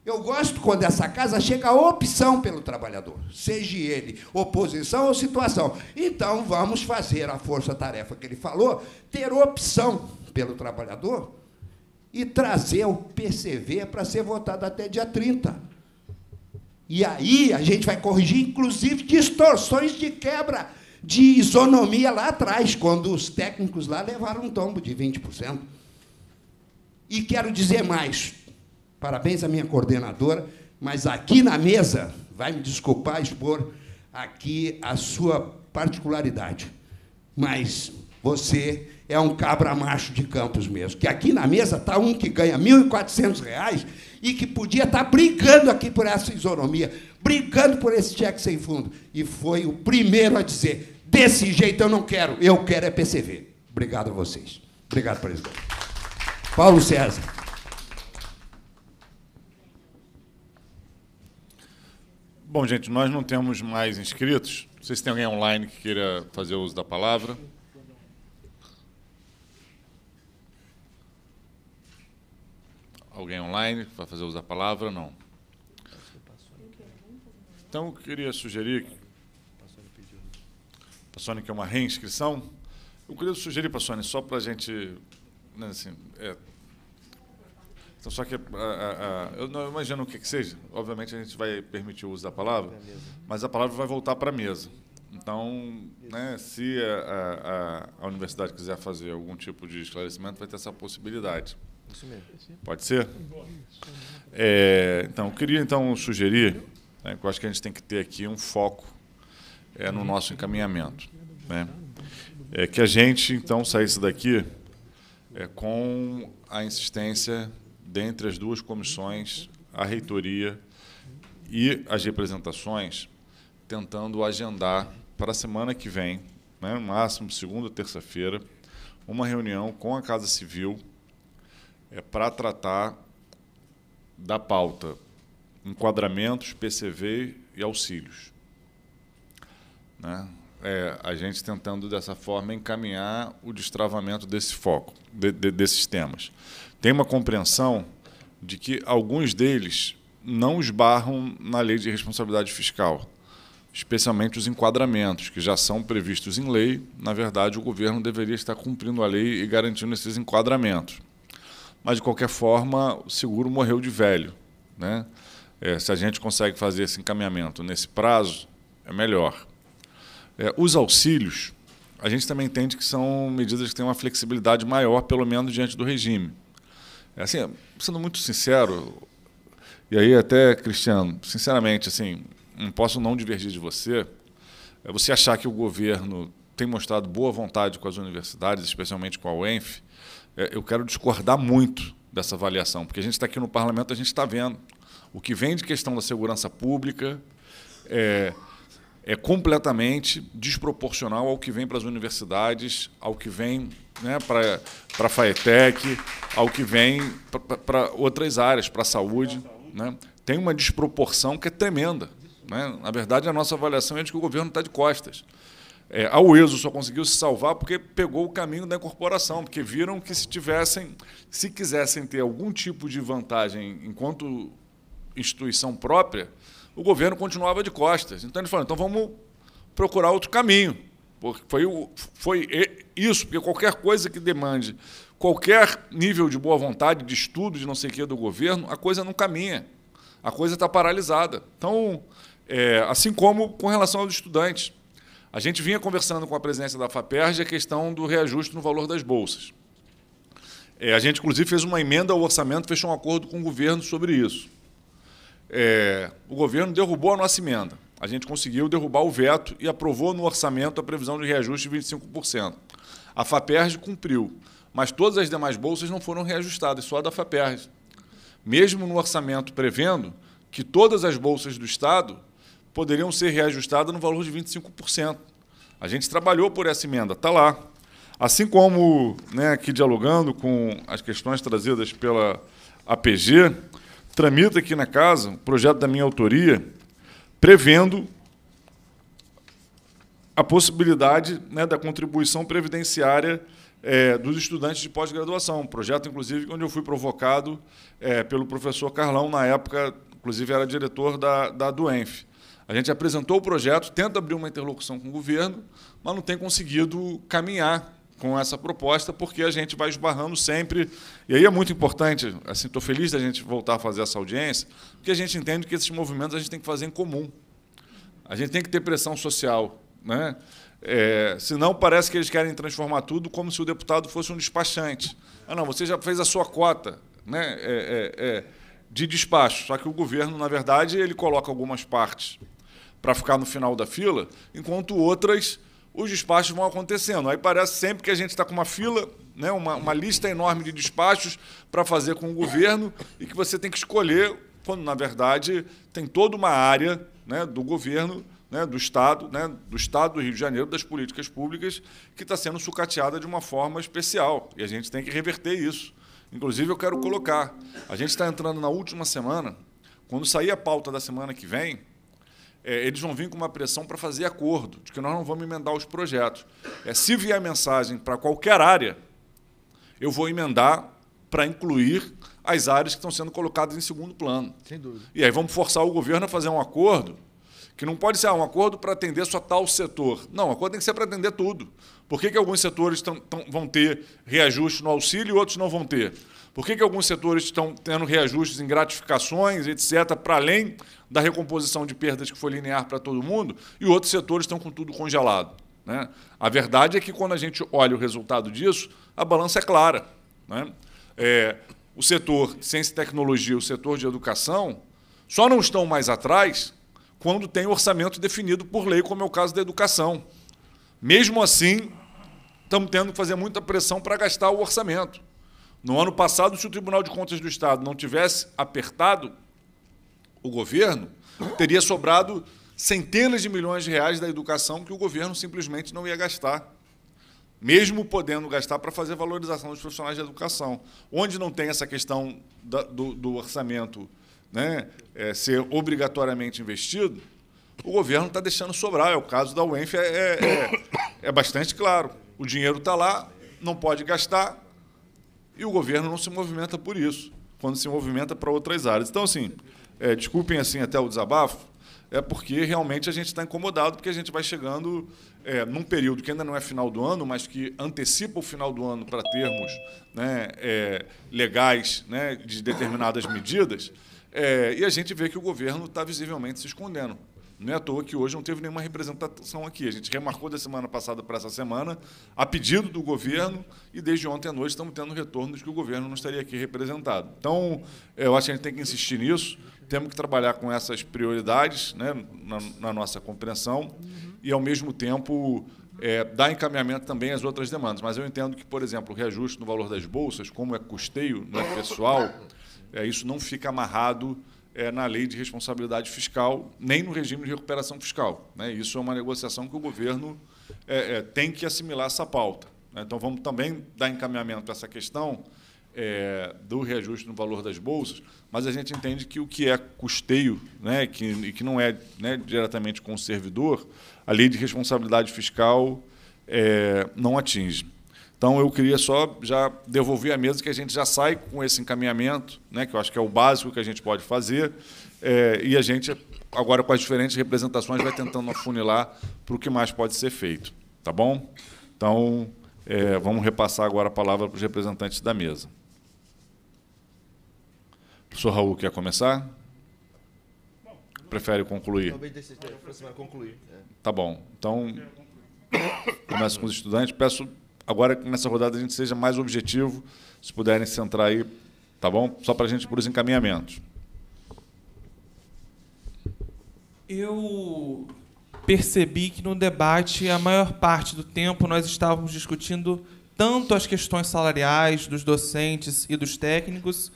Eu gosto quando essa casa chega a opção pelo trabalhador, seja ele oposição ou situação. Então, vamos fazer a força-tarefa que ele falou, ter opção pelo trabalhador e trazer o PCV para ser votado até dia 30. E aí a gente vai corrigir, inclusive, distorções de quebra de isonomia lá atrás, quando os técnicos lá levaram um tombo de 20%. E quero dizer mais, Parabéns à minha coordenadora, mas aqui na mesa, vai me desculpar expor aqui a sua particularidade, mas você é um cabra macho de campos mesmo, que aqui na mesa está um que ganha R$ 1.400 e que podia estar tá brigando aqui por essa isonomia, brigando por esse cheque sem fundo, e foi o primeiro a dizer, desse jeito eu não quero, eu quero é PCV. Obrigado a vocês. Obrigado, presidente. Paulo César. Bom, gente, nós não temos mais inscritos. Não sei se tem alguém online que queira fazer uso da palavra. Alguém online para fazer uso da palavra? Não. Então, eu queria sugerir. Passone, que é uma reinscrição. Eu queria sugerir, Passone, só para a gente. Né, assim, é, então, só que ah, ah, ah, eu não imagino o que, que seja. Obviamente, a gente vai permitir o uso da palavra, mas a palavra vai voltar para a mesa. Então, né, se a, a, a, universidade quiser fazer algum tipo de esclarecimento, vai ter essa possibilidade. Isso mesmo. Pode ser? É, então, eu queria então sugerir, né, que eu acho que a gente tem que ter aqui um foco é, no nosso encaminhamento. Né? É que a gente, então, saísse daqui é, com a insistência dentre as duas comissões, a reitoria e as representações, tentando agendar para a semana que vem, né, no máximo segunda ou terça-feira, uma reunião com a Casa Civil é, para tratar da pauta enquadramentos, PCV e auxílios. Né? É, a gente tentando dessa forma encaminhar o destravamento desse foco, de, de, desses temas tem uma compreensão de que alguns deles não esbarram na lei de responsabilidade fiscal, especialmente os enquadramentos, que já são previstos em lei. Na verdade, o governo deveria estar cumprindo a lei e garantindo esses enquadramentos. Mas, de qualquer forma, o seguro morreu de velho. Né? É, se a gente consegue fazer esse encaminhamento nesse prazo, é melhor. É, os auxílios, a gente também entende que são medidas que têm uma flexibilidade maior, pelo menos diante do regime. Assim, sendo muito sincero, e aí até, Cristiano, sinceramente, assim, não posso não divergir de você, é você achar que o governo tem mostrado boa vontade com as universidades, especialmente com a UENF, é, eu quero discordar muito dessa avaliação, porque a gente está aqui no parlamento, a gente está vendo. O que vem de questão da segurança pública é, é completamente desproporcional ao que vem para as universidades, ao que vem né, para a FAETEC, ao que vem para outras áreas, para a saúde. Né? Tem uma desproporção que é tremenda. Né? Na verdade, a nossa avaliação é de que o governo está de costas. É, a UESO só conseguiu se salvar porque pegou o caminho da incorporação, porque viram que se tivessem, se quisessem ter algum tipo de vantagem enquanto instituição própria, o governo continuava de costas. Então eles falaram, então vamos procurar outro caminho. Foi, foi isso, porque qualquer coisa que demande qualquer nível de boa vontade, de estudo, de não sei o que do governo, a coisa não caminha. A coisa está paralisada. Então, é, assim como com relação aos estudantes. A gente vinha conversando com a presidência da FAPERJ a questão do reajuste no valor das bolsas. É, a gente, inclusive, fez uma emenda ao orçamento, fechou um acordo com o governo sobre isso. É, o governo derrubou a nossa emenda a gente conseguiu derrubar o veto e aprovou no orçamento a previsão de reajuste de 25%. A FAPERJ cumpriu, mas todas as demais bolsas não foram reajustadas, só a da FAPERJ. Mesmo no orçamento prevendo que todas as bolsas do Estado poderiam ser reajustadas no valor de 25%. A gente trabalhou por essa emenda, está lá. Assim como, né, aqui dialogando com as questões trazidas pela APG, tramita aqui na casa um projeto da minha autoria, prevendo a possibilidade né, da contribuição previdenciária é, dos estudantes de pós-graduação. Um projeto, inclusive, onde eu fui provocado é, pelo professor Carlão, na época, inclusive era diretor da, da Duenf. A gente apresentou o projeto, tenta abrir uma interlocução com o governo, mas não tem conseguido caminhar com essa proposta, porque a gente vai esbarrando sempre. E aí é muito importante, assim, estou feliz da gente voltar a fazer essa audiência, porque a gente entende que esses movimentos a gente tem que fazer em comum. A gente tem que ter pressão social. Né? É, senão parece que eles querem transformar tudo como se o deputado fosse um despachante. Ah, não, você já fez a sua cota né? É, é, é de despacho. Só que o governo, na verdade, ele coloca algumas partes para ficar no final da fila, enquanto outras os despachos vão acontecendo. Aí parece sempre que a gente está com uma fila, né, uma, uma lista enorme de despachos para fazer com o governo e que você tem que escolher, quando na verdade tem toda uma área né, do governo né, do Estado, né, do Estado do Rio de Janeiro, das políticas públicas, que está sendo sucateada de uma forma especial. E a gente tem que reverter isso. Inclusive, eu quero colocar: a gente está entrando na última semana, quando sair a pauta da semana que vem, é, eles vão vir com uma pressão para fazer acordo, de que nós não vamos emendar os projetos. É, se vier mensagem para qualquer área, eu vou emendar para incluir as áreas que estão sendo colocadas em segundo plano. Sem dúvida. E aí vamos forçar o governo a fazer um acordo que não pode ser ah, um acordo para atender só tal setor. Não, o acordo tem que ser para atender tudo. Por que, que alguns setores tão, tão, vão ter reajuste no auxílio e outros não vão ter? Por que, que alguns setores estão tendo reajustes em gratificações, etc., para além da recomposição de perdas que foi linear para todo mundo, e outros setores estão com tudo congelado? Né? A verdade é que quando a gente olha o resultado disso, a balança é clara. Né? É, o setor ciência e tecnologia, o setor de educação, só não estão mais atrás quando tem orçamento definido por lei, como é o caso da educação. Mesmo assim, estamos tendo que fazer muita pressão para gastar o orçamento. No ano passado, se o Tribunal de Contas do Estado não tivesse apertado o governo, teria sobrado centenas de milhões de reais da educação que o governo simplesmente não ia gastar, mesmo podendo gastar para fazer valorização dos profissionais de educação. Onde não tem essa questão da, do, do, orçamento né, é, ser obrigatoriamente investido, o governo está deixando sobrar. É o caso da UENF, é, é, é, é bastante claro. O dinheiro está lá, não pode gastar, e o governo não se movimenta por isso, quando se movimenta para outras áreas. Então, assim, é, desculpem assim até o desabafo, é porque realmente a gente está incomodado, porque a gente vai chegando é, num período que ainda não é final do ano, mas que antecipa o final do ano para termos né, é, legais né, de determinadas medidas, é, e a gente vê que o governo está visivelmente se escondendo. Não é à toa que hoje não teve nenhuma representação aqui. A gente remarcou da semana passada para essa semana, a pedido do governo, e desde ontem à noite estamos tendo retornos que o governo não estaria aqui representado. Então, eu acho que a gente tem que insistir nisso, temos que trabalhar com essas prioridades né, na, na nossa compreensão e, ao mesmo tempo, é, dar encaminhamento também às outras demandas. Mas eu entendo que, por exemplo, o reajuste no valor das bolsas, como é custeio né, pessoal, é, isso não fica amarrado é, na lei de responsabilidade fiscal, nem no regime de recuperação fiscal. Né? Isso é uma negociação que o governo é, é, tem que assimilar essa pauta. Né? Então, vamos também dar encaminhamento para essa questão é, do reajuste no valor das bolsas, mas a gente entende que o que é custeio, né, que, e que não é né, diretamente com o servidor, a lei de responsabilidade fiscal é, não atinge. Então eu queria só já devolver a mesa que a gente já sai com esse encaminhamento, né, que eu acho que é o básico que a gente pode fazer, é, e a gente agora com as diferentes representações vai tentando afunilar para o que mais pode ser feito, tá bom? Então é, vamos repassar agora a palavra para os representantes da mesa. O professor Raul quer começar? Prefere concluir? Talvez concluir. Tá bom. Então, começo com os estudantes. Peço agora nessa rodada a gente seja mais objetivo, se puderem se centrar aí, tá bom? Só para a gente por os encaminhamentos. Eu percebi que no debate, a maior parte do tempo, nós estávamos discutindo tanto as questões salariais dos docentes e dos técnicos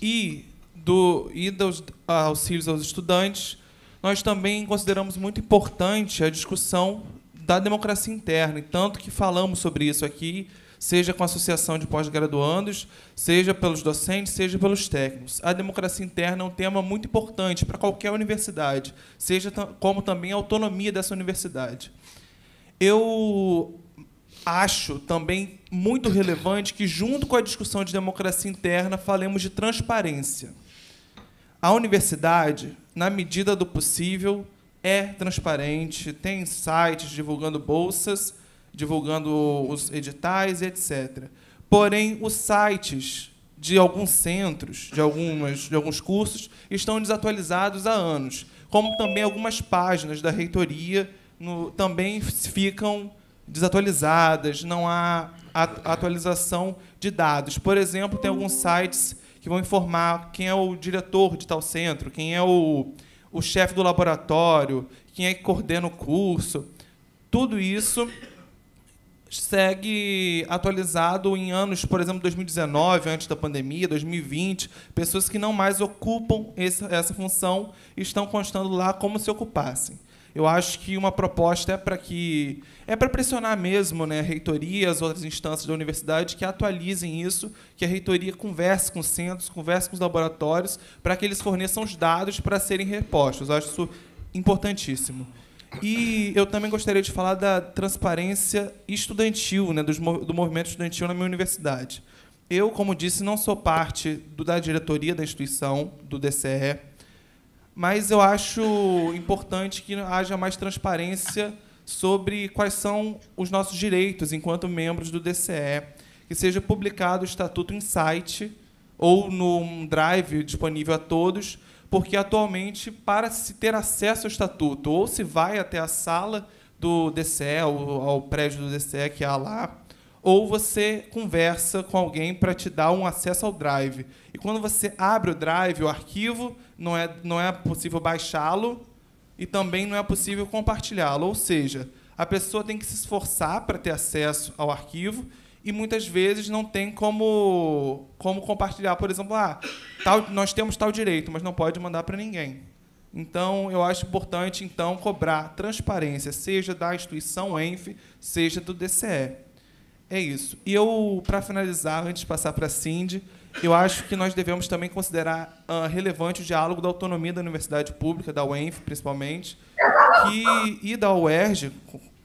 e, do, e dos auxílios aos estudantes. Nós também consideramos muito importante a discussão da democracia interna. E tanto que falamos sobre isso aqui, seja com a Associação de Pós-Graduandos, seja pelos docentes, seja pelos técnicos. A democracia interna é um tema muito importante para qualquer universidade, seja como também a autonomia dessa universidade. Eu acho também muito relevante que, junto com a discussão de democracia interna, falemos de transparência. A universidade, na medida do possível, é transparente, tem sites divulgando bolsas, divulgando os editais, etc. Porém, os sites de alguns centros, de, algumas, de alguns cursos, estão desatualizados há anos, como também algumas páginas da reitoria no, também ficam desatualizadas, não há atualização de dados. Por exemplo, tem alguns sites que vão informar quem é o diretor de tal centro, quem é o o chefe do laboratório, quem é que coordena o curso. Tudo isso segue atualizado em anos, por exemplo, 2019, antes da pandemia, 2020, pessoas que não mais ocupam essa função estão constando lá como se ocupassem eu acho que uma proposta é para que é para pressionar mesmo, né, reitorias, outras instâncias da universidade que atualizem isso, que a reitoria converse com os centros, converse com os laboratórios, para que eles forneçam os dados para serem repostos. Eu acho isso importantíssimo. E eu também gostaria de falar da transparência estudantil, né, do movimento estudantil na minha universidade. Eu, como disse, não sou parte do, da diretoria da instituição, do DCE, mas eu acho importante que haja mais transparência sobre quais são os nossos direitos enquanto membros do DCE, que seja publicado o estatuto em site ou num drive disponível a todos, porque atualmente para se ter acesso ao estatuto ou se vai até a sala do DCE, ao, ao prédio do DCE que há lá, ou você conversa com alguém para te dar um acesso ao Drive. E quando você abre o Drive, o arquivo, não é, não é possível baixá-lo e também não é possível compartilhá-lo. Ou seja, a pessoa tem que se esforçar para ter acesso ao arquivo e muitas vezes não tem como, como compartilhar. Por exemplo, ah, tal, nós temos tal direito, mas não pode mandar para ninguém. Então, eu acho importante, então, cobrar transparência, seja da instituição ENF, seja do DCE. É isso. E eu, para finalizar, antes de passar para a Cindy, eu acho que nós devemos também considerar uh, relevante o diálogo da autonomia da universidade pública, da UENF principalmente, e da UERJ,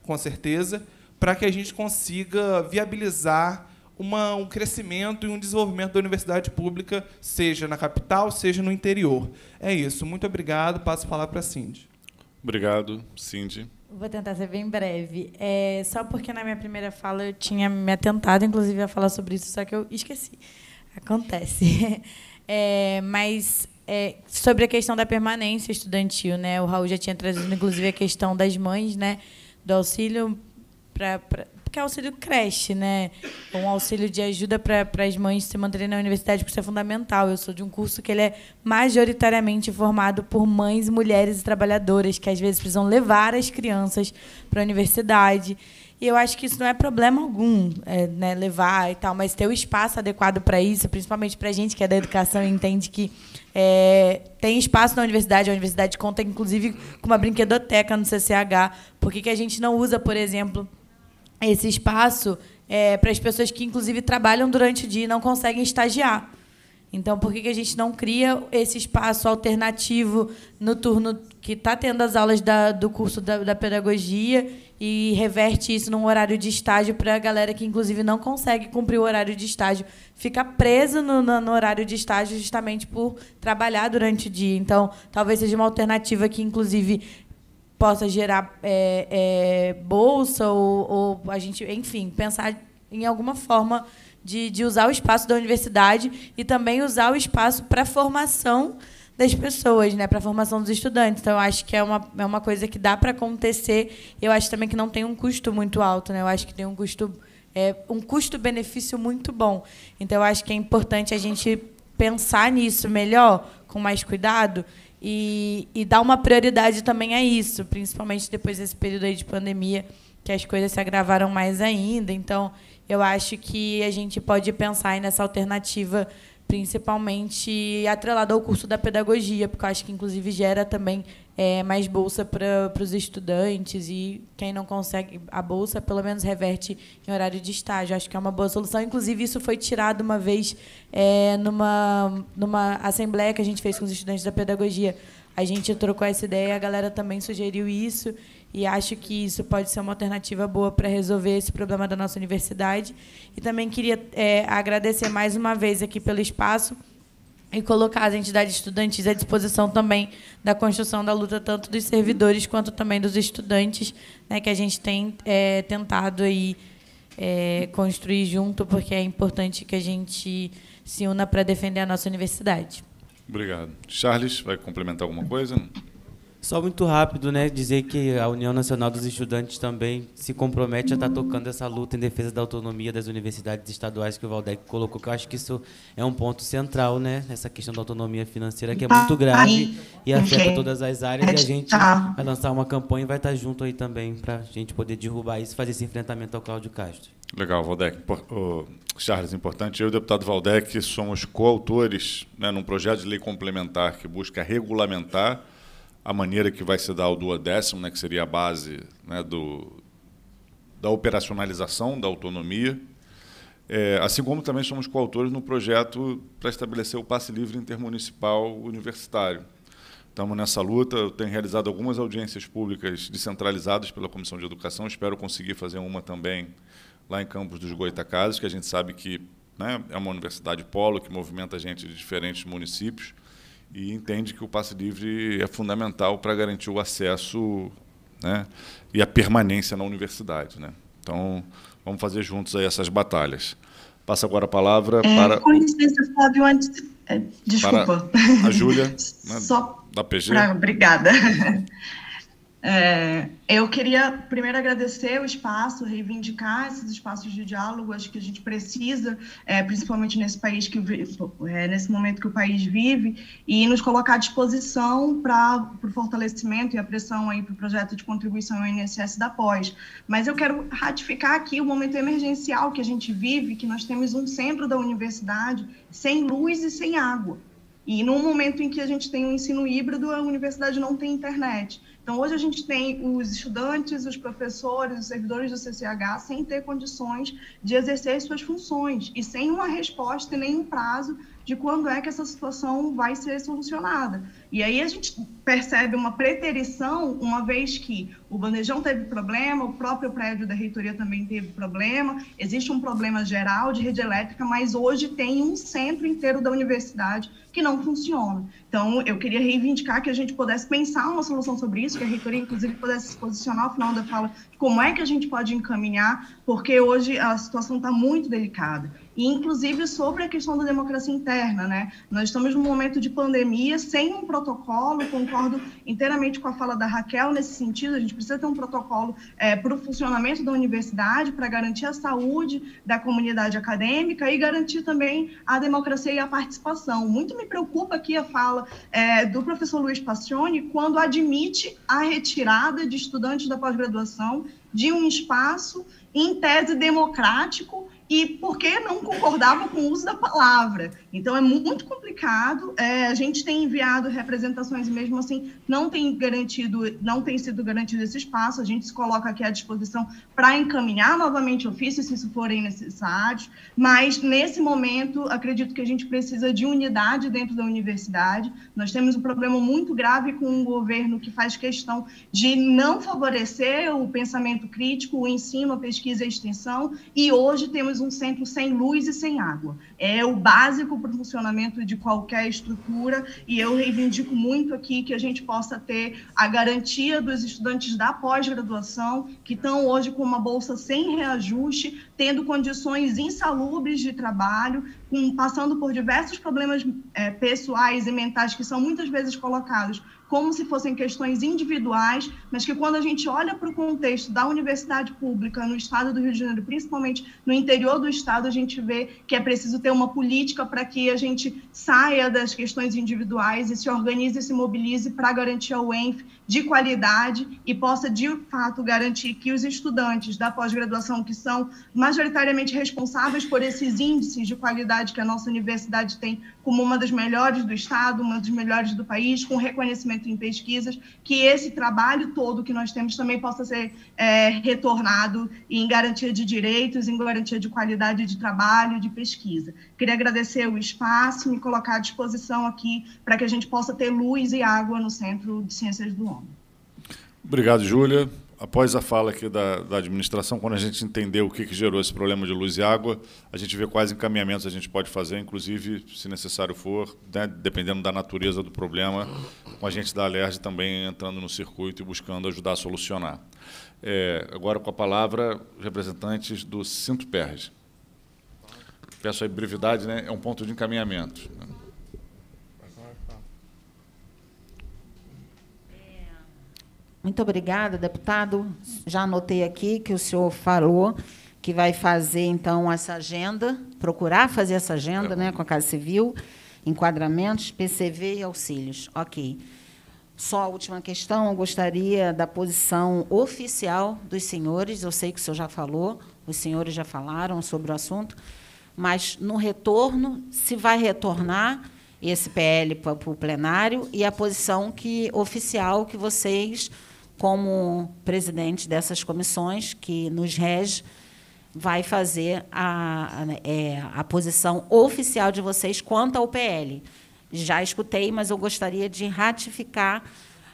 com certeza, para que a gente consiga viabilizar uma, um crescimento e um desenvolvimento da universidade pública, seja na capital, seja no interior. É isso. Muito obrigado. Passo a palavra para a Cindy. Obrigado, Cindy. Vou tentar ser bem breve. É, só porque na minha primeira fala eu tinha me atentado, inclusive, a falar sobre isso, só que eu esqueci. Acontece. É, mas é, sobre a questão da permanência estudantil, né? O Raul já tinha trazido, inclusive, a questão das mães, né? Do auxílio para que é auxílio creche, né? É um auxílio de ajuda para as mães se manterem na universidade, porque isso é fundamental. Eu sou de um curso que ele é majoritariamente formado por mães, mulheres e trabalhadoras, que às vezes precisam levar as crianças para a universidade. E eu acho que isso não é problema algum, é, né, levar e tal, mas ter o espaço adequado para isso, principalmente para a gente que é da educação e entende que é, tem espaço na universidade, a universidade conta inclusive com uma brinquedoteca no CCH, por que a gente não usa, por exemplo, esse espaço é, para as pessoas que, inclusive, trabalham durante o dia e não conseguem estagiar. Então, por que, que a gente não cria esse espaço alternativo no turno que está tendo as aulas da, do curso da, da, pedagogia e reverte isso num horário de estágio para a galera que, inclusive, não consegue cumprir o horário de estágio, fica presa no, no, no, horário de estágio justamente por trabalhar durante o dia. Então, talvez seja uma alternativa que, inclusive, possa gerar é, é, bolsa ou, ou, a gente, enfim, pensar em alguma forma de, de usar o espaço da universidade e também usar o espaço para formação das pessoas, né, para a formação dos estudantes. Então, eu acho que é uma, é uma coisa que dá para acontecer. Eu acho também que não tem um custo muito alto, né? Eu acho que tem um custo é, um custo-benefício muito bom. Então, eu acho que é importante a gente pensar nisso melhor, com mais cuidado e, e dar uma prioridade também a isso, principalmente depois desse período aí de pandemia, que as coisas se agravaram mais ainda. Então, eu acho que a gente pode pensar nessa alternativa, principalmente atrelada ao curso da pedagogia, porque eu acho que, inclusive, gera também é, mais bolsa para os estudantes e quem não consegue a bolsa, pelo menos reverte em horário de estágio. Acho que é uma boa solução. Inclusive, isso foi tirado uma vez é, numa, numa assembleia que a gente fez com os estudantes da pedagogia. A gente trocou essa ideia, a galera também sugeriu isso e acho que isso pode ser uma alternativa boa para resolver esse problema da nossa universidade. E também queria é, agradecer mais uma vez aqui pelo espaço e colocar as entidades estudantis à disposição também da construção da luta tanto dos servidores quanto também dos estudantes, né, que a gente tem é, tentado aí é, construir junto, porque é importante que a gente se una para defender a nossa universidade. Obrigado. Charles, vai complementar alguma coisa? Não? Só muito rápido, né? Dizer que a União Nacional dos Estudantes também se compromete a estar tá tocando essa luta em defesa da autonomia das universidades estaduais que o Valdec colocou, que eu acho que isso é um ponto central, né? Essa questão da autonomia financeira que é muito tá, grave e afeta todas as áreas. É e a gente tá. vai lançar uma campanha e vai estar junto aí também para a gente poder derrubar isso, fazer esse enfrentamento ao Cláudio Castro. Legal, Valdec. Charles, importante. Eu e o deputado Valdec somos coautores né, num projeto de lei complementar que busca regulamentar a maneira que vai se dar o duodécimo, né, que seria a base né, do, da operacionalização da autonomia, é, assim como também somos coautores no projeto para estabelecer o passe livre intermunicipal universitário. Estamos nessa luta, eu tenho realizado algumas audiências públicas descentralizadas pela Comissão de Educação, espero conseguir fazer uma também lá em Campos dos Goitacazes, que a gente sabe que né, é uma universidade polo que movimenta gente de diferentes municípios e entende que o passe livre é fundamental para garantir o acesso né, e a permanência na universidade. Né? Então, vamos fazer juntos aí essas batalhas. Passa agora a palavra é, para. Com licença, Flávio, antes. É, desculpa. a Júlia, né, só da PG. Pra... Obrigada. É, eu queria primeiro agradecer o espaço, reivindicar esses espaços de diálogo. Acho que a gente precisa, é, principalmente nesse país que é, nesse momento que o país vive, e nos colocar à disposição para o fortalecimento e a pressão aí para o projeto de contribuição ao INSS da pós. Mas eu quero ratificar aqui o momento emergencial que a gente vive, que nós temos um centro da universidade sem luz e sem água. E num momento em que a gente tem um ensino híbrido, a universidade não tem internet. Então, hoje a gente tem os estudantes, os professores, os servidores do CCH sem ter condições de exercer suas funções e sem uma resposta e nenhum prazo de quando é que essa situação vai ser solucionada. E aí a gente percebe uma preterição, uma vez que o bandejão teve problema, o próprio prédio da reitoria também teve problema, existe um problema geral de rede elétrica, mas hoje tem um centro inteiro da universidade que não funciona. Então, eu queria reivindicar que a gente pudesse pensar uma solução sobre isso, que a reitoria, inclusive, pudesse se posicionar ao final da fala, como é que a gente pode encaminhar, porque hoje a situação está muito delicada e inclusive sobre a questão da democracia interna, né? Nós estamos num momento de pandemia sem um protocolo, concordo inteiramente com a fala da Raquel nesse sentido, a gente precisa ter um protocolo é, para o funcionamento da universidade, para garantir a saúde da comunidade acadêmica e garantir também a democracia e a participação. Muito me preocupa aqui a fala é, do professor Luiz Passione quando admite a retirada de estudantes da pós-graduação de um espaço em tese democrático e porque não concordava com o uso da palavra. Então é muito complicado. É, a gente tem enviado representações e mesmo assim não tem garantido, não tem sido garantido esse espaço. A gente se coloca aqui à disposição para encaminhar novamente ofícios, se isso forem necessários. Mas nesse momento, acredito que a gente precisa de unidade dentro da universidade. Nós temos um problema muito grave com um governo que faz questão de não favorecer o pensamento crítico, o ensino, a pesquisa e a extensão. E hoje temos um centro sem luz e sem água. É o básico para o funcionamento de qualquer estrutura e eu reivindico muito aqui que a gente possa ter a garantia dos estudantes da pós-graduação que estão hoje com uma bolsa sem reajuste, tendo condições insalubres de trabalho, com, passando por diversos problemas é, pessoais e mentais que são muitas vezes colocados como se fossem questões individuais, mas que quando a gente olha para o contexto da universidade pública no estado do Rio de Janeiro, principalmente no interior do estado, a gente vê que é preciso ter uma política para que a gente saia das questões individuais e se organize e se mobilize para garantir ao ENF de qualidade e possa, de fato, garantir que os estudantes da pós-graduação, que são majoritariamente responsáveis por esses índices de qualidade que a nossa universidade tem como uma das melhores do Estado, uma das melhores do país, com reconhecimento em pesquisas, que esse trabalho todo que nós temos também possa ser é, retornado em garantia de direitos, em garantia de qualidade de trabalho, de pesquisa. Queria agradecer o espaço, me colocar à disposição aqui para que a gente possa ter luz e água no Centro de Ciências do Homem. Obrigado, Júlia. Após a fala aqui da, da administração, quando a gente entendeu o que, que gerou esse problema de luz e água, a gente vê quais encaminhamentos a gente pode fazer, inclusive, se necessário for, né, dependendo da natureza do problema, com a gente da Alerj também entrando no circuito e buscando ajudar a solucionar. É, agora com a palavra, representantes do Cinto Perres. Peço a brevidade, né? é um ponto de encaminhamento. Né? Muito obrigada, deputado. Já anotei aqui que o senhor falou que vai fazer então essa agenda, procurar fazer essa agenda, tá né, com a Casa Civil, enquadramentos, PCV e auxílios. OK. Só a última questão, eu gostaria da posição oficial dos senhores. Eu sei que o senhor já falou, os senhores já falaram sobre o assunto, mas no retorno, se vai retornar esse PL para o plenário e a posição que oficial que vocês como presidente dessas comissões, que nos rege, vai fazer a, a, né, é, a posição oficial de vocês quanto ao PL. Já escutei, mas eu gostaria de ratificar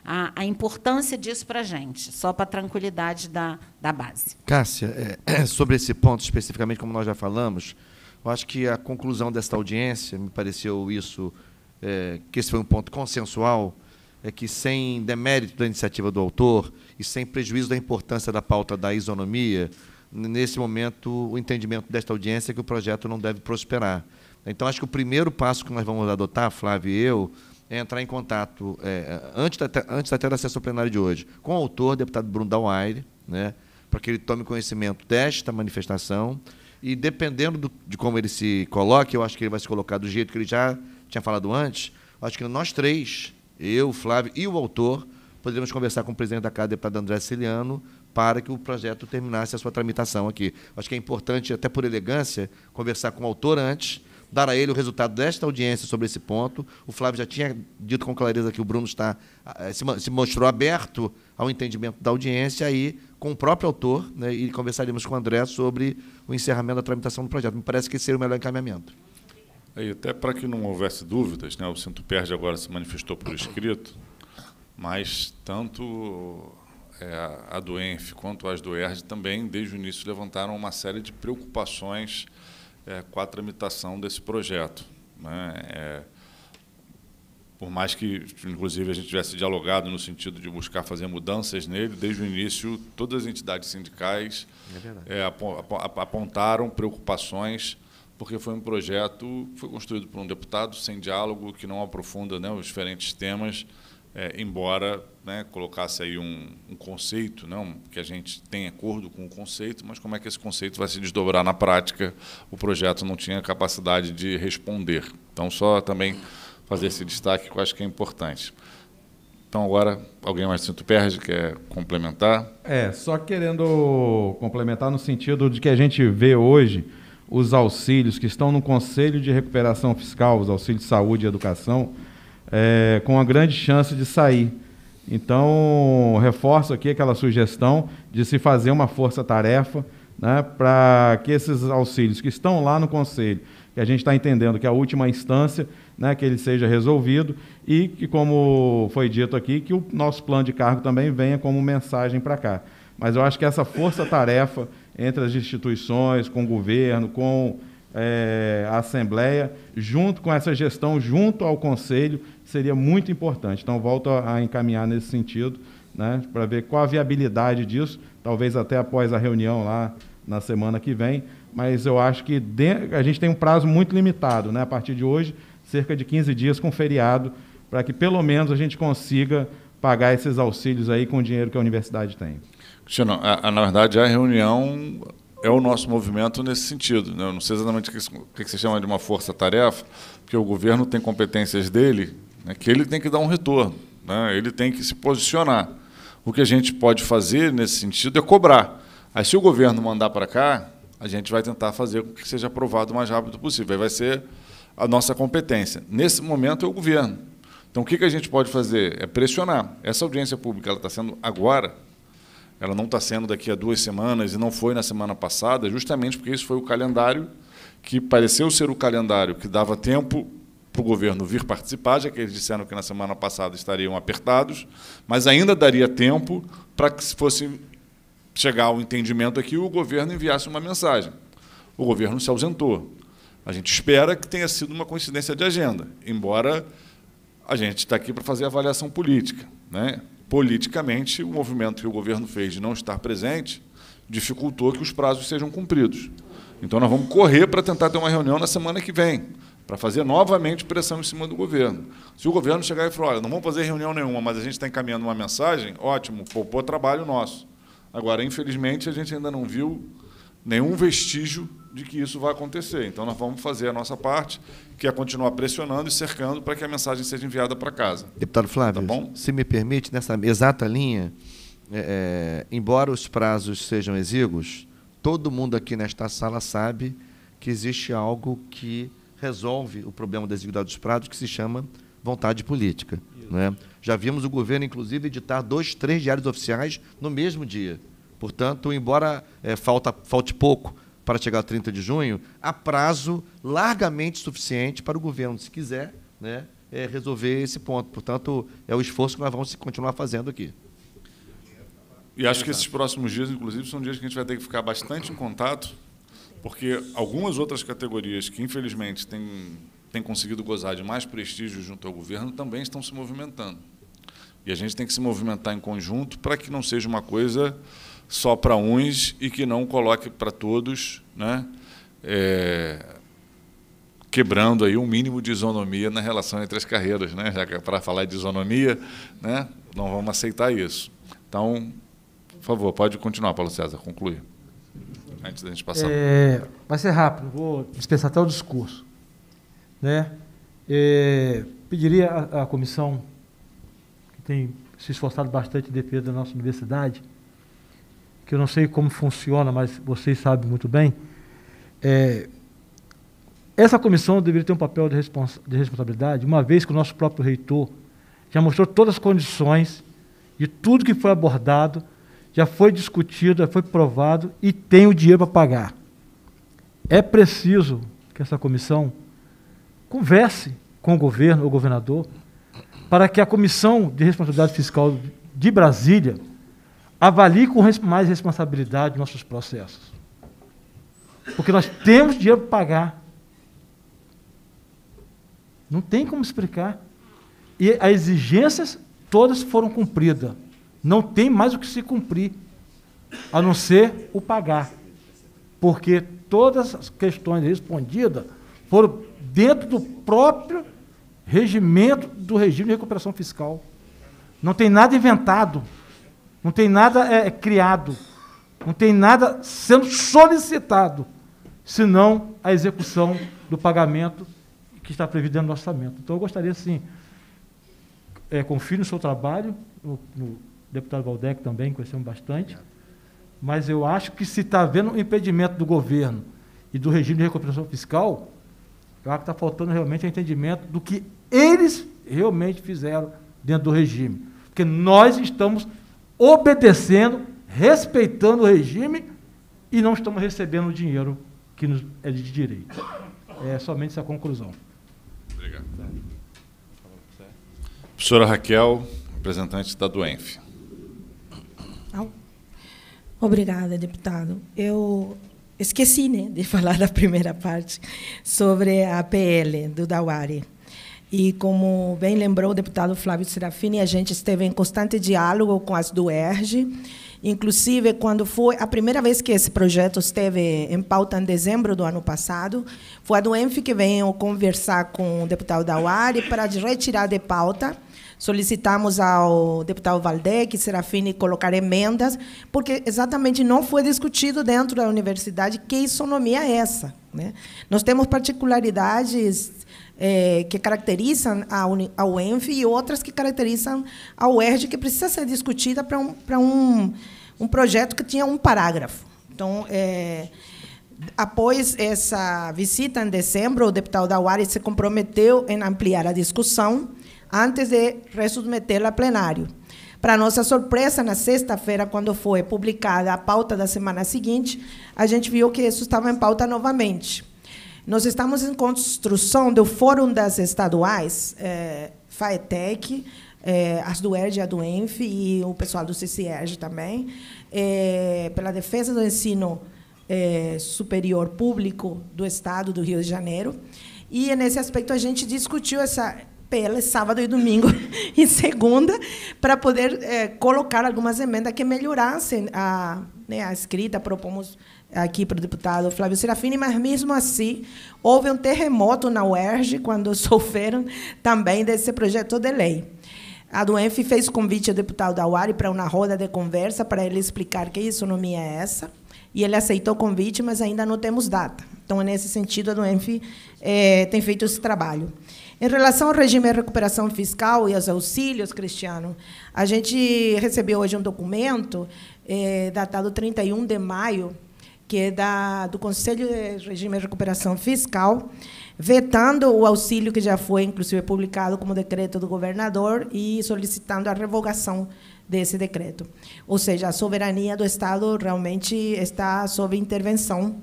a, a, importância disso para a gente, só para a tranquilidade da, da base. Cássia, é, sobre esse ponto especificamente, como nós já falamos, eu acho que a conclusão desta audiência, me pareceu isso, é, que esse foi um ponto consensual, é que, sem demérito da iniciativa do autor e sem prejuízo da importância da pauta da isonomia, nesse momento, o entendimento desta audiência é que o projeto não deve prosperar. Então, acho que o primeiro passo que nós vamos adotar, Flávio e eu, é entrar em contato, é, antes, da, antes até da sessão plenária de hoje, com o autor, deputado Bruno Dauaire, né, para que ele tome conhecimento desta manifestação. E, dependendo do, de como ele se coloque, eu acho que ele vai se colocar do jeito que ele já tinha falado antes, acho que nós três eu, Flávio e o autor, poderíamos conversar com o presidente da Casa, deputado André Ciliano, para que o projeto terminasse a sua tramitação aqui. Acho que é importante, até por elegância, conversar com o autor antes, dar a ele o resultado desta audiência sobre esse ponto. O Flávio já tinha dito com clareza que o Bruno está eh, se mostrou aberto ao entendimento da audiência, aí com o próprio autor, né, e conversaríamos com o André sobre o encerramento da tramitação do projeto. Me parece que esse seria o melhor encaminhamento. Aí até para que não houvesse dúvidas, né, o Sinto Perde agora se manifestou por escrito, mas tanto é, a Doenf quanto as do ERD também, desde o início, levantaram uma série de preocupações é, com a tramitação desse projeto. Né? É, por mais que, inclusive, a gente tivesse dialogado no sentido de buscar fazer mudanças nele, desde o início, todas as entidades sindicais é ap é, ap apontaram preocupações porque foi um projeto que foi construído por um deputado sem diálogo, que não aprofunda né, os diferentes temas, é, embora né, colocasse aí um, um conceito, né, um, que a gente tem acordo com o conceito, mas como é que esse conceito vai se desdobrar na prática, o projeto não tinha capacidade de responder. Então, só também fazer esse destaque que eu acho que é importante. Então, agora, alguém mais sinto perde, quer complementar? É, só querendo complementar no sentido de que a gente vê hoje os auxílios que estão no Conselho de Recuperação Fiscal, os auxílios de saúde e educação, é, com a grande chance de sair. Então, reforço aqui aquela sugestão de se fazer uma força-tarefa né, para que esses auxílios que estão lá no Conselho, que a gente está entendendo que é a última instância, né, que ele seja resolvido e que, como foi dito aqui, que o nosso plano de cargo também venha como mensagem para cá. Mas eu acho que essa força-tarefa entre as instituições, com o governo, com é, a Assembleia, junto com essa gestão, junto ao Conselho, seria muito importante. Então, volto a encaminhar nesse sentido, né, para ver qual a viabilidade disso, talvez até após a reunião lá na semana que vem, mas eu acho que a gente tem um prazo muito limitado, né, a partir de hoje, cerca de 15 dias com feriado, para que pelo menos a gente consiga pagar esses auxílios aí com o dinheiro que a universidade tem a, a, na verdade, a reunião é o nosso movimento nesse sentido. Né? Eu não sei exatamente o que, que você chama de uma força-tarefa, porque o governo tem competências dele, né, que ele tem que dar um retorno, né? ele tem que se posicionar. O que a gente pode fazer nesse sentido é cobrar. Aí, se o governo mandar para cá, a gente vai tentar fazer com que seja aprovado o mais rápido possível. Aí vai ser a nossa competência. Nesse momento, é o governo. Então, o que a gente pode fazer? É pressionar. Essa audiência pública está sendo agora ela não está sendo daqui a duas semanas e não foi na semana passada, justamente porque isso foi o calendário que pareceu ser o calendário que dava tempo para o governo vir participar, já que eles disseram que na semana passada estariam apertados, mas ainda daria tempo para que se fosse chegar ao entendimento aqui, o governo enviasse uma mensagem. O governo se ausentou. A gente espera que tenha sido uma coincidência de agenda, embora a gente está aqui para fazer avaliação política. Né? politicamente, o movimento que o governo fez de não estar presente dificultou que os prazos sejam cumpridos. Então, nós vamos correr para tentar ter uma reunião na semana que vem, para fazer novamente pressão em cima do governo. Se o governo chegar e falar, olha, não vamos fazer reunião nenhuma, mas a gente está encaminhando uma mensagem, ótimo, poupou trabalho nosso. Agora, infelizmente, a gente ainda não viu nenhum vestígio de que isso vai acontecer. Então, nós vamos fazer a nossa parte, que é continuar pressionando e cercando para que a mensagem seja enviada para casa. Deputado Flávio, tá bom? se me permite, nessa exata linha, é, é embora os prazos sejam exíguos, todo mundo aqui nesta sala sabe que existe algo que resolve o problema da desigualdade dos prazos, que se chama vontade política. Né? Já vimos o governo, inclusive, editar dois, três diários oficiais no mesmo dia. Portanto, embora é, falta, falte pouco para chegar a 30 de junho, há prazo largamente suficiente para o governo, se quiser, né, é, resolver esse ponto. Portanto, é o esforço que nós vamos continuar fazendo aqui. E acho que esses próximos dias, inclusive, são dias que a gente vai ter que ficar bastante em contato, porque algumas outras categorias que, infelizmente, têm, têm conseguido gozar de mais prestígio junto ao governo também estão se movimentando. E a gente tem que se movimentar em conjunto para que não seja uma coisa só para uns e que não coloque para todos, né? É, quebrando aí um mínimo de isonomia na relação entre as carreiras, né? Já que é para falar de isonomia, né? Não vamos aceitar isso. Então, por favor, pode continuar, Paulo César, concluir. Antes da gente passar. É, vai ser rápido, vou dispensar até o discurso. Né? É, pediria à, à comissão, que tem se esforçado bastante em defesa da nossa universidade, que eu não sei como funciona, mas vocês sabem muito bem, é, essa comissão deveria ter um papel de, responsa de responsabilidade, uma vez que o nosso próprio reitor já mostrou todas as condições de tudo que foi abordado, já foi discutido, já foi provado e tem o dinheiro para pagar. É preciso que essa comissão converse com o governo, o governador, para que a Comissão de Responsabilidade Fiscal de Brasília avalie com mais responsabilidade nossos processos. Porque nós temos dinheiro para pagar. Não tem como explicar. E as exigências todas foram cumpridas. Não tem mais o que se cumprir, a não ser o pagar. Porque todas as questões respondidas foram dentro do próprio regimento do regime de recuperação fiscal. Não tem nada inventado. Não tem nada é, é, criado. Não tem nada sendo solicitado, senão a execução do pagamento que está previsto dentro do orçamento. Então, eu gostaria, assim, é, confio no seu trabalho, no, no deputado Valdec também, conhecemos bastante, mas eu acho que se está havendo um impedimento do governo e do regime de recuperação fiscal, eu acho que está faltando realmente o entendimento do que eles realmente fizeram dentro do regime. Porque nós estamos obedecendo, respeitando o regime e não estamos recebendo o dinheiro que nos é de direito. É somente essa conclusão. Obrigado. Professora Raquel, representante da Doenf. Obrigada, deputado. Eu esqueci né, de falar da primeira parte sobre a PL do Dawari. E como bem lembrou o deputado Flávio Serafini, a gente esteve em constante diálogo com as do ERG. Inclusive, quando foi a primeira vez que esse projeto esteve em pauta em dezembro do ano passado, foi a do ENF que veio conversar com o deputado Dauari para retirar de pauta. Solicitamos ao deputado Valdec, Serafini, colocar emendas, porque exatamente não foi discutido dentro da universidade que isonomia é essa. Né? Nós temos particularidades é, que caracterizam a, Uni, a UENF e outras que caracterizam a UERJ, que precisa ser discutida para um, para um, um projeto que tinha um parágrafo. Então, é, após essa visita em dezembro, o deputado da UARI se comprometeu em ampliar a discussão antes de resubmetê-la a plenário. Para nossa surpresa, na sexta-feira, quando foi publicada a pauta da semana seguinte, a gente viu que isso estava em pauta novamente. Nós estamos em construção do Fórum das Estaduais, é, FAETEC, é, as do ERJ, a do ENF e o pessoal do CCERJ também, é, pela defesa do ensino é, superior público do Estado do Rio de Janeiro. E, é nesse aspecto, a gente discutiu essa pela sábado e domingo e segunda, para poder colocar algumas emendas que melhorassem a, né, a escrita. Propomos aqui para o deputado Flávio Serafini, mas mesmo assim houve um terremoto na UERJ quando sofreram também desse projeto de lei. A Duenf fez convite ao deputado Dauari para uma roda de conversa para ele explicar que isso não é essa, e ele aceitou o convite, mas ainda não temos data. Então, nesse sentido, a Duenf é, eh, tem feito esse trabalho. Em relação ao regime de recuperação fiscal e aos auxílios, Cristiano, a gente recebeu hoje um documento é, datado 31 de maio que é da, do Conselho de Regime de Recuperação Fiscal, vetando o auxílio que já foi, inclusive, publicado como decreto do governador e solicitando a revogação desse decreto. Ou seja, a soberania do Estado realmente está sob intervenção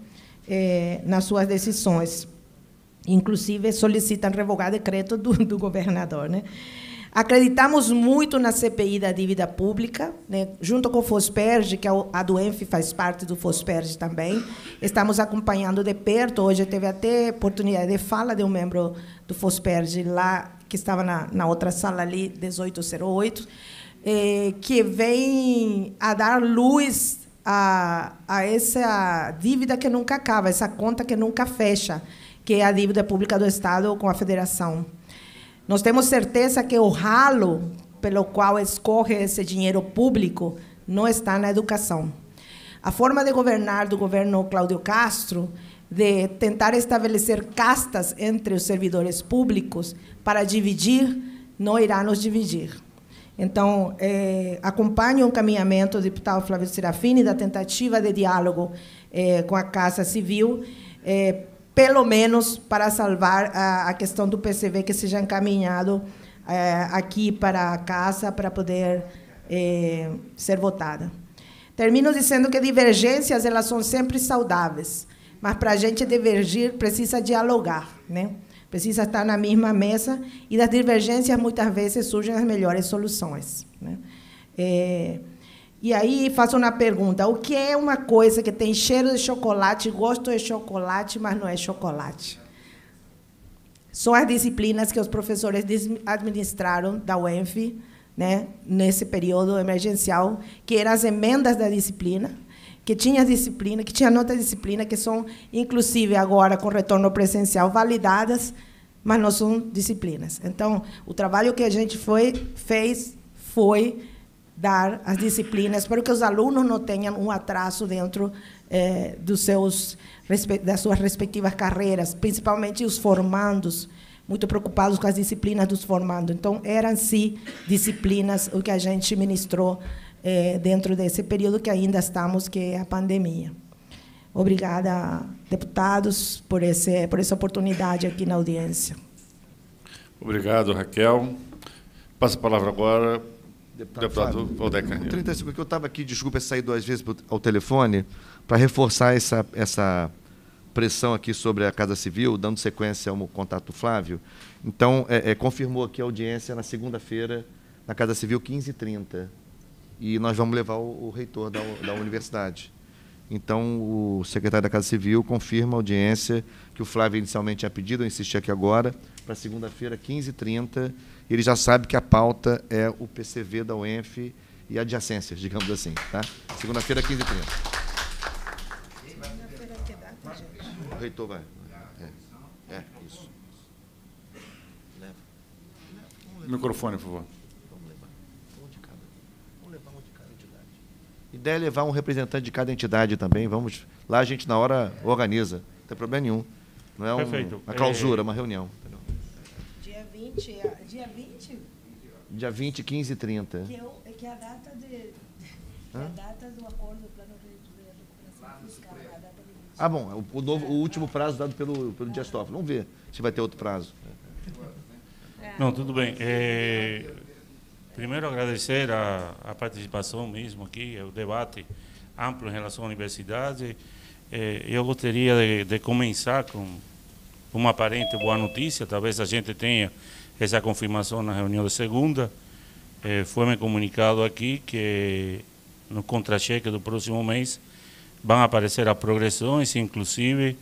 eh, nas suas decisões. Inclusive, solicitam revogar decreto do, do governador. Né? Acreditamos muito na CPI da dívida pública, né? junto com o Fosperge, que é a Duenf faz parte do Fosperge também. Estamos acompanhando de perto. Hoje teve até oportunidade de fala de um membro do Fosperge lá, que estava na, na outra sala ali, 1808, eh, que vem a dar luz a, a essa dívida que nunca acaba, essa conta que nunca fecha, que é a dívida pública do Estado com a Federação. Nós temos certeza que o ralo pelo qual escorre esse dinheiro público não está na educação. A forma de governar do governo Cláudio Castro, de tentar estabelecer castas entre os servidores públicos para dividir, não irá nos dividir. Então, eh, acompanho o encaminhamento do deputado Flávio Serafini da tentativa de diálogo eh, com a Casa Civil eh, pelo menos para salvar a, a questão do PCV que seja encaminhado é, aqui para a casa para poder é, ser votada. Termino dizendo que divergências elas são sempre saudáveis, mas para a gente divergir precisa dialogar, né? Precisa estar na mesma mesa e das divergências muitas vezes surgem as melhores soluções. Né? É, e aí faço uma pergunta: o que é uma coisa que tem cheiro de chocolate, gosto de chocolate, mas não é chocolate? São as disciplinas que os professores administraram da UENF né, nesse período emergencial, que eram as emendas da disciplina, que tinha disciplina, que tinha nota disciplina, que são, inclusive, agora, com retorno presencial, validadas, mas não são disciplinas. Então, o trabalho que a gente foi, fez foi dar as disciplinas para que os alunos não tenham um atraso dentro eh, dos seus, das suas respectivas carreiras, principalmente os formandos, muito preocupados com as disciplinas dos formandos. Então, eram, sim, disciplinas o que a gente ministrou eh, dentro desse período que ainda estamos, que é a pandemia. Obrigada, deputados, por, esse, por essa oportunidade aqui na audiência. Obrigado, Raquel. Passo a palavra agora Deputado, Deputado Valdeca. 30 que eu estava aqui, desculpa, sair duas vezes ao telefone, para reforçar essa, essa pressão aqui sobre a Casa Civil, dando sequência ao contato Flávio. Então, é, é, confirmou aqui a audiência na segunda-feira, na Casa Civil, 15h30. E nós vamos levar o, o reitor da, da universidade. Então, o secretário da Casa Civil confirma a audiência que o Flávio inicialmente tinha pedido, eu insisti aqui agora, para segunda-feira, 15h30, ele já sabe que a pauta é o PCV da UENF e adjacências, digamos assim. Tá? Segunda-feira, 15h30. O reitor vai. É, é isso. Leva. Microfone, por favor. Vamos levar. Um de cada. Vamos levar um de cada entidade. Ideia é levar um representante de cada entidade também. Vamos. Lá a gente, na hora, organiza. Não tem problema nenhum. Não é um, uma clausura, é uma reunião. 20, ah, dia 20? Dia 20, 15 e 30. Que, eu, é é que é a data de. É Hã? a data do acordo do plano de recuperação fiscal, a data limite. Ah, bom, o, novo, o último prazo dado pelo, pelo Diastófilo. Vamos ver se vai ter outro prazo. Não, tudo bem. É, primeiro, agradecer a, a participação mesmo aqui, o debate amplo em relação à universidade. É, eu gostaria de, de começar com uma aparente boa notícia, talvez a gente tenha esa confirmação na reunião de segunda. Eh, foi-me comunicado aqui que no contra-cheque do próximo mês vão aparecer as progressões, inclusive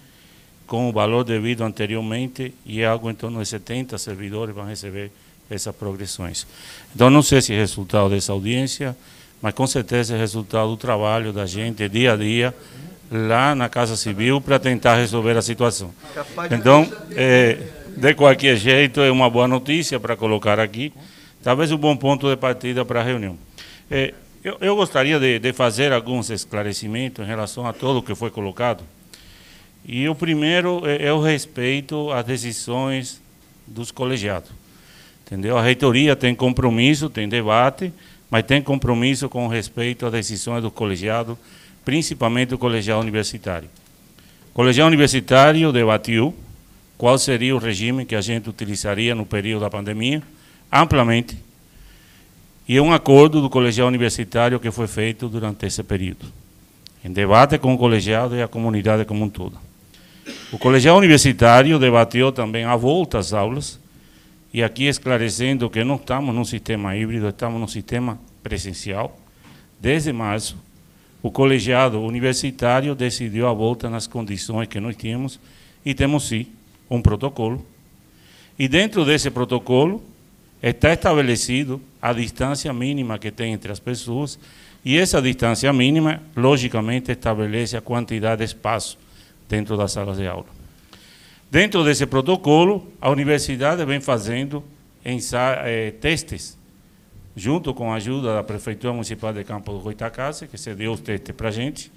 com o valor devido anteriormente, e algo em torno de 70 servidores vão receber essas progressões. Então, não sei se é resultado dessa audiência, mas com certeza é resultado do trabalho da gente dia a dia lá na Casa Civil para tentar resolver a situação. Então, é, de qualquer jeito, é uma boa notícia para colocar aqui. Talvez um bom ponto de partida para a reunião. É, eu, eu, gostaria de, de, fazer alguns esclarecimentos em relação a tudo que foi colocado. E o primeiro é, é, o respeito às decisões dos colegiados. Entendeu? A reitoria tem compromisso, tem debate, mas tem compromisso com respeito às decisões do colegiado, principalmente do colegiado universitário. O colegiado universitário debatiu, qual seria o regime que a gente utilizaria no período da pandemia, amplamente, e é um acordo do colegiado universitário que foi feito durante esse período, em debate com o colegiado e a comunidade como um todo. O colegiado universitário debateu também a volta às aulas, e aqui esclarecendo que não estamos num sistema híbrido, estamos num sistema presencial. Desde março, o colegiado universitário decidiu a volta nas condições que nós tínhamos, e temos sim um protocolo, e dentro desse protocolo está estabelecido a distância mínima que tem entre as pessoas, e essa distância mínima, logicamente, estabelece a quantidade de espaço dentro das salas de aula. Dentro desse protocolo, a universidade vem fazendo eh, testes, junto com a ajuda da Prefeitura Municipal de Campo do Goitacazes, que cedeu os testes para a gente,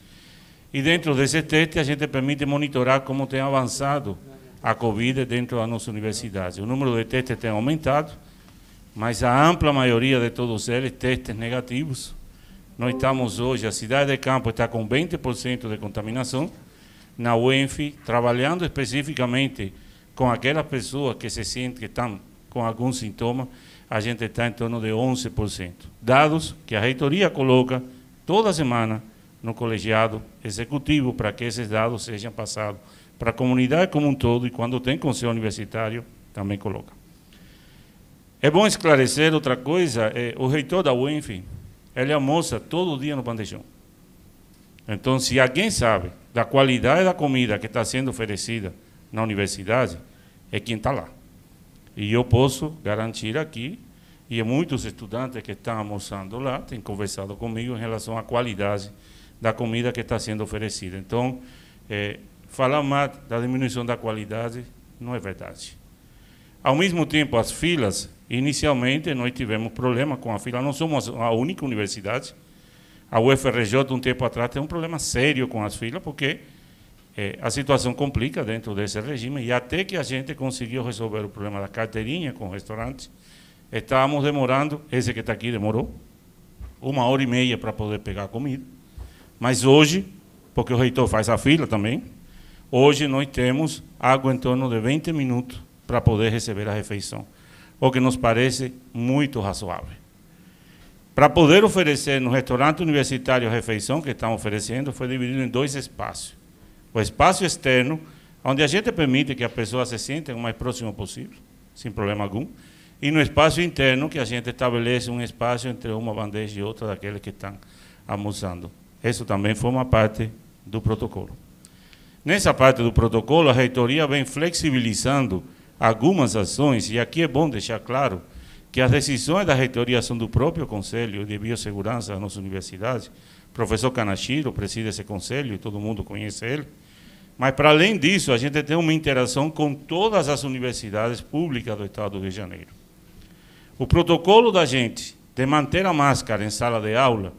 e dentro desse teste a gente permite monitorar como tem avançado a COVID dentro da nossa universidade. O número de testes tem aumentado, mas a ampla maioria de todos eles testes negativos. Nós estamos hoje, a cidade de Campo está com 20% de contaminação, na UENF, trabalhando especificamente com aquelas pessoas que se sentem que estão com algum sintoma, a gente está em torno de 11%. Dados que a reitoria coloca toda semana no colegiado executivo para que esses dados sejam passados para a comunidade como um todo, e quando tem conselho universitário, também coloca. É bom esclarecer outra coisa, é, o reitor da UENF, ele almoça todo dia no bandejão. Então, se alguém sabe da qualidade da comida que está sendo oferecida na universidade, é quem está lá. E eu posso garantir aqui, e é muitos estudantes que estão almoçando lá têm conversado comigo em relação à qualidade da comida que está sendo oferecida. Então, é, falar mais da diminuição da qualidade não é verdade. Ao mesmo tempo, as filas, inicialmente nós tivemos problema com a fila, não somos a única universidade. A UFRJ, um tempo atrás, tem um problema sério com as filas, porque é, a situação complica dentro desse regime, e até que a gente conseguiu resolver o problema da carteirinha com o restaurante, estávamos demorando, esse que está aqui demorou, uma hora e meia para poder pegar a comida. Mas hoje, porque o reitor faz a fila também, Hoje nós temos água em torno de 20 minutos para poder receber a refeição, o que nos parece muito razoável. Para poder oferecer no restaurante universitário a refeição que estamos oferecendo, foi dividido em dois espaços. O espaço externo, onde a gente permite que a pessoa se sinta o mais próximo possível, sem problema algum, e no espaço interno, que a gente estabelece um espaço entre uma bandeja e outra daqueles que estão almoçando. Isso também forma parte do protocolo. Nessa parte do protocolo, a reitoria vem flexibilizando algumas ações, e aqui é bom deixar claro que as decisões da reitoria são do próprio Conselho de Biossegurança da nossa universidade. O professor Kanashiro preside esse conselho e todo mundo conhece ele. Mas, para além disso, a gente tem uma interação com todas as universidades públicas do Estado do Rio de Janeiro. O protocolo da gente de manter a máscara em sala de aula,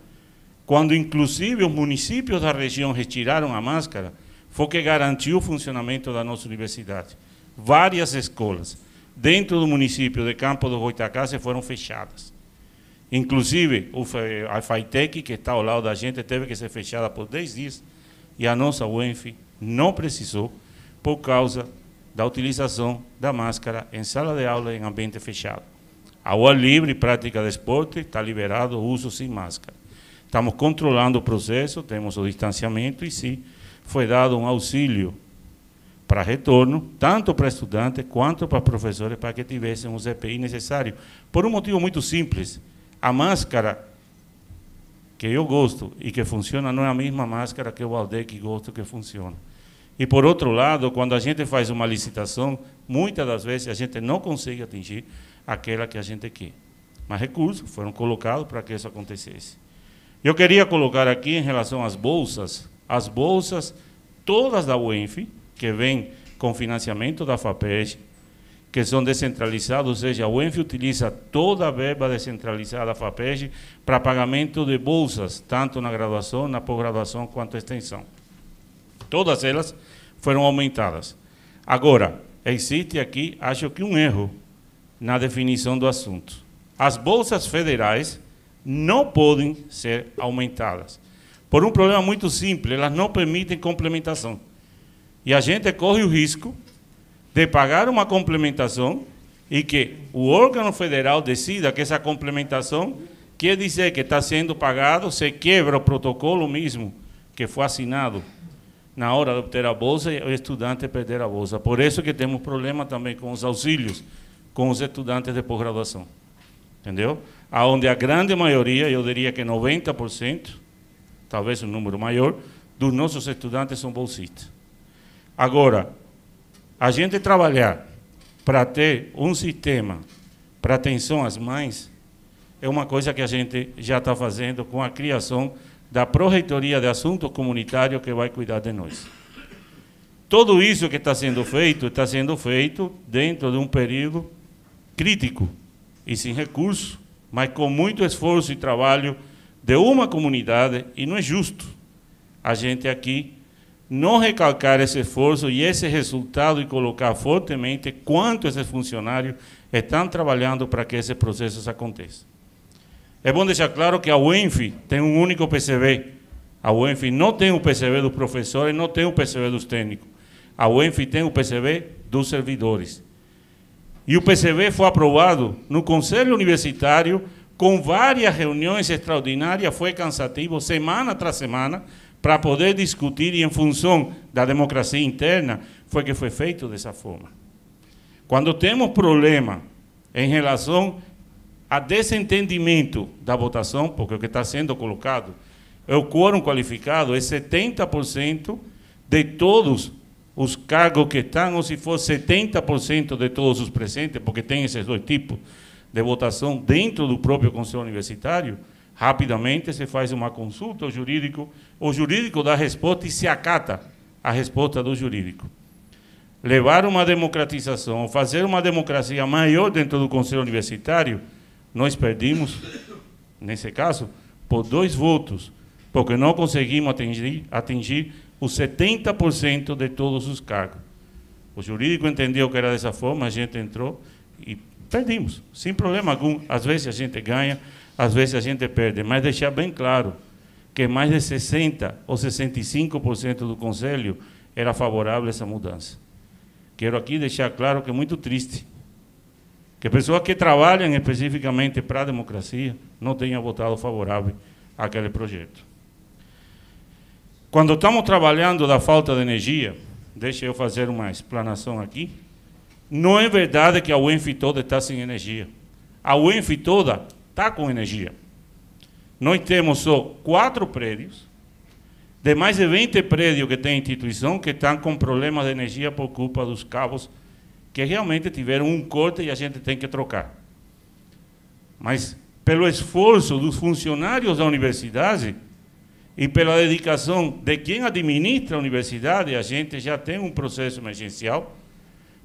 quando inclusive os municípios da região retiraram a máscara, foi que garantiu o funcionamento da nossa universidade. Várias escolas dentro do município de Campo do Goitacazes foram fechadas. Inclusive, a FITEC, que está ao lado da gente, teve que ser fechada por 10 dias e a nossa UENF não precisou por causa da utilização da máscara em sala de aula em ambiente fechado. Ao ar livre, prática de esporte, está liberado o uso sem máscara. Estamos controlando o processo, temos o distanciamento e, sim, foi dado um auxílio para retorno, tanto para estudantes quanto para professores, para que tivessem os EPI necessários. Por um motivo muito simples: a máscara que eu gosto e que funciona não é a mesma máscara que o Aldeia gosta gosto que funciona. E por outro lado, quando a gente faz uma licitação, muitas das vezes a gente não consegue atingir aquela que a gente quer. Mas recursos foram colocados para que isso acontecesse. Eu queria colocar aqui em relação às bolsas, as bolsas todas da UENF, que vêm com financiamento da FAPES, que são descentralizados, ou seja, a UENF utiliza toda a verba descentralizada da FAPES para pagamento de bolsas, tanto na graduação, na pós-graduação quanto extensão. Todas elas foram aumentadas. Agora, existe aqui, acho que um erro na definição do assunto. As bolsas federais não podem ser aumentadas. Por um problema muito simples, elas não permitem complementação. E a gente corre o risco de pagar uma complementação e que o órgão federal decida que essa complementação quer é dizer que está sendo pagado, se quebra o protocolo mesmo que foi assinado na hora de obter a bolsa e o estudante perder a bolsa. Por isso que temos problema também com os auxílios, com os estudantes de pós-graduação. Entendeu? Onde a grande maioria, eu diria que 90%, talvez um número maior, dos nossos estudantes são bolsistas. Agora, a gente trabalhar para ter um sistema para atenção às mães é uma coisa que a gente já está fazendo com a criação da Proreitoria de Assuntos Comunitários que vai cuidar de nós. Tudo isso que está sendo feito, está sendo feito dentro de um período crítico e sem recurso, mas com muito esforço e trabalho de uma comunidade e não é justo a gente aqui não recalcar esse esforço e esse resultado e colocar fortemente quanto esses funcionários estão trabalhando para que esses processos aconteçam. É bom deixar claro que a UENF tem um único PCB. A UENF não tem o PCB dos professores, não tem o PCB dos técnicos. A UENF tem o PCB dos servidores. E o PCB foi aprovado no Conselho Universitário com várias reuniões extraordinárias, foi cansativo, semana tras semana, para poder discutir, e em função da democracia interna, foi que foi feito dessa forma. Quando temos problema em relação a desentendimento da votação, porque o que está sendo colocado é o quórum qualificado, é 70% de todos os cargos que estão, ou se for 70% de todos os presentes, porque tem esses dois tipos, de votação dentro do próprio Conselho Universitário, rapidamente se faz uma consulta ao jurídico, o jurídico dá a resposta e se acata a resposta do jurídico. Levar uma democratização, fazer uma democracia maior dentro do Conselho Universitário, nós perdemos, nesse caso, por dois votos, porque não conseguimos atingir, atingir os 70% de todos os cargos. O jurídico entendeu que era dessa forma, a gente entrou e perdemos, sem problema algum. Às vezes a gente ganha, às vezes a gente perde, mas deixar bem claro que mais de 60% ou 65% do Conselho era favorável a essa mudança. Quero aqui deixar claro que é muito triste que pessoas que trabalham especificamente para a democracia não tenham votado favorável àquele projeto. Quando estamos trabalhando da falta de energia, deixa eu fazer uma explanação aqui. Não é verdade que a UENF toda está sem energia. A UENF toda está com energia. Nós temos só quatro prédios, de mais de 20 prédios que tem a instituição, que estão com problemas de energia por culpa dos cabos que realmente tiveram um corte e a gente tem que trocar. Mas pelo esforço dos funcionários da universidade e pela dedicação de quem administra a universidade, a gente já tem um processo emergencial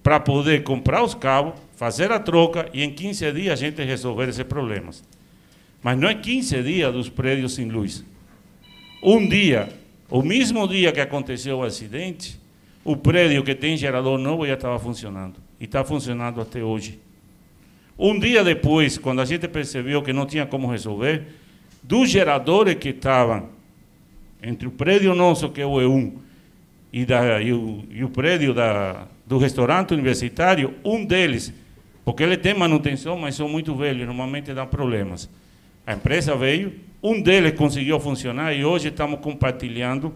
para poder comprar os cabos, fazer a troca e em 15 dias a gente resolver esses problemas. Mas não é 15 dias dos prédios sem luz. Um dia, o mesmo dia que aconteceu o acidente, o prédio que tem gerador novo já estava funcionando. E está funcionando até hoje. Um dia depois, quando a gente percebeu que não tinha como resolver, dos geradores que estavam entre o prédio nosso, que é o E1, e, da, e, o, e o prédio da, do restaurante universitário, um deles, porque ele tem manutenção, mas são muito velhos, normalmente dá problemas. A empresa veio, um deles conseguiu funcionar e hoje estamos compartilhando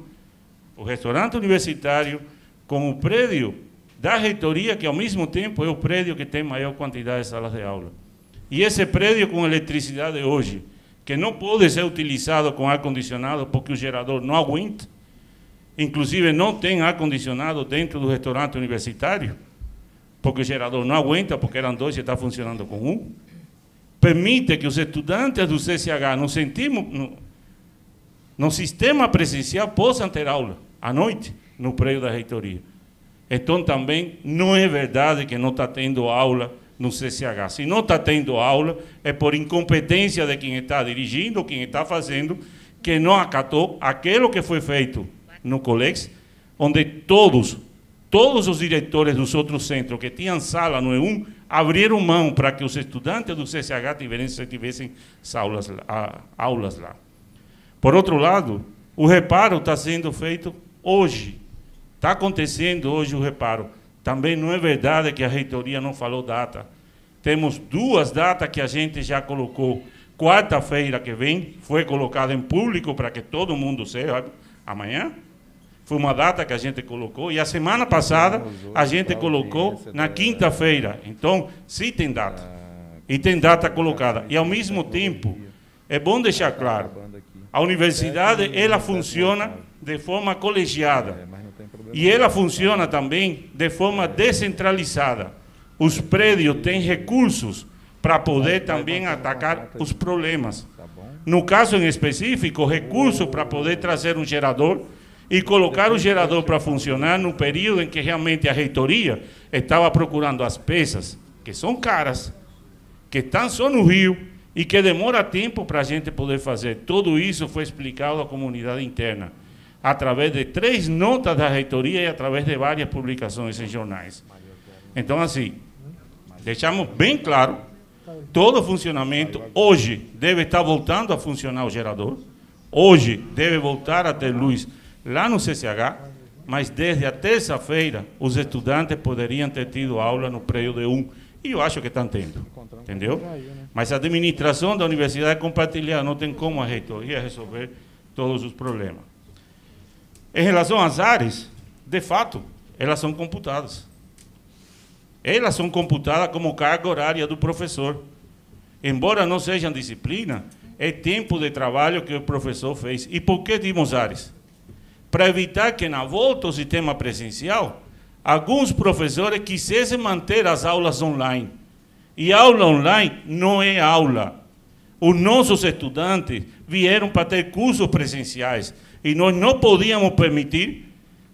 o restaurante universitário com o prédio da reitoria, que ao mesmo tempo é o prédio que tem maior quantidade de salas de aula. E esse prédio com eletricidade hoje, que não pode ser utilizado com ar-condicionado porque o gerador não aguenta, Inclusive, não tem ar-condicionado dentro do restaurante universitário, porque o gerador não aguenta, porque eram dois e está funcionando com um. Permite que os estudantes do CCH, no, sentimo, no, no sistema presencial, possam ter aula à noite no prédio da reitoria. Então, também, não é verdade que não está tendo aula no CCH. Se não está tendo aula, é por incompetência de quem está dirigindo, quem está fazendo, que não acatou aquilo que foi feito no Colex, onde todos, todos os diretores dos outros centros que tinham sala no E1 abriram mão para que os estudantes do CCH tivessem, tivessem aulas, lá, aulas lá. Por outro lado, o reparo está sendo feito hoje. Está acontecendo hoje o reparo. Também não é verdade que a reitoria não falou data. Temos duas datas que a gente já colocou. Quarta-feira que vem foi colocada em público para que todo mundo saiba. Amanhã foi uma data que a gente colocou. E a semana passada a gente colocou na quinta-feira. Então, sim, tem data. E tem data colocada. E, ao mesmo tempo, é bom deixar claro, a universidade ela funciona de forma colegiada. E ela funciona também de forma descentralizada. Os prédios têm recursos para poder também atacar os problemas. No caso em específico, recursos para poder trazer um gerador e colocar o gerador para funcionar no período em que realmente a reitoria estava procurando as peças que são caras, que estão tá só no Rio e que demora tempo para a gente poder fazer. Tudo isso foi explicado à comunidade interna através de três notas da reitoria e através de várias publicações em jornais. Então, assim, deixamos bem claro todo o funcionamento. Hoje deve estar voltando a funcionar o gerador. Hoje deve voltar a ter luz lá no CCH, é mas desde a terça-feira os estudantes poderiam ter tido aula no prédio de um. E eu acho que estão tendo. Entendeu? Mas a administração da universidade é compartilhada não tem como a reitoria resolver todos os problemas. Em relação às áreas, de fato, elas são computadas. Elas são computadas como carga horária do professor. Embora não sejam disciplina, é tempo de trabalho que o professor fez. E por que dimos áreas? para evitar que, na volta ao sistema presencial, alguns professores quisessem manter as aulas online. E aula online não é aula. Os nossos estudantes vieram para ter cursos presenciais e nós não podíamos permitir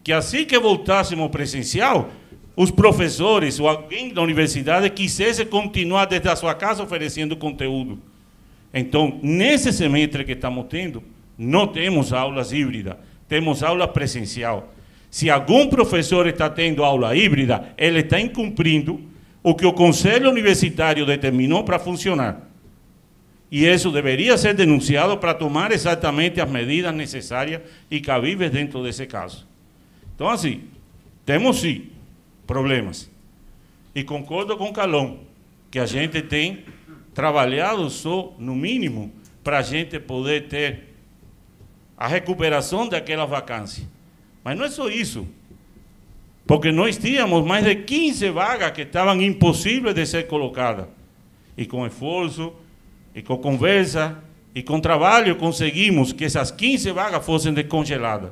que, assim que voltássemos presencial, os professores ou alguém da universidade quisesse continuar desde a sua casa oferecendo conteúdo. Então, nesse semestre que estamos tendo, não temos aulas híbridas temos aula presencial. Se algum professor está tendo aula híbrida, ele está incumprindo o que o Conselho Universitário determinou para funcionar. E isso deveria ser denunciado para tomar exatamente as medidas necessárias e cabíveis dentro desse caso. Então, assim, temos sim problemas. E concordo com o Calon, que a gente tem trabalhado só no mínimo para a gente poder ter a recuperação daquela vacância. Mas não é só isso. Porque nós tínhamos mais de 15 vagas que estavam impossíveis de ser colocadas. E com esforço, e com conversa, e com trabalho conseguimos que essas 15 vagas fossem descongeladas.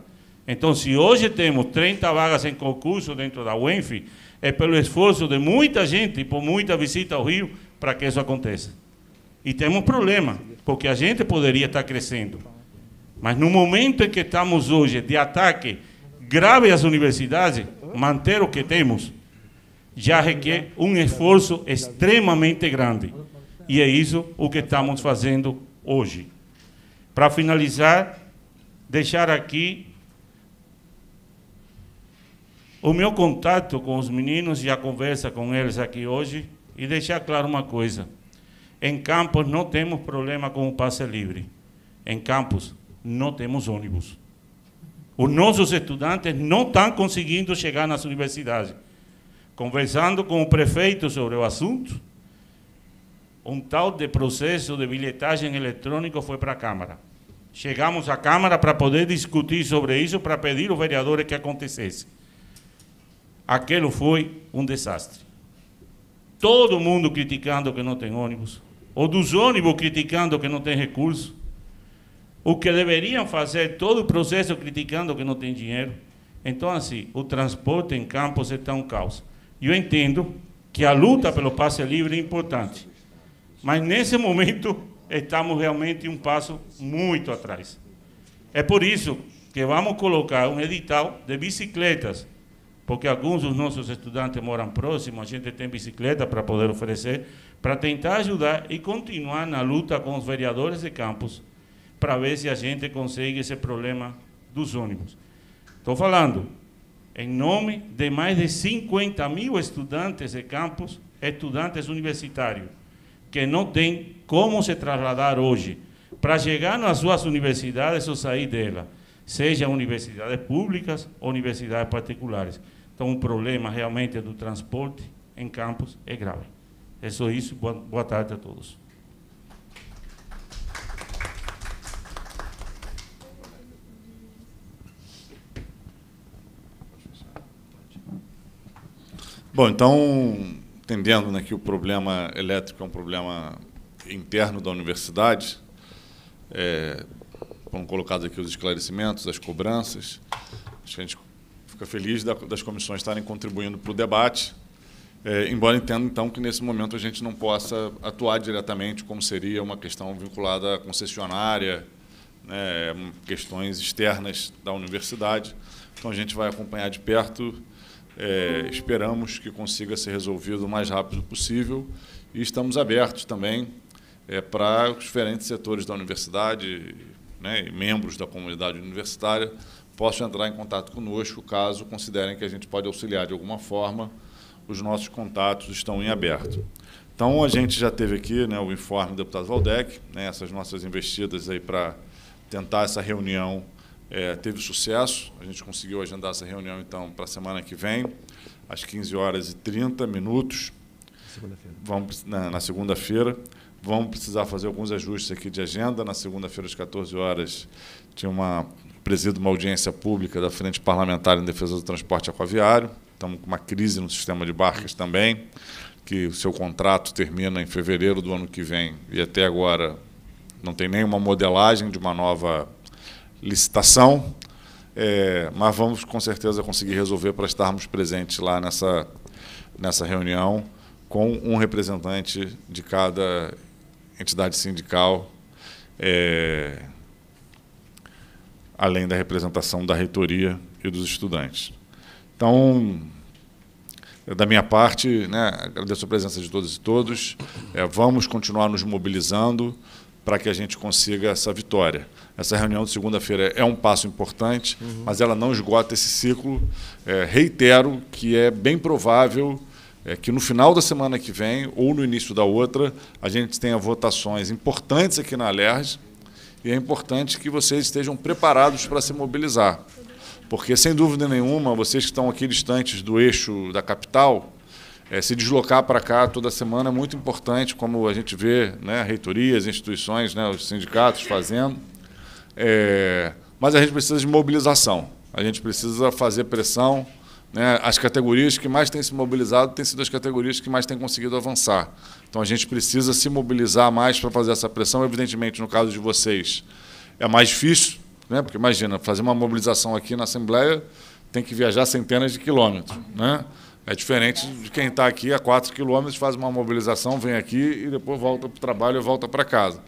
Então, se hoje temos 30 vagas em concurso dentro da UENF, é pelo esforço de muita gente e por muita visita ao Rio para que isso aconteça. E temos problema, porque a gente poderia estar crescendo. Mas no momento em que estamos hoje de ataque grave às universidades, manter o que temos já requer um esforço extremamente grande. E é isso o que estamos fazendo hoje. Para finalizar, deixar aqui o meu contato com os meninos e a conversa com eles aqui hoje e deixar claro uma coisa. Em Campos não temos problema com o passe livre. Em Campos não temos ônibus. Os nossos estudantes não estão conseguindo chegar nas universidades. Conversando com o prefeito sobre o assunto, um tal de processo de bilhetagem eletrônica foi para a Câmara. Chegamos à Câmara para poder discutir sobre isso, para pedir aos vereadores que acontecesse. Aquilo foi um desastre. Todo mundo criticando que não tem ônibus, ou dos ônibus criticando que não tem recurso o que deveriam fazer todo o processo criticando que não tem dinheiro. Então, assim, o transporte em campos está é um caos. Eu entendo que a luta pelo passe livre é importante, mas nesse momento estamos realmente um passo muito atrás. É por isso que vamos colocar um edital de bicicletas, porque alguns dos nossos estudantes moram próximos, a gente tem bicicleta para poder oferecer, para tentar ajudar e continuar na luta com os vereadores de campos para ver se a gente consegue esse problema dos ônibus. Estou falando em nome de mais de 50 mil estudantes de campus, estudantes universitários, que não têm como se trasladar hoje para chegar nas suas universidades ou sair dela, sejam universidades públicas ou universidades particulares. Então, o problema realmente do transporte em campus é grave. É só isso. Boa, boa tarde a todos. Bom, então, entendendo né, que o problema elétrico é um problema interno da universidade, é, foram colocados aqui os esclarecimentos, as cobranças. Acho que a gente fica feliz das comissões estarem contribuindo para o debate, é, embora entenda, então, que nesse momento a gente não possa atuar diretamente como seria uma questão vinculada à concessionária, né, questões externas da universidade. Então, a gente vai acompanhar de perto é, esperamos que consiga ser resolvido o mais rápido possível e estamos abertos também é, para os diferentes setores da universidade né, e membros da comunidade universitária possam entrar em contato conosco caso considerem que a gente pode auxiliar de alguma forma. Os nossos contatos estão em aberto. Então, a gente já teve aqui né, o informe do deputado Valdec, né, essas nossas investidas aí para tentar essa reunião é, teve sucesso. A gente conseguiu agendar essa reunião, então, para a semana que vem, às 15 horas e 30 minutos. Segunda na, na segunda-feira. Vamos precisar fazer alguns ajustes aqui de agenda. Na segunda-feira, às 14 horas, tinha uma presido uma audiência pública da Frente Parlamentar em Defesa do Transporte Aquaviário. Estamos com uma crise no sistema de barcas também, que o seu contrato termina em fevereiro do ano que vem e até agora não tem nenhuma modelagem de uma nova licitação, é, mas vamos com certeza conseguir resolver para estarmos presentes lá nessa, nessa reunião com um representante de cada entidade sindical, é, além da representação da reitoria e dos estudantes. Então, é, da minha parte, né, agradeço a presença de todas e todos. É, vamos continuar nos mobilizando para que a gente consiga essa vitória. Essa reunião de segunda-feira é um passo importante, uhum. mas ela não esgota esse ciclo. É, reitero que é bem provável é, que no final da semana que vem ou no início da outra a gente tenha votações importantes aqui na Alerj e é importante que vocês estejam preparados para se mobilizar. Porque, sem dúvida nenhuma, vocês que estão aqui distantes do eixo da capital, é, se deslocar para cá toda semana é muito importante, como a gente vê né, reitorias, instituições, né, os sindicatos fazendo. É, mas a gente precisa de mobilização, a gente precisa fazer pressão. Né, as categorias que mais têm se mobilizado têm sido as categorias que mais têm conseguido avançar. Então a gente precisa se mobilizar mais para fazer essa pressão. Evidentemente, no caso de vocês, é mais difícil, né, porque imagina, fazer uma mobilização aqui na Assembleia tem que viajar centenas de quilômetros. Né? É diferente de quem está aqui a 4 quilômetros, faz uma mobilização, vem aqui e depois volta para o trabalho e volta para casa.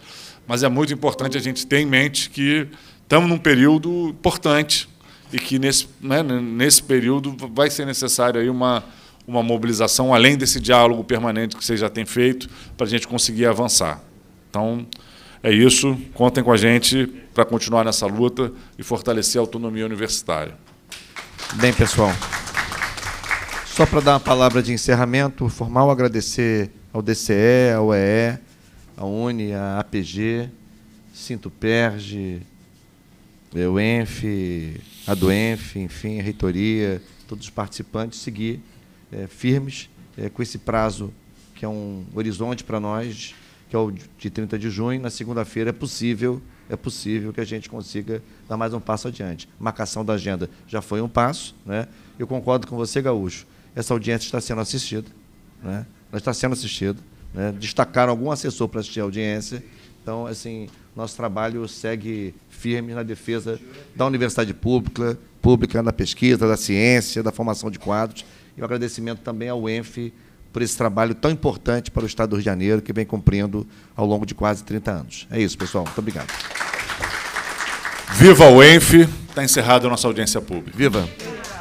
Mas é muito importante a gente ter em mente que estamos num período importante e que nesse, né, nesse período vai ser necessária aí uma, uma mobilização, além desse diálogo permanente que vocês já têm feito, para a gente conseguir avançar. Então, é isso. Contem com a gente para continuar nessa luta e fortalecer a autonomia universitária. Bem, pessoal. Só para dar uma palavra de encerramento formal, agradecer ao DCE, ao EE, à UNE, à APG, Cinto Perge, é, o ENF, a do ENF, enfim, a reitoria, todos os participantes, seguir é, firmes é, com esse prazo, que é um horizonte para nós, que é o de 30 de junho, na segunda-feira é possível, é possível que a gente consiga dar mais um passo adiante. Marcação da agenda já foi um passo, né? Eu concordo com você, Gaúcho essa audiência está sendo assistida, né? ela está sendo assistida. Né? Destacaram algum assessor para assistir a audiência. Então, assim, nosso trabalho segue firme na defesa da universidade pública, pública na pesquisa, da ciência, da formação de quadros. E o agradecimento também ao ENF por esse trabalho tão importante para o Estado do Rio de Janeiro, que vem cumprindo ao longo de quase 30 anos. É isso, pessoal. Muito obrigado. Viva o ENF! Está encerrada a nossa audiência pública. Viva!